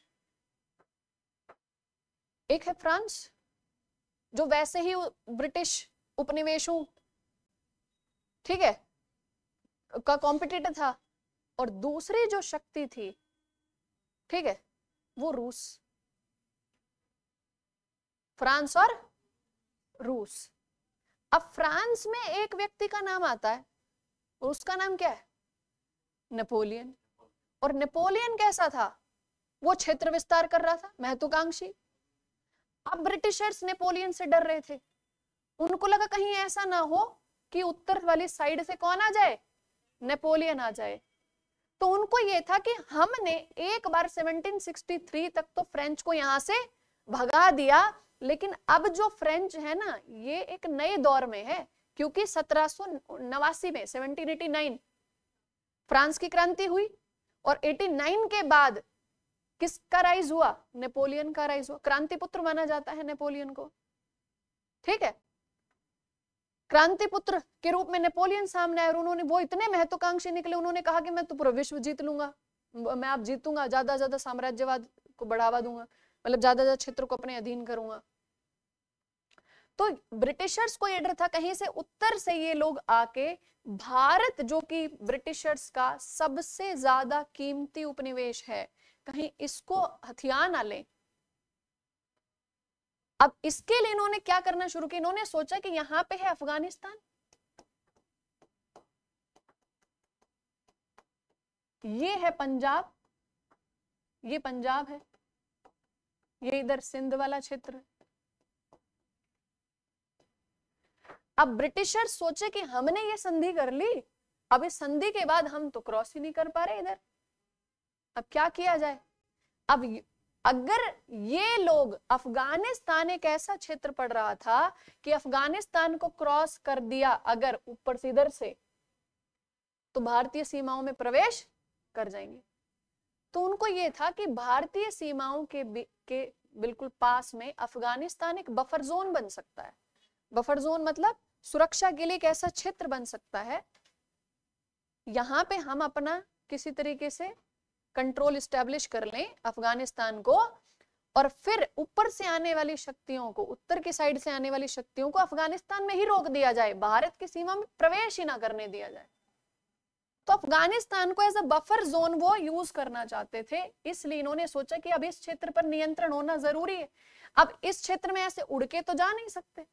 एक है फ्रांस जो वैसे ही ब्रिटिश उपनिवेशों ठीक है का कॉम्पिटिटर था और दूसरी जो शक्ति थी ठीक है वो रूस फ्रांस और रूस अब फ्रांस में एक व्यक्ति का नाम आता है और उसका नाम क्या है नेपोलियन और नेपोलियन कैसा था वो क्षेत्र विस्तार कर रहा था महत्वाकांक्षी अब ब्रिटिशर्स नेपोलियन से डर रहे थे उनको लगा कहीं ऐसा ना हो कि उत्तर वाली साइड से कौन आ जाए नेपोलियन आ जाए तो उनको यह था कि हमने एक बार 1763 तक तो फ्रेंच को यहां से भगा दिया लेकिन अब जो फ्रेंच है ना ये एक नए दौर में है क्योंकि सत्रह में 1789 फ्रांस की क्रांति हुई और 89 के बाद किसका राइज हुआ नेपोलियन का राइज हुआ क्रांति पुत्र माना जाता है नेपोलियन को ठीक है क्रांति पुत्र के रूप में नेपोलियन सामने आया और उन्होंने वो इतने महत्वाकांक्षी निकले उन्होंने कहा कि मैं तो पूरा विश्व जीत लूंगा मैं आप जीतूंगा ज्यादा ज्यादा साम्राज्यवाद को बढ़ावा दूंगा मतलब ज्यादा ज्यादा क्षेत्र को अपने अधीन करूंगा तो ब्रिटिशर्स को ये डर था कहीं से उत्तर से ये लोग आके भारत जो कि ब्रिटिशर्स का सबसे ज्यादा कीमती उपनिवेश है कहीं इसको हथियार ना लें अब इसके लिए इन्होंने क्या करना शुरू किया इन्होंने सोचा कि यहां पे है अफगानिस्तान ये है पंजाब ये पंजाब है ये इधर सिंध वाला क्षेत्र है अब ब्रिटिशर सोचे कि हमने ये संधि कर ली अब इस संधि के बाद हम तो क्रॉस ही नहीं कर पा रहे इधर अब क्या किया जाए अब अगर ये लोग अफगानिस्तान एक ऐसा क्षेत्र पड़ रहा था कि अफगानिस्तान को क्रॉस कर दिया अगर ऊपर से इधर से तो भारतीय सीमाओं में प्रवेश कर जाएंगे तो उनको ये था कि भारतीय सीमाओं के के बिल्कुल पास में अफगानिस्तान एक बफर जोन बन सकता है बफर जोन मतलब सुरक्षा के लिए एक ऐसा क्षेत्र बन सकता है यहां पे हम अपना किसी तरीके से कंट्रोल स्टेब्लिश कर लें अफगानिस्तान को और फिर ऊपर से आने वाली शक्तियों को उत्तर की साइड से आने वाली शक्तियों को अफगानिस्तान में ही रोक दिया जाए भारत की सीमा में प्रवेश ही ना करने दिया जाए तो अफगानिस्तान को एज अ बफर जोन वो यूज करना चाहते थे इसलिए इन्होंने सोचा कि अब इस क्षेत्र पर नियंत्रण होना जरूरी है अब इस क्षेत्र में ऐसे उड़ के तो जा नहीं सकते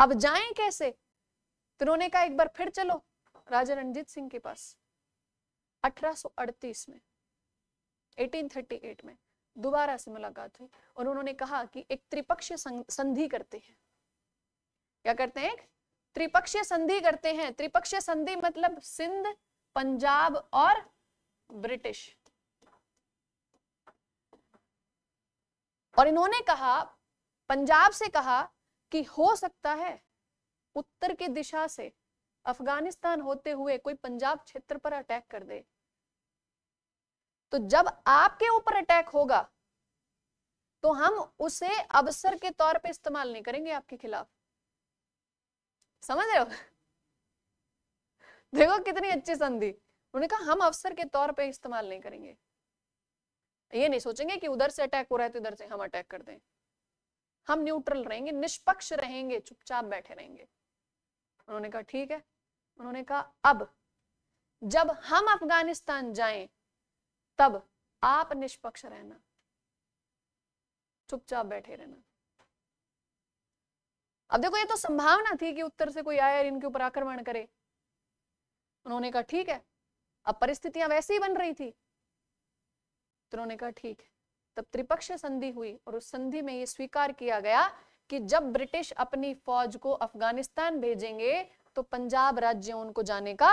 अब जाए कैसे तो उन्होंने कहा एक बार फिर चलो राजा रणजीत सिंह के पास 1838 में 1838 में दोबारा से मुलाकात हुई और उन्होंने कहा कि एक त्रिपक्षीय संधि करते हैं क्या करते हैं त्रिपक्षीय संधि करते हैं त्रिपक्षीय संधि मतलब सिंध पंजाब और ब्रिटिश और इन्होंने कहा पंजाब से कहा कि हो सकता है उत्तर की दिशा से अफगानिस्तान होते हुए कोई पंजाब क्षेत्र पर अटैक कर दे तो जब आपके ऊपर अटैक होगा तो हम उसे अवसर के तौर पे इस्तेमाल नहीं करेंगे आपके खिलाफ समझ रहे हो देखो कितनी अच्छी संधि उन्होंने कहा हम अवसर के तौर पे इस्तेमाल नहीं करेंगे ये नहीं सोचेंगे कि उधर से अटैक हो रहा है तो इधर से हम अटैक कर दें हम न्यूट्रल रहेंगे निष्पक्ष रहेंगे चुपचाप बैठे रहेंगे उन्होंने कहा ठीक है उन्होंने कहा अब जब हम अफगानिस्तान जाएं तब आप निष्पक्ष रहना चुपचाप बैठे रहना अब देखो ये तो संभावना थी कि उत्तर से कोई आए और इनके ऊपर आक्रमण करे उन्होंने कहा ठीक है अब परिस्थितियां वैसी ही बन रही थी तो उन्होंने कहा ठीक है तब त्रिपक्षीय संधि हुई और उस संधि में ये स्वीकार किया गया कि जब ब्रिटिश अपनी फौज को अफगानिस्तान भेजेंगे तो पंजाब राज्य उनको जाने का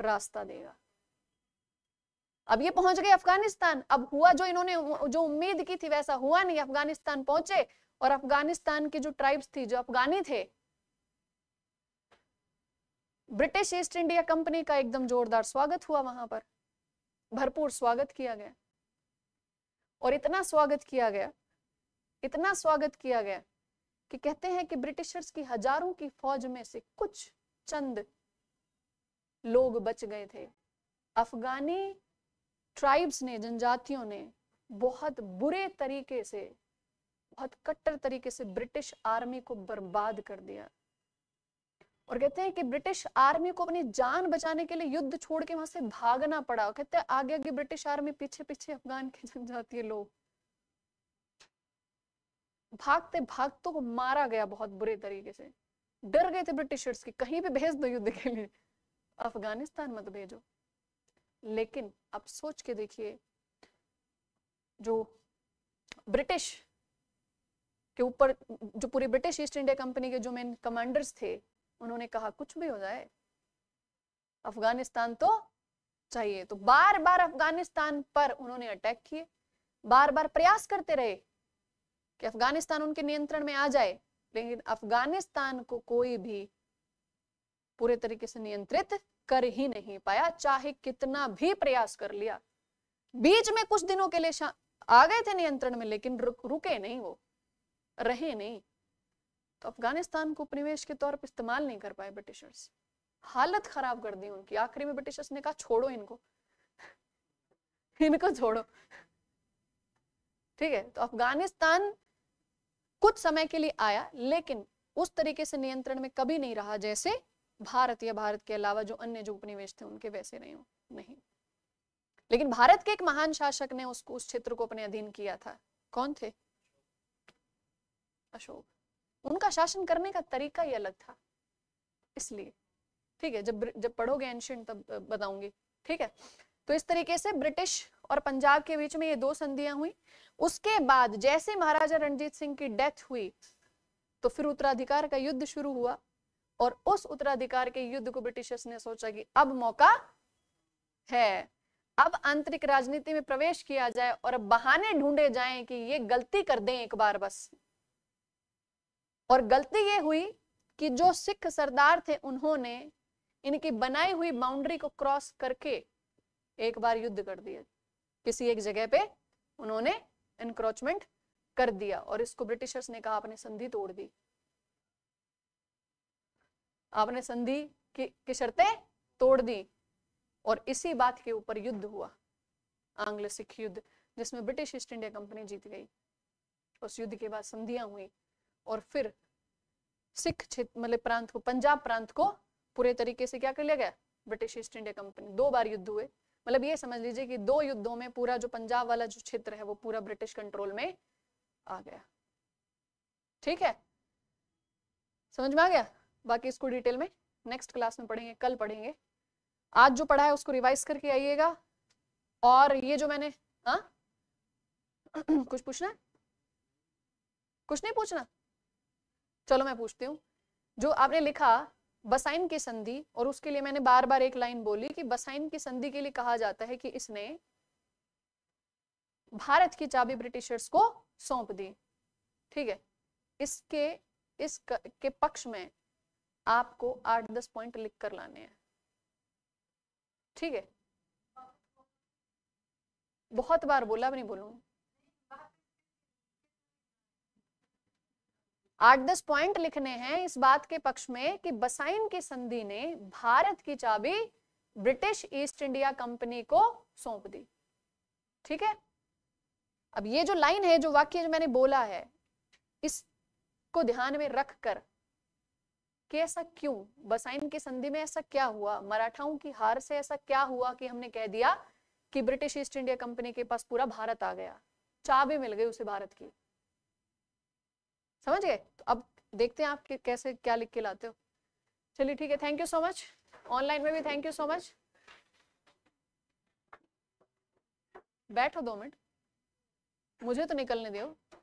रास्ता देगा अब ये पहुंच गए अफगानिस्तान अब हुआ जो इन्होंने जो उम्मीद की थी वैसा हुआ नहीं अफगानिस्तान पहुंचे और अफगानिस्तान की जो ट्राइब्स थी जो अफगानी थे ब्रिटिश ईस्ट इंडिया कंपनी का एकदम जोरदार स्वागत हुआ वहां पर भरपूर स्वागत किया गया और इतना स्वागत किया गया इतना स्वागत किया गया कि कहते हैं कि ब्रिटिशर्स की हजारों की फौज में से कुछ चंद लोग बच गए थे अफगानी ट्राइब्स ने जनजातियों ने बहुत बुरे तरीके से बहुत कट्टर तरीके से ब्रिटिश आर्मी को बर्बाद कर दिया और कहते हैं कि ब्रिटिश आर्मी को अपनी जान बचाने के लिए युद्ध छोड़ के वहां से भागना पड़ा कहते हैं आगे आगे ब्रिटिश आर्मी पीछे पीछे अफगान के जनजातीय लोग भागते भागते को मारा गया बहुत बुरे तरीके से डर गए थे ब्रिटिशर्स की कहीं भी भेज दो युद्ध के लिए अफगानिस्तान मत भेजो लेकिन आप सोच के देखिए जो ब्रिटिश के ऊपर जो पूरी ब्रिटिश ईस्ट इंडिया कंपनी के जो मेन कमांडर्स थे उन्होंने कहा कुछ भी हो जाए अफगानिस्तान तो चाहिए तो बार बार अफगानिस्तान पर उन्होंने अटैक किए बार बार प्रयास करते रहे कि अफगानिस्तान उनके नियंत्रण में आ जाए लेकिन अफगानिस्तान को कोई भी पूरे तरीके से नियंत्रित कर ही नहीं पाया चाहे कितना भी प्रयास कर लिया बीच में कुछ दिनों के लिए आ गए थे नियंत्रण में लेकिन रुक, रुके नहीं वो रहे नहीं तो अफगानिस्तान को उपनिवेश के तौर पर इस्तेमाल नहीं कर पाए ब्रिटिशर्स हालत खराब कर दी उनकी आखिरी में ब्रिटिशर्स ने कहा छोड़ो इनको इनको छोड़ो ठीक है तो अफगानिस्तान कुछ समय के लिए आया लेकिन उस तरीके से नियंत्रण में कभी नहीं रहा जैसे भारत या भारत के अलावा जो अन्य जो उपनिवेश थे उनके वैसे नहीं नहीं लेकिन भारत के एक महान शासक ने उसको उस क्षेत्र को अपने अधीन किया था कौन थे अशोक उनका शासन करने का तरीका ही अलग था इसलिए ठीक है जब जब पढ़ोगे एंशियंट तब बताऊंगी ठीक है तो इस तरीके से ब्रिटिश और पंजाब के बीच में ये दो संधियां हुई उसके बाद जैसे महाराजा रणजीत सिंह की डेथ हुई तो फिर उत्तराधिकार का युद्ध शुरू हुआ और उस उत्तराधिकार के युद्ध को ब्रिटिशर्स ने सोचा कि अब मौका है अब आंतरिक राजनीति में प्रवेश किया जाए और बहाने ढूंढे जाएं कि ये गलती कर दें एक बार बस और गलती ये हुई कि जो सिख सरदार थे उन्होंने इनकी बनाई हुई बाउंड्री को क्रॉस करके एक बार युद्ध कर दिया किसी एक जगह पे उन्होंने इनक्रोचमेंट कर दिया और इसको ब्रिटिशर्स ने कहा आपने संधि तोड़ दी आपने संधि की शर्तें तोड़ दी और इसी बात के ऊपर युद्ध हुआ आंग्ल सिख युद्ध जिसमें ब्रिटिश ईस्ट इंडिया कंपनी जीत गई उस युद्ध के बाद संधियां हुई और फिर सिख क्षेत्र मतलब प्रांत को पंजाब प्रांत को पूरे तरीके से क्या कर लिया गया ब्रिटिश ईस्ट इंडिया कंपनी दो बार युद्ध हुए मतलब ये समझ लीजिए कि दो युद्धों में पूरा जो पंजाब वाला जो क्षेत्र है वो पूरा ब्रिटिश कंट्रोल में आ गया ठीक है समझ में आ गया बाकी इसको डिटेल में नेक्स्ट क्लास में पढ़ेंगे कल पढ़ेंगे आज जो पढ़ा है उसको रिवाइज करके आइएगा और ये जो मैंने हाँ कुछ पूछना है? कुछ नहीं पूछना चलो मैं पूछती हूँ जो आपने लिखा बसाइन की संधि और उसके लिए मैंने बार बार एक लाइन बोली कि बसाइन की संधि के लिए कहा जाता है कि इसने भारत की चाबी ब्रिटिशर्स को सौंप दी ठीक है इसके इस के पक्ष में आपको आठ दस पॉइंट लिख कर लाने हैं ठीक है बहुत बार बोला भी नहीं बोलूंगी आठ दस पॉइंट लिखने हैं इस बात के पक्ष में कि बसाइन की संधि ने भारत की चाबी ब्रिटिश ईस्ट इंडिया कंपनी को सौंप दी ठीक है अब ये जो लाइन है जो वाक्य जो मैंने बोला है इसको ध्यान में रखकर कि ऐसा क्यों बसाइन की संधि में ऐसा क्या हुआ मराठाओं की हार से ऐसा क्या हुआ कि हमने कह दिया कि ब्रिटिश ईस्ट इंडिया कंपनी के पास पूरा भारत आ गया चाबी मिल गई उसे भारत की समझ गए तो अब देखते हैं आप कि कैसे क्या लिख के लाते हो चलिए ठीक है thank you so much online में भी थैंक यू सो मच बैठो दो मिनट मुझे तो निकलने दो